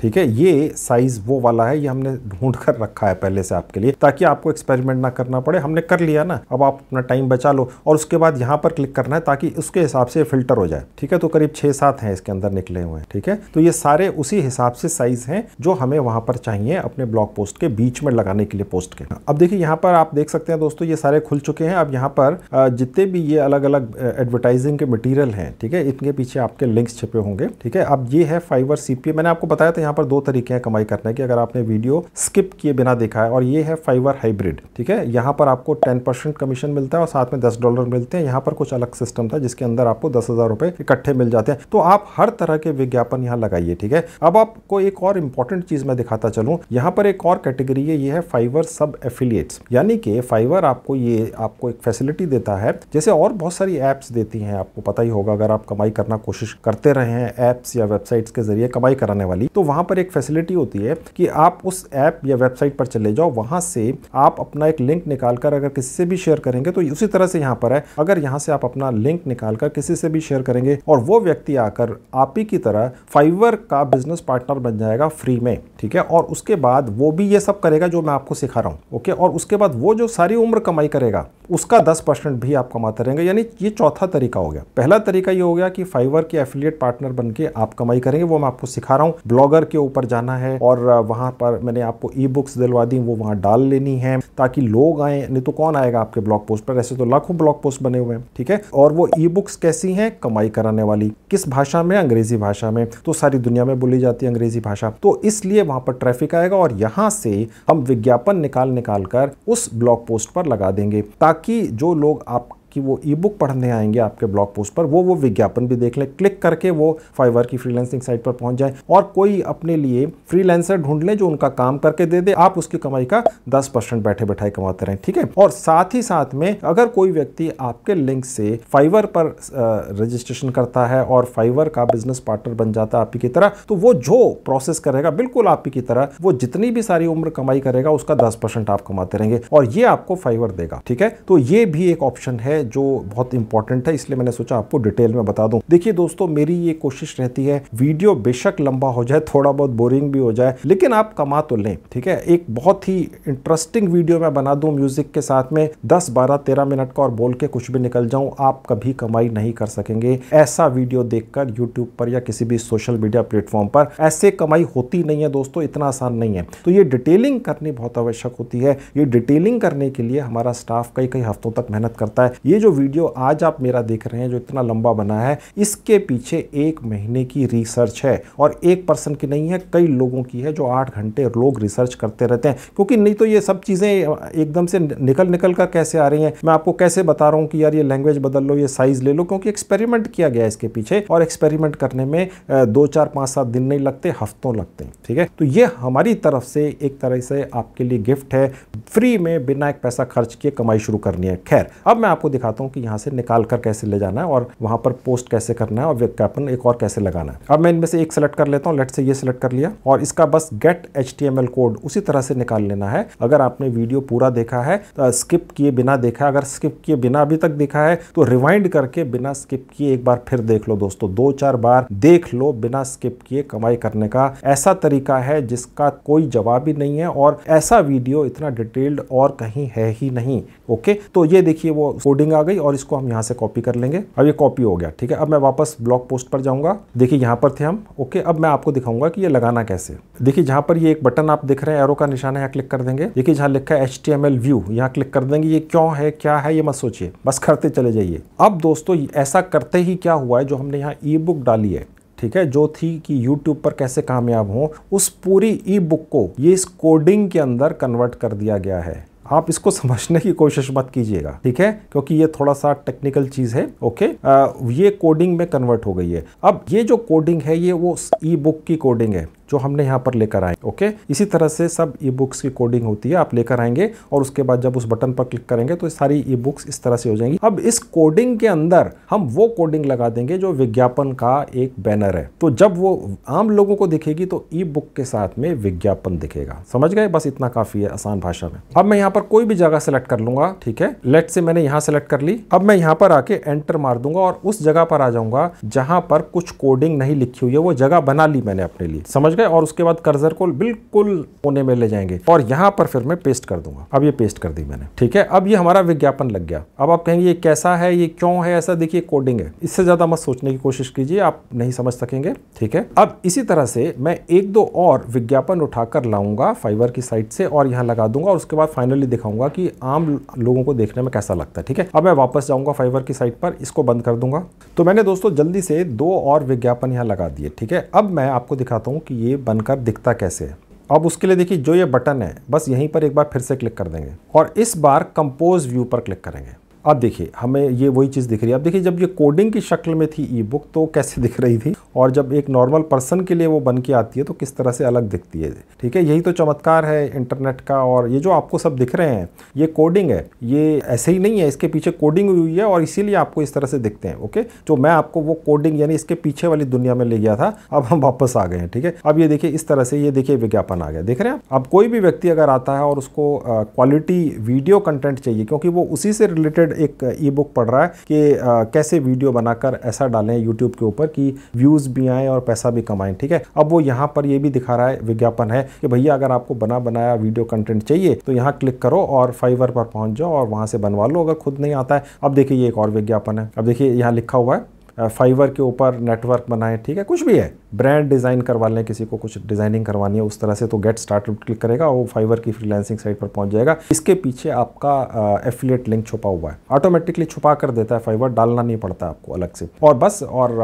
[SPEAKER 1] ठीक है ये साइज वो वाला है ये हमने ढूंढ कर रखा है पहले से आप आपके लिए ताकि आपको एक्सपेरिमेंट ना करना पड़े हमने कर लिया ना अब आप अपना टाइम बचा लो और उसके बाद यहाँ पर क्लिक करना है ताकि उसके हिसाब से फिल्टर हो जाए ठीक है तो करीब छः सात हैं इसके अंदर निकले हुए हैं ठीक है तो ये सारे उसी हिसाब से साइज हैं जो हमें वहाँ पर चाहिए अपने ब्लॉग पोस्ट के बीच में लगाने के लिए पोस्ट के अब देखिए यहाँ पर आप देख सकते हैं दोस्तों ये सारे खुल चुके हैं अब यहाँ पर जितने भी ये अलग अलग एडवर्टाइजिंग के मटेरियल हैं ठीक है इनके पीछे आपके लिंक्स छिपे होंगे ठीक है अब ये है फाइवर सीपीए मैंने आपको बताया था यहाँ पर दो तरीके हैं कमाई करने के अगर आपने वीडियो स्किप किए बिना देखा है और ये है फाइवर हाइब्रिड ठीक है यहाँ पर आपको टेन परसेंट कमीशन मिलता है और साथ में दस डॉलर मिलते हैं यहाँ पर कुछ अलग सिस्टम था जिसके अंदर आपको दस हज़ार रुपये इकट्ठे मिल जाते हैं तो आप हर तरह के विज्ञापन यहाँ लगाइए ठीक है अब आपको एक और इंपॉर्टेंट चीज़ मैं दिखाता चलूँ यहाँ पर एक और कैटेगरी है ये है फाइवर सब एफिलिएट्स यानी कि फाइवर आपको ये आपको एक फैसिलिटी देता है जैसे और बहुत सारी ऐप्स देती हैं आपको पता ही होगा अगर आप कमाई करना कोशिश करते रहे हैं ऐप्स या वेबसाइट्स के जरिए कमाई कराने वाली तो वहाँ पर एक फैसिलिटी होती है कि आप उस ऐप या वेबसाइट पर चले जाओ वहां से आप अपना एक लिंक निकालकर अगर किसी से भी शेयर करेंगे तो उसी तरह से यहां पर है अगर यहां से आप अपना लिंक निकालकर किसी से भी शेयर करेंगे और वो व्यक्ति आकर आप ही की तरह फाइवर का बिजनेस पार्टनर बन जाएगा फ्री में ठीक है और उसके बाद वो भी ये सब करेगा जो मैं आपको सिखा रहा हूँ ओके और उसके बाद वो जो सारी उम्र कमाई करेगा उसका दस परसेंट भी आप कमाते रहेंगे यानी ये चौथा तरीका हो गया पहला तरीका ये हो गया कि फाइवर के एफिलियट पार्टनर बन के आप कमाई करेंगे वो मैं आपको सिखा रहा हूँ ब्लॉगर के ऊपर जाना है और वहां पर मैंने आपको ई बुक्स दिलवा दी वो वहाँ डाल लेनी है ताकि लोग आए नहीं तो कौन आएगा आपके ब्लॉग पोस्ट पर ऐसे तो लाखों ब्लॉग पोस्ट बने हुए हैं ठीक है और वो ई बुक्स कैसी हैं कमाई कराने वाली किस भाषा में अंग्रेजी भाषा में तो सारी दुनिया में बोली जाती है अंग्रेजी भाषा तो इसलिए वहाँ पर ट्रैफिक आएगा और यहाँ से हम विज्ञापन निकाल निकाल कर उस ब्लॉग पोस्ट पर लगा देंगे ताकि जो लोग आप कि वो ई बुक पढ़ने आएंगे आपके ब्लॉग पोस्ट पर वो वो विज्ञापन भी देख लें क्लिक करके वो फाइवर की फ्रीलांसिंग साइट पर पहुंच जाए और कोई अपने लिए फ्रीलांसर ढूंढ लें जो उनका काम करके दे दे आप उसकी कमाई का दस परसेंट बैठे बैठाए कमाते रहें ठीक है और साथ ही साथ में अगर कोई व्यक्ति आपके लिंक से फाइवर पर रजिस्ट्रेशन करता है और फाइवर का बिजनेस पार्टनर बन जाता है आपकी की तरह तो वो जो प्रोसेस करेगा बिल्कुल आपकी की तरह वो जितनी भी सारी उम्र कमाई करेगा उसका दस आप कमाते रहेंगे और ये आपको फाइवर देगा ठीक है तो ये भी एक ऑप्शन है जो बहुत इंपॉर्टेंट है इसलिए मैंने सोचा आपको डिटेल में बता दूं देखिए दोस्तों मेरी ये कोशिश रहती है वीडियो बेशक लंबा हो जाए थोड़ा बहुत बोरिंग भी हो जाए लेकिन आप कमा तो लें ठीक है एक बहुत ही इंटरेस्टिंग वीडियो मैं बना दूं म्यूजिक के साथ में दस बारह तेरह मिनट का और बोल के कुछ भी निकल जाऊं आप कभी कमाई नहीं कर सकेंगे ऐसा वीडियो देखकर यूट्यूब पर या किसी भी सोशल मीडिया प्लेटफॉर्म पर ऐसे कमाई होती नहीं है दोस्तों इतना आसान नहीं है तो ये डिटेलिंग करनी बहुत आवश्यक होती है ये डिटेलिंग करने के लिए हमारा स्टाफ कई कई हफ्तों तक मेहनत करता है ये जो वीडियो आज आप मेरा देख रहे हैं जो इतना लंबा बना है इसके पीछे एक महीने की रिसर्च है और एक पर्सन की नहीं है कई लोगों की है जो आठ घंटे लोग रिसर्च करते रहते हैं क्योंकि नहीं तो ये सब चीज़ें एकदम से निकल निकल कर कैसे आ रही हैं मैं आपको कैसे बता रहा हूँ कि यार ये लैंग्वेज बदल लो ये साइज़ ले लो क्योंकि एक्सपेरिमेंट किया गया इसके पीछे और एक्सपेरिमेंट करने में दो चार पाँच सात दिन नहीं लगते हफ्तों लगते हैं ठीक है तो ये हमारी तरफ से एक तरह से आपके लिए गिफ्ट है फ्री में बिना एक पैसा खर्च किए कमाई शुरू करनी है खैर अब मैं आपको दिखाता हूँ कि यहाँ से निकाल कर कैसे ले जाना है और वहाँ पर पोस्ट कैसे करना है और विज्ञापन एक और कैसे लगाना है अब मैं इनमें से एक सेलेक्ट कर लेता हूँ लेट से ये सिलेक्ट कर लिया और इसका बस गेट एच कोड उसी तरह से निकाल लेना है अगर आपने वीडियो पूरा देखा है तो स्किप किए बिना देखा अगर स्किप किए बिना अभी तक देखा है तो रिवाइंड करके बिना स्किप किए एक बार फिर देख लो दोस्तों दो चार बार देख लो बिना स्किप किए कमाई करने का ऐसा तरीका है जिसका कोई जवाब ही नहीं है और ऐसा वीडियो इतना डिटेल्ड और कहीं है ही नहीं ओके तो ये देखिए वो कोडिंग हेडिंग आ गई और इसको हम यहाँ से कॉपी कर लेंगे अब ये कॉपी हो गया ठीक है अब मैं वापस ब्लॉग पोस्ट पर जाऊँगा देखिए यहाँ पर थे हम ओके अब मैं आपको दिखाऊंगा कि ये लगाना कैसे देखिए जहाँ पर ये एक बटन आप देख रहे हैं एरो का निशान यहाँ क्लिक कर देंगे देखिए जहाँ लिखा है H T M L view यहाँ क्लिक कर देंगे ये क्यों है क्या है ये मत सोचिए बस करते चले जाइए अब दोस्तों ऐसा करते ही क्या हुआ है जो हमने यहाँ ई बुक डाली है ठीक है जो थी कि YouTube पर कैसे कामयाब हो उस पूरी ई बुक को ये इस कोडिंग के अंदर कन्वर्ट कर दिया गया है आप इसको समझने की कोशिश मत कीजिएगा ठीक है क्योंकि ये थोड़ा सा टेक्निकल चीज है ओके आ, ये कोडिंग में कन्वर्ट हो गई है अब ये जो कोडिंग है ये वो ई बुक की कोडिंग है जो हमने यहाँ पर लेकर आए ओके इसी तरह से सब ई बुक्स की कोडिंग होती है आप लेकर आएंगे और उसके बाद जब उस बटन पर क्लिक करेंगे तो सारी ई बुक्स इस तरह से हो जाएंगी अब इस कोडिंग के अंदर हम वो कोडिंग लगा देंगे जो विज्ञापन का एक बैनर है तो जब वो आम लोगों को दिखेगी तो ई बुक के साथ में विज्ञापन दिखेगा समझ गए बस इतना काफी है आसान भाषा में अब मैं यहाँ पर कोई भी जगह सेलेक्ट कर लूंगा ठीक है लेट से मैंने यहाँ सेलेक्ट कर ली अब मैं यहाँ पर आके एंटर मार दूंगा और उस जगह पर आ जाऊंगा जहां पर कुछ कोडिंग नहीं लिखी हुई है वो जगह बना ली मैंने अपने लिए समझ गए और उसके बाद कर्जर को बिल्कुल कोने में ले जाएंगे और यहाँ पर फिर मैं पेस्ट कर दूंगा अब ये पेस्ट कर दी मैंने ठीक है अब ये हमारा विज्ञापन लग गया अब आप कहेंगे ये कैसा है ये क्यों है ऐसा देखिए कोडिंग है इससे ज़्यादा मत सोचने की कोशिश कीजिए आप नहीं समझ सकेंगे ठीक है अब इसी तरह से मैं एक दो और विज्ञापन उठाकर लाऊंगा फाइबर की साइट से और यहाँ लगा दूंगा और उसके बाद फाइनली दिखाऊंगा कि आम लोगों को देखने में कैसा लगता है ठीक है अब मैं वापस जाऊंगा फाइबर की साइट पर इसको बंद कर दूंगा तो मैंने दोस्तों जल्दी से दो और विज्ञापन यहाँ लगा दिए ठीक है अब मैं आपको दिखाता हूँ कि ये ये बनकर दिखता कैसे है अब उसके लिए देखिए जो ये बटन है बस यहीं पर एक बार फिर से क्लिक कर देंगे और इस बार कंपोज व्यू पर क्लिक करेंगे अब देखिए हमें ये वही चीज़ दिख रही है अब देखिए जब ये कोडिंग की शक्ल में थी ई बुक तो कैसे दिख रही थी और जब एक नॉर्मल पर्सन के लिए वो बन के आती है तो किस तरह से अलग दिखती है ठीक है यही तो चमत्कार है इंटरनेट का और ये जो आपको सब दिख रहे हैं ये कोडिंग है ये ऐसे ही नहीं है इसके पीछे कोडिंग हुई है और इसीलिए आपको इस तरह से दिखते हैं ओके जो मैं आपको वो कोडिंग यानी इसके पीछे वाली दुनिया में ले गया था अब हम वापस आ गए हैं ठीक है अब ये देखिए इस तरह से ये देखिए विज्ञापन आ गया देख रहे हैं अब कोई भी व्यक्ति अगर आता है और उसको क्वालिटी वीडियो कंटेंट चाहिए क्योंकि वो उसी से रिलेटेड एक ई बुक पढ़ रहा है कि कैसे वीडियो बनाकर ऐसा डालें यूट्यूब के ऊपर कि व्यूज़ भी आएँ और पैसा भी कमाए ठीक है अब वो यहाँ पर ये भी दिखा रहा है विज्ञापन है कि भैया अगर आपको बना बनाया वीडियो कंटेंट चाहिए तो यहाँ क्लिक करो और फाइवर पर पहुँच जाओ और वहाँ से बनवा लो अगर खुद नहीं आता है अब देखिए ये एक और विज्ञापन है अब देखिए यहाँ लिखा हुआ है फाइवर के ऊपर नेटवर्क बनाएं ठीक है कुछ भी है ब्रांड डिज़ाइन करवा लें किसी को कुछ डिज़ाइनिंग करवानी है उस तरह से तो गेट स्टार्ट क्लिक करेगा वो फाइवर की फ्रीलांसिंग साइट पर पहुंच जाएगा इसके पीछे आपका एफिलेट लिंक छुपा हुआ है ऑटोमेटिकली छुपा कर देता है फाइवर डालना नहीं पड़ता आपको अलग से और बस और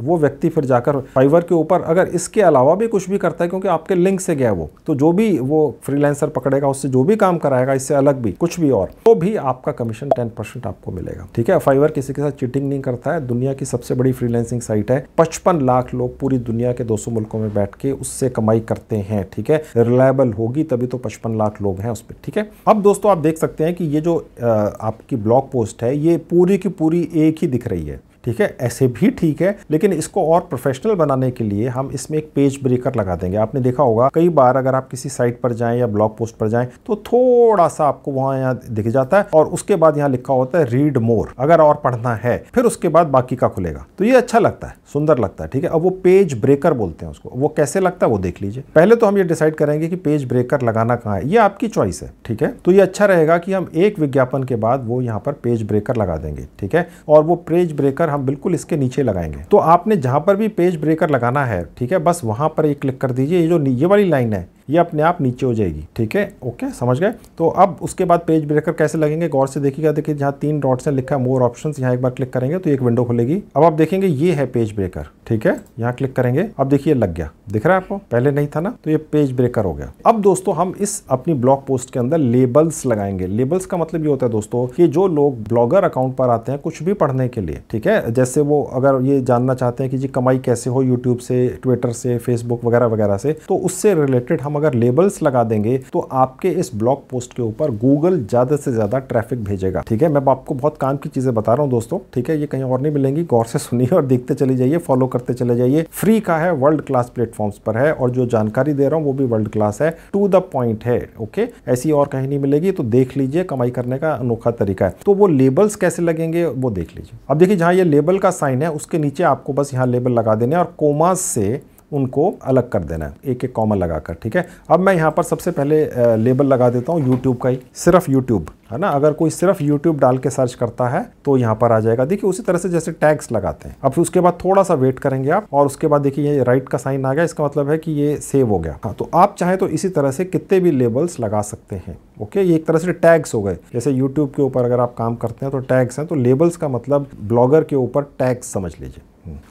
[SPEAKER 1] वो व्यक्ति फिर जाकर फाइवर के ऊपर अगर इसके अलावा भी कुछ भी करता है क्योंकि आपके लिंक से गया वो तो जो भी वो फ्रीलैंसर पकड़ेगा उससे जो भी काम कराएगा इससे अलग भी कुछ भी और तो भी आपका कमीशन टेन आपको मिलेगा ठीक है फाइवर किसी के साथ चीटिंग नहीं करता है दुनिया की सबसे बड़ी फ्रीलैंसिंग साइट है पचपन लाख लोग पूरी दुनिया के 200 मुल्कों में बैठ के उससे कमाई करते हैं ठीक है रिलायबल होगी तभी तो पचपन लाख लोग हैं उस पर ठीक है अब दोस्तों आप देख सकते हैं कि ये जो आपकी ब्लॉग पोस्ट है ये पूरी की पूरी एक ही दिख रही है ठीक है ऐसे भी ठीक है लेकिन इसको और प्रोफेशनल बनाने के लिए हम इसमें एक पेज ब्रेकर लगा देंगे आपने देखा होगा कई बार अगर आप किसी साइट पर जाएं या ब्लॉग पोस्ट पर जाएं तो थोड़ा सा आपको वहां यहाँ दिख जाता है और उसके बाद यहाँ लिखा होता है रीड मोर अगर और पढ़ना है फिर उसके बाद बाकी का खुलेगा तो ये अच्छा लगता है सुंदर लगता है ठीक है अब वो पेज ब्रेकर बोलते हैं उसको वो कैसे लगता है वो देख लीजिए पहले तो हम ये डिसाइड करेंगे कि पेज ब्रेकर लगाना कहाँ है ये आपकी चॉइस है ठीक है तो ये अच्छा रहेगा कि हम एक विज्ञापन के बाद वो यहाँ पर पेज ब्रेकर लगा देंगे ठीक है और वो पेज ब्रेकर हम बिल्कुल इसके नीचे लगाएंगे तो आपने जहां पर भी पेज ब्रेकर लगाना है ठीक है बस वहां पर ये क्लिक कर दीजिए ये जो ये वाली लाइन है ये अपने आप नीचे हो जाएगी ठीक है ओके समझ गए तो अब उसके बाद पेज ब्रेकर कैसे लगेंगे गौर से देखिएगा देखिए जहाँ तीन डॉट्स हैं लिखा है मोर ऑप्शन यहाँ एक बार क्लिक करेंगे तो एक विंडो खुलेगी अब आप देखेंगे ये है पेज ब्रेकर ठीक है यहाँ क्लिक करेंगे अब देखिए लग गया दिख रहा है आपको पहले नहीं था ना तो ये पेज ब्रेकर हो गया अब दोस्तों हम इस अपनी ब्लॉग पोस्ट के अंदर लेबल्स लगाएंगे लेबल्स का मतलब ये होता है दोस्तों कि जो लोग ब्लॉगर अकाउंट पर आते हैं कुछ भी पढ़ने के लिए ठीक है जैसे वो अगर ये जानना चाहते हैं कि जी कमाई कैसे हो यूट्यूब से ट्विटर से फेसबुक वगैरह वगैरह से तो उससे रिलेटेड हम अगर लेबल्स लगा देंगे तो आपके इस ब्लॉग पोस्ट के ऊपर गूगल ज़्यादा से ज़्यादा ट्रैफिक भेजेगा ठीक है मैं आपको बहुत काम की चीज़ें बता रहा हूँ दोस्तों ठीक है ये कहीं और नहीं मिलेंगी गौर से सुनिए और देखते चले जाइए फॉलो करते चले जाइए फ्री का है वर्ल्ड क्लास प्लेटफॉर्म पर है और जो जानकारी दे रहा हूँ वो भी वर्ल्ड क्लास है टू द पॉइंट है ओके ऐसी और कहीं नहीं मिलेगी तो देख लीजिए कमाई करने का अनोखा तरीका है तो वो लेबल्स कैसे लगेंगे वो देख लीजिए अब देखिए जहां ये लेबल का साइन है उसके नीचे आपको बस यहाँ लेबल लगा देने और कोमा से उनको अलग कर देना है एक एक कॉमन लगाकर ठीक है अब मैं यहाँ पर सबसे पहले लेबल लगा देता हूँ यूट्यूब का ही सिर्फ यूट्यूब है ना अगर कोई सिर्फ यूट्यूब डाल के सर्च करता है तो यहाँ पर आ जाएगा देखिए उसी तरह से जैसे टैग्स लगाते हैं अब फिर उसके बाद थोड़ा सा वेट करेंगे आप और उसके बाद देखिए ये राइट का साइन आ गया इसका मतलब है कि ये सेव हो गया हाँ तो आप चाहे तो इसी तरह से कितने भी लेबल्स लगा सकते हैं ओके ये एक तरह से टैग्स हो गए जैसे यूट्यूब के ऊपर अगर आप काम करते हैं तो टैग्स हैं तो लेबल्स का मतलब ब्लॉगर के ऊपर टैग्स समझ लीजिए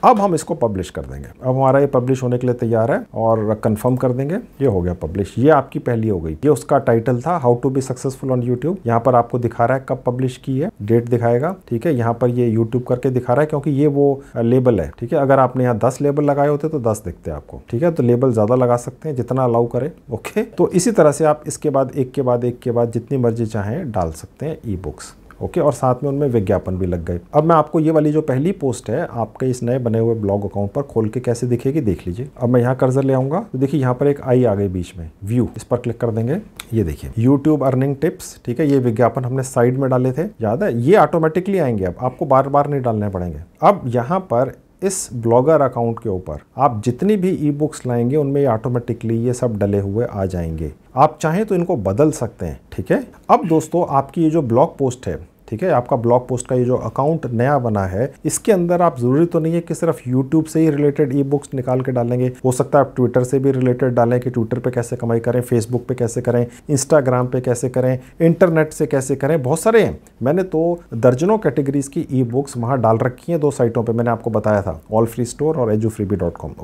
[SPEAKER 1] अब हम इसको पब्लिश कर देंगे अब हमारा ये पब्लिश होने के लिए तैयार है और कंफर्म कर देंगे ये हो गया पब्लिश ये आपकी पहली हो गई ये उसका टाइटल था how to be successful on YouTube यहाँ पर आपको दिखा रहा है कब पब्लिश की है डेट दिखाएगा ठीक है यहाँ पर ये यूट्यूब करके दिखा रहा है क्योंकि ये वो लेबल है ठीक है अगर आपने यहाँ दस लेबल लगाए होते तो दस दिखते आपको ठीक है तो लेबल ज्यादा लगा सकते हैं जितना अलाउ करे ओके तो इसी तरह से आप इसके बाद एक के बाद एक के बाद जितनी मर्जी चाहें डाल सकते हैं ई बुक्स ओके और साथ में उनमें विज्ञापन भी लग गए अब मैं आपको ये वाली जो पहली पोस्ट है आपके इस नए बने हुए ब्लॉग अकाउंट पर खोल के कैसे दिखेगी देख लीजिए अब मैं यहाँ कर्जर ले आऊंगा तो देखिए यहाँ पर एक आई आ गई बीच में व्यू इस पर क्लिक कर देंगे ये देखिए यूट्यूब अर्निंग टिप्स ठीक है ये विज्ञापन हमने साइड में डाले थे याद है ये ऑटोमेटिकली आएंगे अब आपको बार बार नहीं डालने पड़ेंगे अब यहाँ पर इस ब्लॉगर अकाउंट के ऊपर आप जितनी भी ई बुक्स लाएंगे उनमें ऑटोमेटिकली ये सब डले हुए आ जाएंगे आप चाहें तो इनको बदल सकते हैं ठीक है अब दोस्तों आपकी ये जो ब्लॉग पोस्ट है ठीक है आपका ब्लॉग पोस्ट का ये जो अकाउंट नया बना है इसके अंदर आप जरूरी तो नहीं है कि सिर्फ यूट्यूब से ही रिलेटेड ई बुक्स निकाल के डालेंगे हो सकता है आप ट्विटर से भी रिलेटेड डालें कि ट्विटर पर कैसे कमाई करें फेसबुक पर कैसे करें इंस्टाग्राम पर कैसे करें इंटरनेट से कैसे करें बहुत सारे हैं मैंने तो दर्जनों कैटेगरीज की ई बुक्स वहाँ डाल रखी हैं दो साइटों पर मैंने आपको बताया था ऑल फ्री स्टोर और एजू फ्री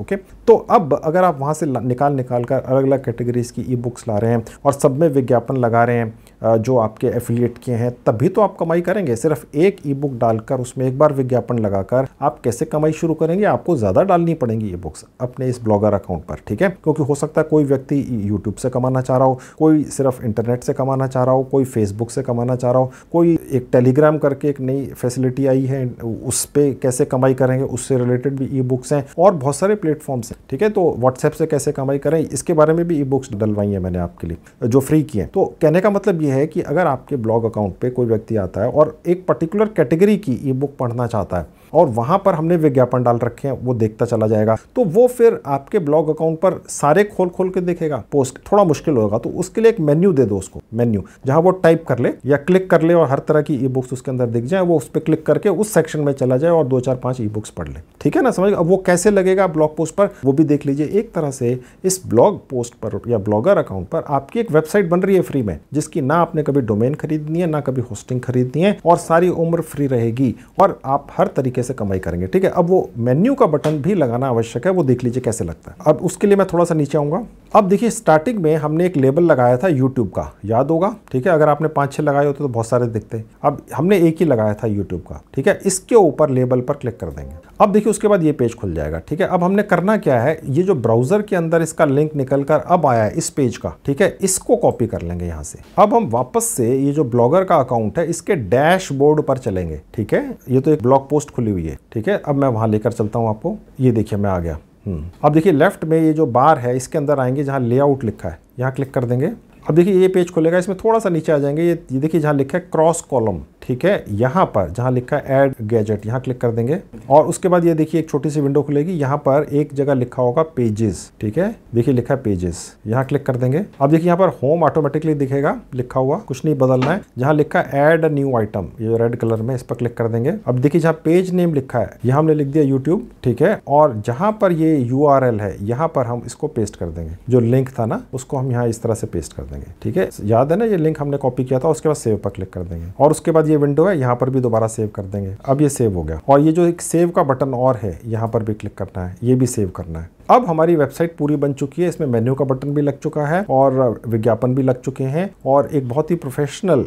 [SPEAKER 1] ओके तो अब अगर आप वहाँ से निकाल निकाल कर अलग अलग कैटेगरीज की ई बुक्स ला रहे हैं और सब में विज्ञापन लगा रहे हैं जो आपके एफिलिएट किए हैं तभी तो आप कमाई करेंगे सिर्फ एक ई बुक डालकर उसमें एक बार विज्ञापन लगाकर आप कैसे कमाई शुरू करेंगे आपको ज़्यादा डालनी पड़ेंगी ई बुक्स अपने इस ब्लॉगर अकाउंट पर ठीक है क्योंकि हो सकता है कोई व्यक्ति यूट्यूब से कमाना चाह रहा हो कोई सिर्फ इंटरनेट से कमाना चाह रहा हो कोई फेसबुक से कमाना चाह रहा हो कोई एक टेलीग्राम करके एक नई फैसिलिटी आई है उस पर कैसे कमाई करेंगे उससे रिलेटेड भी ई बुक्स हैं और बहुत सारे प्लेटफॉर्म्स हैं ठीक है तो व्हाट्सएप से कैसे कमाई करें इसके बारे में भी ई बुक्स डलवाई हैं मैंने आपके लिए जो फ्री की हैं तो कहने का मतलब ये है है कि अगर आपके ब्लॉग अकाउंट पे कोई व्यक्ति आता है और एक पर्टिकुलर कैटेगरी की ई बुक पढ़ना चाहता है और वहाँ पर हमने विज्ञापन डाल रखे हैं वो देखता चला जाएगा तो वो फिर आपके ब्लॉग अकाउंट पर सारे खोल खोल के देखेगा पोस्ट थोड़ा मुश्किल होगा तो उसके लिए एक मेन्यू दे दो उसको मेन्यू जहाँ वो टाइप कर ले या क्लिक कर ले और हर तरह की ई बुक्स उसके अंदर दिख जाए वो उस पर क्लिक करके उस सेक्शन में चला जाए और दो चार पाँच ई बुक्स पढ़ ले ठीक है ना समझ अब वो कैसे लगेगा ब्लॉग पोस्ट पर वो भी देख लीजिए एक तरह से इस ब्लॉग पोस्ट पर या ब्लॉगर अकाउंट पर आपकी एक वेबसाइट बन रही है फ्री में जिसकी ना आपने कभी डोमेन खरीदनी है ना कभी होस्टिंग खरीदनी है और सारी उम्र फ्री रहेगी और आप हर तरीके से कमाई करेंगे ठीक है अब वो मेन्यू का बटन भी लगाना आवश्यक है वो देख लीजिए कैसे लगता है अब उसके लिए मैं थोड़ा सा नीचे आऊँगा अब देखिए स्टार्टिंग में हमने एक लेबल लगाया था यूट्यूब का याद होगा ठीक है अगर आपने पाँच छः लगाए होते तो बहुत सारे दिखते हैं अब हमने एक ही लगाया था यूट्यूब का ठीक है इसके ऊपर लेबल पर क्लिक कर देंगे अब देखिए उसके बाद ये पेज खुल जाएगा ठीक है अब हमने करना क्या है ये जो ब्राउज़र के अंदर इसका लिंक निकल कर अब आया है इस पेज का ठीक है इसको कॉपी कर लेंगे यहाँ से अब हम वापस से ये जो ब्लॉगर का अकाउंट है इसके डैशबोर्ड पर चलेंगे ठीक है ये तो एक ब्लॉग पोस्ट खुली हुई है ठीक है अब मैं वहाँ लेकर चलता हूँ आपको ये देखिए मैं आ गया अब देखिए लेफ्ट में ये जो बार है इसके अंदर आएंगे जहाँ लेआउट लिखा है यहाँ क्लिक कर देंगे अब देखिए ये पेज खोलेगा इसमें थोड़ा सा नीचे आ जाएंगे ये देखिए जहाँ लिखा है क्रॉस कॉलम ठीक है यहाँ पर जहाँ लिखा है ऐड गैजेट यहाँ क्लिक कर देंगे और उसके बाद ये देखिए एक छोटी सी विंडो खुलेगी यहाँ पर एक जगह लिखा होगा पेजेस ठीक है देखिए लिखा है पेजेस यहाँ क्लिक कर देंगे अब देखिए यहाँ पर होम ऑटोमेटिकली दिखेगा लिखा हुआ कुछ नहीं बदलना है जहाँ लिखा है एड न्यू आइटम ये रेड कलर में इस पर क्लिक कर देंगे अब देखिए जहाँ पेज नेम लिखा है यहाँ हमने लिख दिया यूट्यूब ठीक है और जहाँ पर ये यू है यहाँ पर हम इसको पेस्ट कर देंगे जो लिंक था ना उसको हम यहाँ इस तरह से पेस्ट कर देंगे ठीक है याद है ना ये लिंक हमने कॉपी किया था उसके बाद सेव पर क्लिक कर देंगे और उसके बाद ये ये विंडो है यहाँ पर भी दोबारा सेव कर देंगे अब ये सेव हो गया और ये जो एक सेव का बटन और है यहाँ पर भी क्लिक करना है ये भी सेव करना है अब हमारी वेबसाइट पूरी बन चुकी है इसमें मेन्यू का बटन भी लग चुका है और विज्ञापन भी लग चुके हैं और एक बहुत ही प्रोफेशनल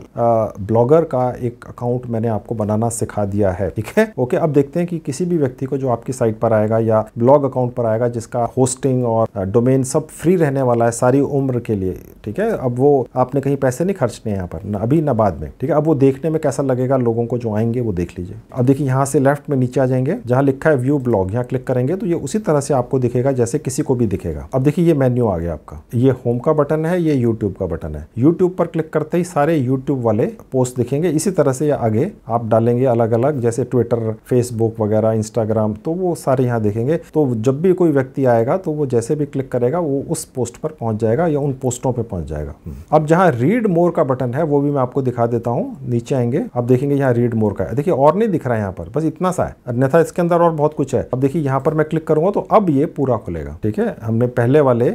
[SPEAKER 1] ब्लॉगर का एक अकाउंट मैंने आपको बनाना सिखा दिया है ठीक है ओके अब देखते हैं कि किसी भी व्यक्ति को जो आपकी साइट पर आएगा या ब्लॉग अकाउंट पर आएगा जिसका होस्टिंग और डोमेन सब फ्री रहने वाला है सारी उम्र के लिए ठीक है अब वो आपने कहीं पैसे नहीं खर्चने यहाँ पर ना अभी ना बाद में ठीक है अब वो देखने में कैसा लगेगा लोगों को जो आएंगे वो देख लीजिए अब देखिए यहाँ से लेफ्ट में नीचे आ जाएंगे जहाँ लिखा है व्यू ब्लॉग यहाँ क्लिक करेंगे तो ये उसी तरह से आपको दिखेगा दिखेगा जैसे किसी को भी दिखेगा अब देखिए ये मेन्यू आ गया आपका ये होम का बटन है ये यूट्यूब का बटन है यूट्यूब पर क्लिक करते ही सारे यूट्यूब वाले पोस्ट दिखेंगे इसी तरह से आगे आप डालेंगे अलग अलग जैसे ट्विटर फेसबुक वगैरह इंस्टाग्राम तो वो सारे यहाँ देखेंगे तो जब भी कोई व्यक्ति आएगा तो वो जैसे भी क्लिक करेगा वो उस पोस्ट पर पहुंच जाएगा या उन पोस्टों पर पहुंच जाएगा हम्म। अब जहाँ रीड मोर का बटन है वो भी मैं आपको दिखा देता हूँ नीचे आएंगे आप देखेंगे यहाँ रीड मोर का है देखिए और नहीं दिख रहा है यहाँ पर बस इतना सा है अन्यथा इसके अंदर और बहुत कुछ है अब देखिए यहाँ पर मैं क्लिक करूंगा तो अब ये पूरा पूरा खुलेगा ठीक है हमने पहले वाले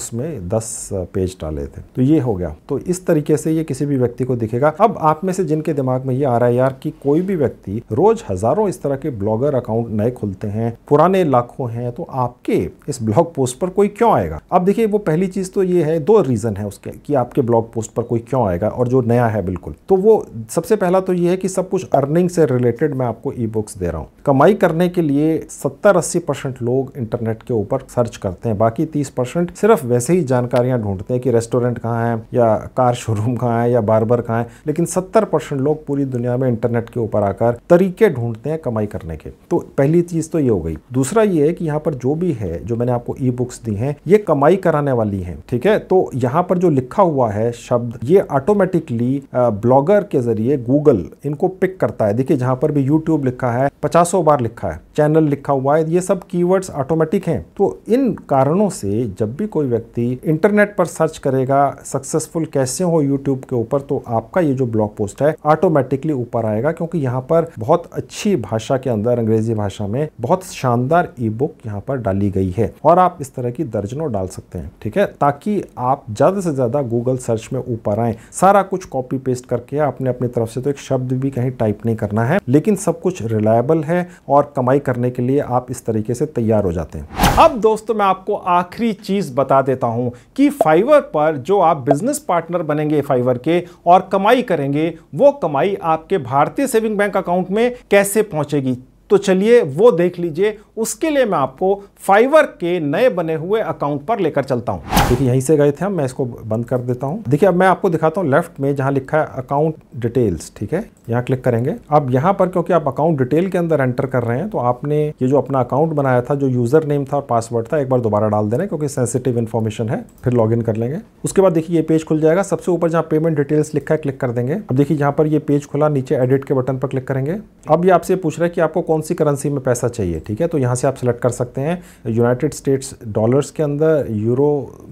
[SPEAKER 1] उसमें दस पेज डाले थे तो ये हो गया तो इस तरीके से ये किसी भी व्यक्ति को दिखेगा अब आप में से जिनके दिमाग में ये आ रहा है यार कि कोई भी व्यक्ति रोज हजारों इस तरह के ब्लॉगर अकाउंट नए खुलते हैं पुराने लाखों हैं तो आपके इस ब्लॉग पोस्ट पर कोई क्यों आएगा अब देखिए वो पहली चीज तो ये है दो रीजन है उसके कि आपके ब्लॉग पोस्ट पर कोई क्यों आएगा और जो नया है बिल्कुल तो वो सबसे पहला तो ये है कि सब कुछ अर्निंग से रिलेटेड मैं आपको ई बुक्स दे रहा हूँ कमाई करने के लिए सत्तर अस्सी परसेंट लोग इंटरनेट के के ऊपर सर्च करते हैं बाकी तीस परसेंट सिर्फ वैसे ही जानकारियां ढूंढते हैं कि रेस्टोरेंट कहाँ है या कार शोरूम कहाँ है या बार्बर कहाँ है लेकिन सत्तर परसेंट लोग पूरी दुनिया में इंटरनेट के ऊपर आकर तरीके ढूंढते हैं कमाई करने के तो पहली चीज़ तो ये हो गई दूसरा ये है कि यहाँ पर जो भी है जो मैंने आपको ई बुक्स दी है ये कमाई कराने वाली है ठीक है तो यहाँ पर जो लिखा हुआ है शब्द ये ऑटोमेटिकली ब्लॉगर के जरिए गूगल इनको पिक करता है देखिए जहां पर भी यूट्यूब लिखा है पचासों बार लिखा है चैनल लिखा हुआ है ये सब कीवर्ड्स ऑटोमेटिक हैं तो इन कारणों से जब भी कोई व्यक्ति इंटरनेट पर सर्च करेगा सक्सेसफुल कैसे हो यूट्यूब के ऊपर तो आपका ये जो ब्लॉग पोस्ट है ऑटोमेटिकली ऊपर आएगा क्योंकि यहाँ पर बहुत अच्छी भाषा के अंदर अंग्रेजी भाषा में बहुत शानदार ई बुक यहाँ पर डाली गई है और आप इस तरह की दर्जनों डाल सकते हैं ठीक है ताकि आप ज़्यादा से ज़्यादा गूगल सर्च में ऊपर आए सारा कुछ कॉपी पेस्ट करके आपने अपनी तरफ से तो एक शब्द भी कहीं टाइप नहीं करना है लेकिन सब कुछ रिलायबल है और कमाई करने के लिए आप इस तरीके से तैयार हो जाते हैं अब दोस्तों मैं आपको आखिरी चीज़ बता देता हूं कि फाइवर पर जो आप बिजनेस पार्टनर बनेंगे फाइवर के और कमाई करेंगे वो कमाई आपके भारतीय सेविंग बैंक अकाउंट में कैसे पहुंचेगी तो चलिए वो देख लीजिए उसके लिए मैं आपको फाइवर के नए बने हुए अकाउंट पर लेकर चलता हूँ देखिए यहीं से गए थे हम मैं इसको बंद कर देता हूँ देखिए अब मैं आपको दिखाता हूँ लेफ्ट में जहाँ लिखा है अकाउंट डिटेल्स ठीक है यहाँ क्लिक करेंगे अब यहाँ पर क्योंकि आप अकाउंट डिटेल के अंदर एंटर कर रहे हैं तो आपने ये जो अपना अकाउंट बनाया था जो यूज़र नेम था और पासवर्ड था एक बार दोबारा डाल देना क्योंकि सेंसिटिव इन्फॉर्मेशन है फिर लॉग कर लेंगे उसके बाद देखिए ये पेज खुल जाएगा सबसे ऊपर जहाँ पेमेंट डिटेल्स लिखा है क्लिक कर देंगे अब देखिए यहाँ पर ये पेज खुला नीचे एडिट के बटन पर क्लिक करेंगे अब ये आपसे पूछ रहा है कि आपको कौन सी करेंसी में पैसा चाहिए ठीक है तो यहाँ से आप सेलेक्ट कर सकते हैं यूनाइटेड स्टेट्स डॉलर्स के अंदर यूरो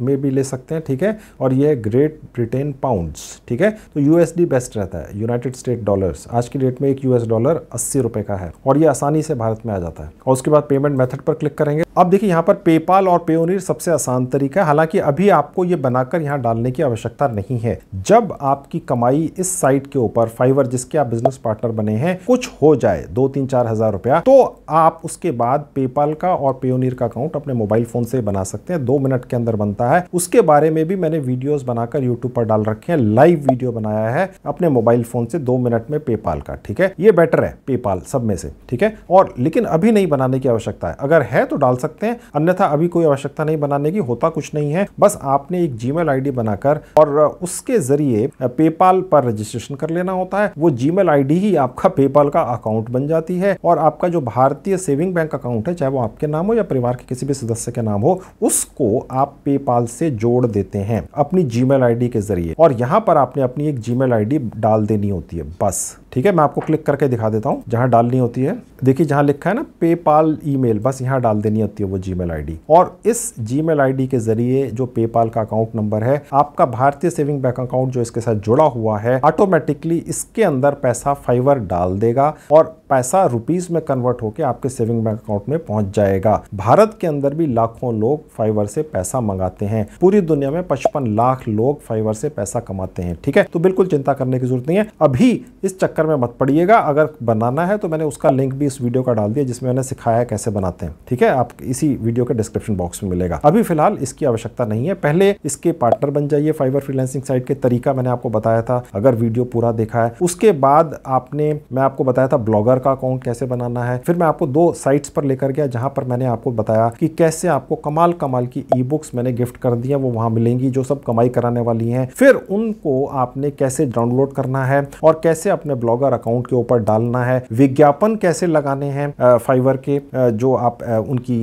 [SPEAKER 1] में भी ले सकते हैं ठीक है और ये ग्रेट ब्रिटेन पाउंड्स ठीक है तो यूएसडी बेस्ट रहता है यूनाइटेड स्टेट डॉलर्स आज की डेट में एक यूएस डॉलर अस्सी रुपये का है और ये आसानी से भारत में आ जाता है और उसके बाद पेमेंट मेथड पर क्लिक करेंगे अब देखिए यहाँ पर पेपाल और पेओनिर सबसे आसान तरीका है हालांकि अभी आपको ये बनाकर यहाँ डालने की आवश्यकता नहीं है जब आपकी कमाई इस साइट के ऊपर फाइवर जिसके आप बिजनेस पार्टनर बने हैं कुछ हो जाए दो तीन चार हजार रुपया तो आप उसके बाद पेपाल का और पेओनिर का अकाउंट अपने मोबाइल फोन से बना सकते हैं दो मिनट के अंदर बनता है उसके बारे में भी मैंने वीडियोज बनाकर यूट्यूब पर डाल रखे हैं लाइव वीडियो बनाया है अपने मोबाइल फोन से दो मिनट में पेपाल का ठीक है ये बेटर है पेपाल सब में से ठीक है और लेकिन अभी नहीं बनाने की आवश्यकता है अगर है तो डाल सकते हैं अन्यथा अभी कोई आवश्यकता नहीं बनाने की होता कुछ नहीं है बस आपने एक जी मेल बनाकर और उसके जरिए पेपाल पर रजिस्ट्रेशन कर लेना होता है वो जी मेल ही आपका पेपाल का अकाउंट बन जाती है और आपका जो भारतीय सेविंग बैंक अकाउंट है चाहे वो आपके नाम हो या परिवार के किसी भी सदस्य के नाम हो उसको आप पेपाल से जोड़ देते हैं अपनी जीमेल आईडी के जरिए और यहां पर आपने अपनी एक जीमेल आईडी डाल देनी होती है बस ठीक है मैं आपको क्लिक करके दिखा देता हूँ जहाँ डालनी होती है देखिए जहाँ लिखा है ना पेपाल ईमेल बस यहाँ डाल देनी होती है वो जी मेल और इस जी मेल के जरिए जो पेपाल का अकाउंट नंबर है आपका भारतीय सेविंग बैंक अकाउंट जो इसके साथ जुड़ा हुआ है ऑटोमेटिकली इसके अंदर पैसा फाइवर डाल देगा और पैसा रुपीज में कन्वर्ट होकर आपके सेविंग बैंक अकाउंट में पहुंच जाएगा भारत के अंदर भी लाखों लोग फाइवर से पैसा मंगाते हैं पूरी दुनिया में पचपन लाख लोग फाइवर से पैसा कमाते हैं ठीक है तो बिल्कुल चिंता करने की जरूरत नहीं है अभी इस चक्कर चक्कर में मत पड़िएगा अगर बनाना है तो मैंने उसका लिंक भी इस वीडियो का डाल दिया जिसमें मैंने सिखाया कैसे बनाते हैं ठीक है आप इसी वीडियो के डिस्क्रिप्शन बॉक्स में मिलेगा अभी फिलहाल इसकी आवश्यकता नहीं है पहले इसके पार्टनर बन जाइए फाइबर फ्रीलांसिंग साइट के तरीका मैंने आपको बताया था अगर वीडियो पूरा देखा है उसके बाद आपने मैं आपको बताया था ब्लॉगर का अकाउंट कैसे बनाना है फिर मैं आपको दो साइट्स पर लेकर गया जहां पर मैंने आपको बताया कि कैसे आपको कमाल कमाल की ई बुक्स मैंने गिफ्ट कर दी है वो वहां मिलेंगी जो सब कमाई कराने वाली हैं फिर उनको आपने कैसे डाउनलोड करना है और कैसे अपने ब्लॉग ब्लॉगर अकाउंट के ऊपर डालना है विज्ञापन कैसे लगाने हैं फाइवर के जो आप उनकी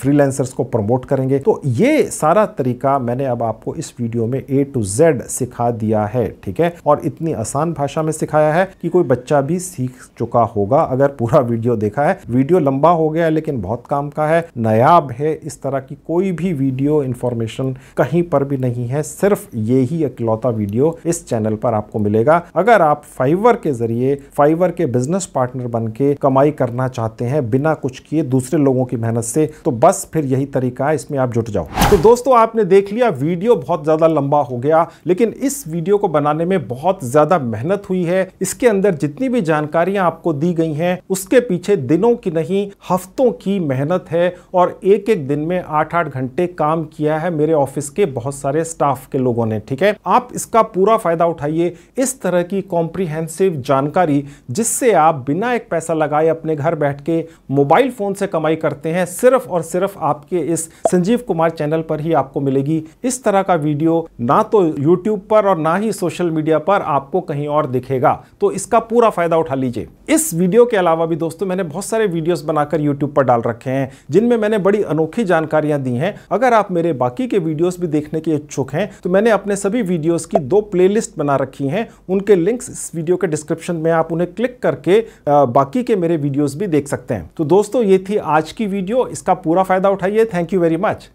[SPEAKER 1] फ्रीलैंसर्स को प्रमोट करेंगे तो ये सारा तरीका मैंने अब आपको इस वीडियो में ए टू जेड सिखा दिया है ठीक है और इतनी आसान भाषा में सिखाया है कि कोई बच्चा भी सीख चुका होगा अगर पूरा वीडियो देखा है वीडियो लंबा हो गया लेकिन बहुत काम का है नयाब है इस तरह की कोई भी वीडियो इंफॉर्मेशन कहीं पर भी नहीं है सिर्फ ये ही इकलौता वीडियो इस चैनल पर आपको मिलेगा अगर आप फाइवर के जरिए फाइवर के बिजनेस पार्टनर बन के कमाई करना चाहते हैं बिना कुछ किए दूसरे लोगों की मेहनत से तो बस फिर यही तरीका है इसमें आप जुट जाओ तो दोस्तों आपने देख लिया वीडियो बहुत ज़्यादा लंबा हो गया लेकिन इस वीडियो को बनाने में बहुत ज़्यादा मेहनत हुई है इसके अंदर जितनी भी जानकारियां आपको दी गई हैं उसके पीछे दिनों की नहीं हफ्तों की मेहनत है और एक एक दिन में आठ आठ घंटे काम किया है मेरे ऑफिस के बहुत सारे स्टाफ के लोगों ने ठीक है आप इसका पूरा फायदा उठाइए इस तरह की कॉम्प्रिहेंसिव जानकारी जिससे आप बिना एक पैसा लगाए अपने घर बैठ के मोबाइल फ़ोन से कमाई करते हैं सिर्फ और सिर्फ आपके इस संजीव कुमार चैनल पर ही आपको मिलेगी इस तरह का वीडियो ना तो यूट्यूब पर और ना ही सोशल मीडिया पर आपको कहीं और दिखेगा तो इसका पूरा फ़ायदा उठा लीजिए इस वीडियो के अलावा भी दोस्तों मैंने बहुत सारे वीडियोस बनाकर यूट्यूब पर डाल रखे हैं जिनमें मैंने बड़ी अनोखी जानकारियां दी हैं अगर आप मेरे बाकी के वीडियोस भी देखने के इच्छुक हैं तो मैंने अपने सभी वीडियोस की दो प्लेलिस्ट बना रखी हैं उनके लिंक्स इस वीडियो के डिस्क्रिप्शन डिस्क्रिप्शन में आप उन्हें क्लिक करके बाकी के मेरे वीडियोज़ भी देख सकते हैं तो दोस्तों ये थी आज की वीडियो इसका पूरा फ़ायदा उठाइए थैंक यू वेरी मच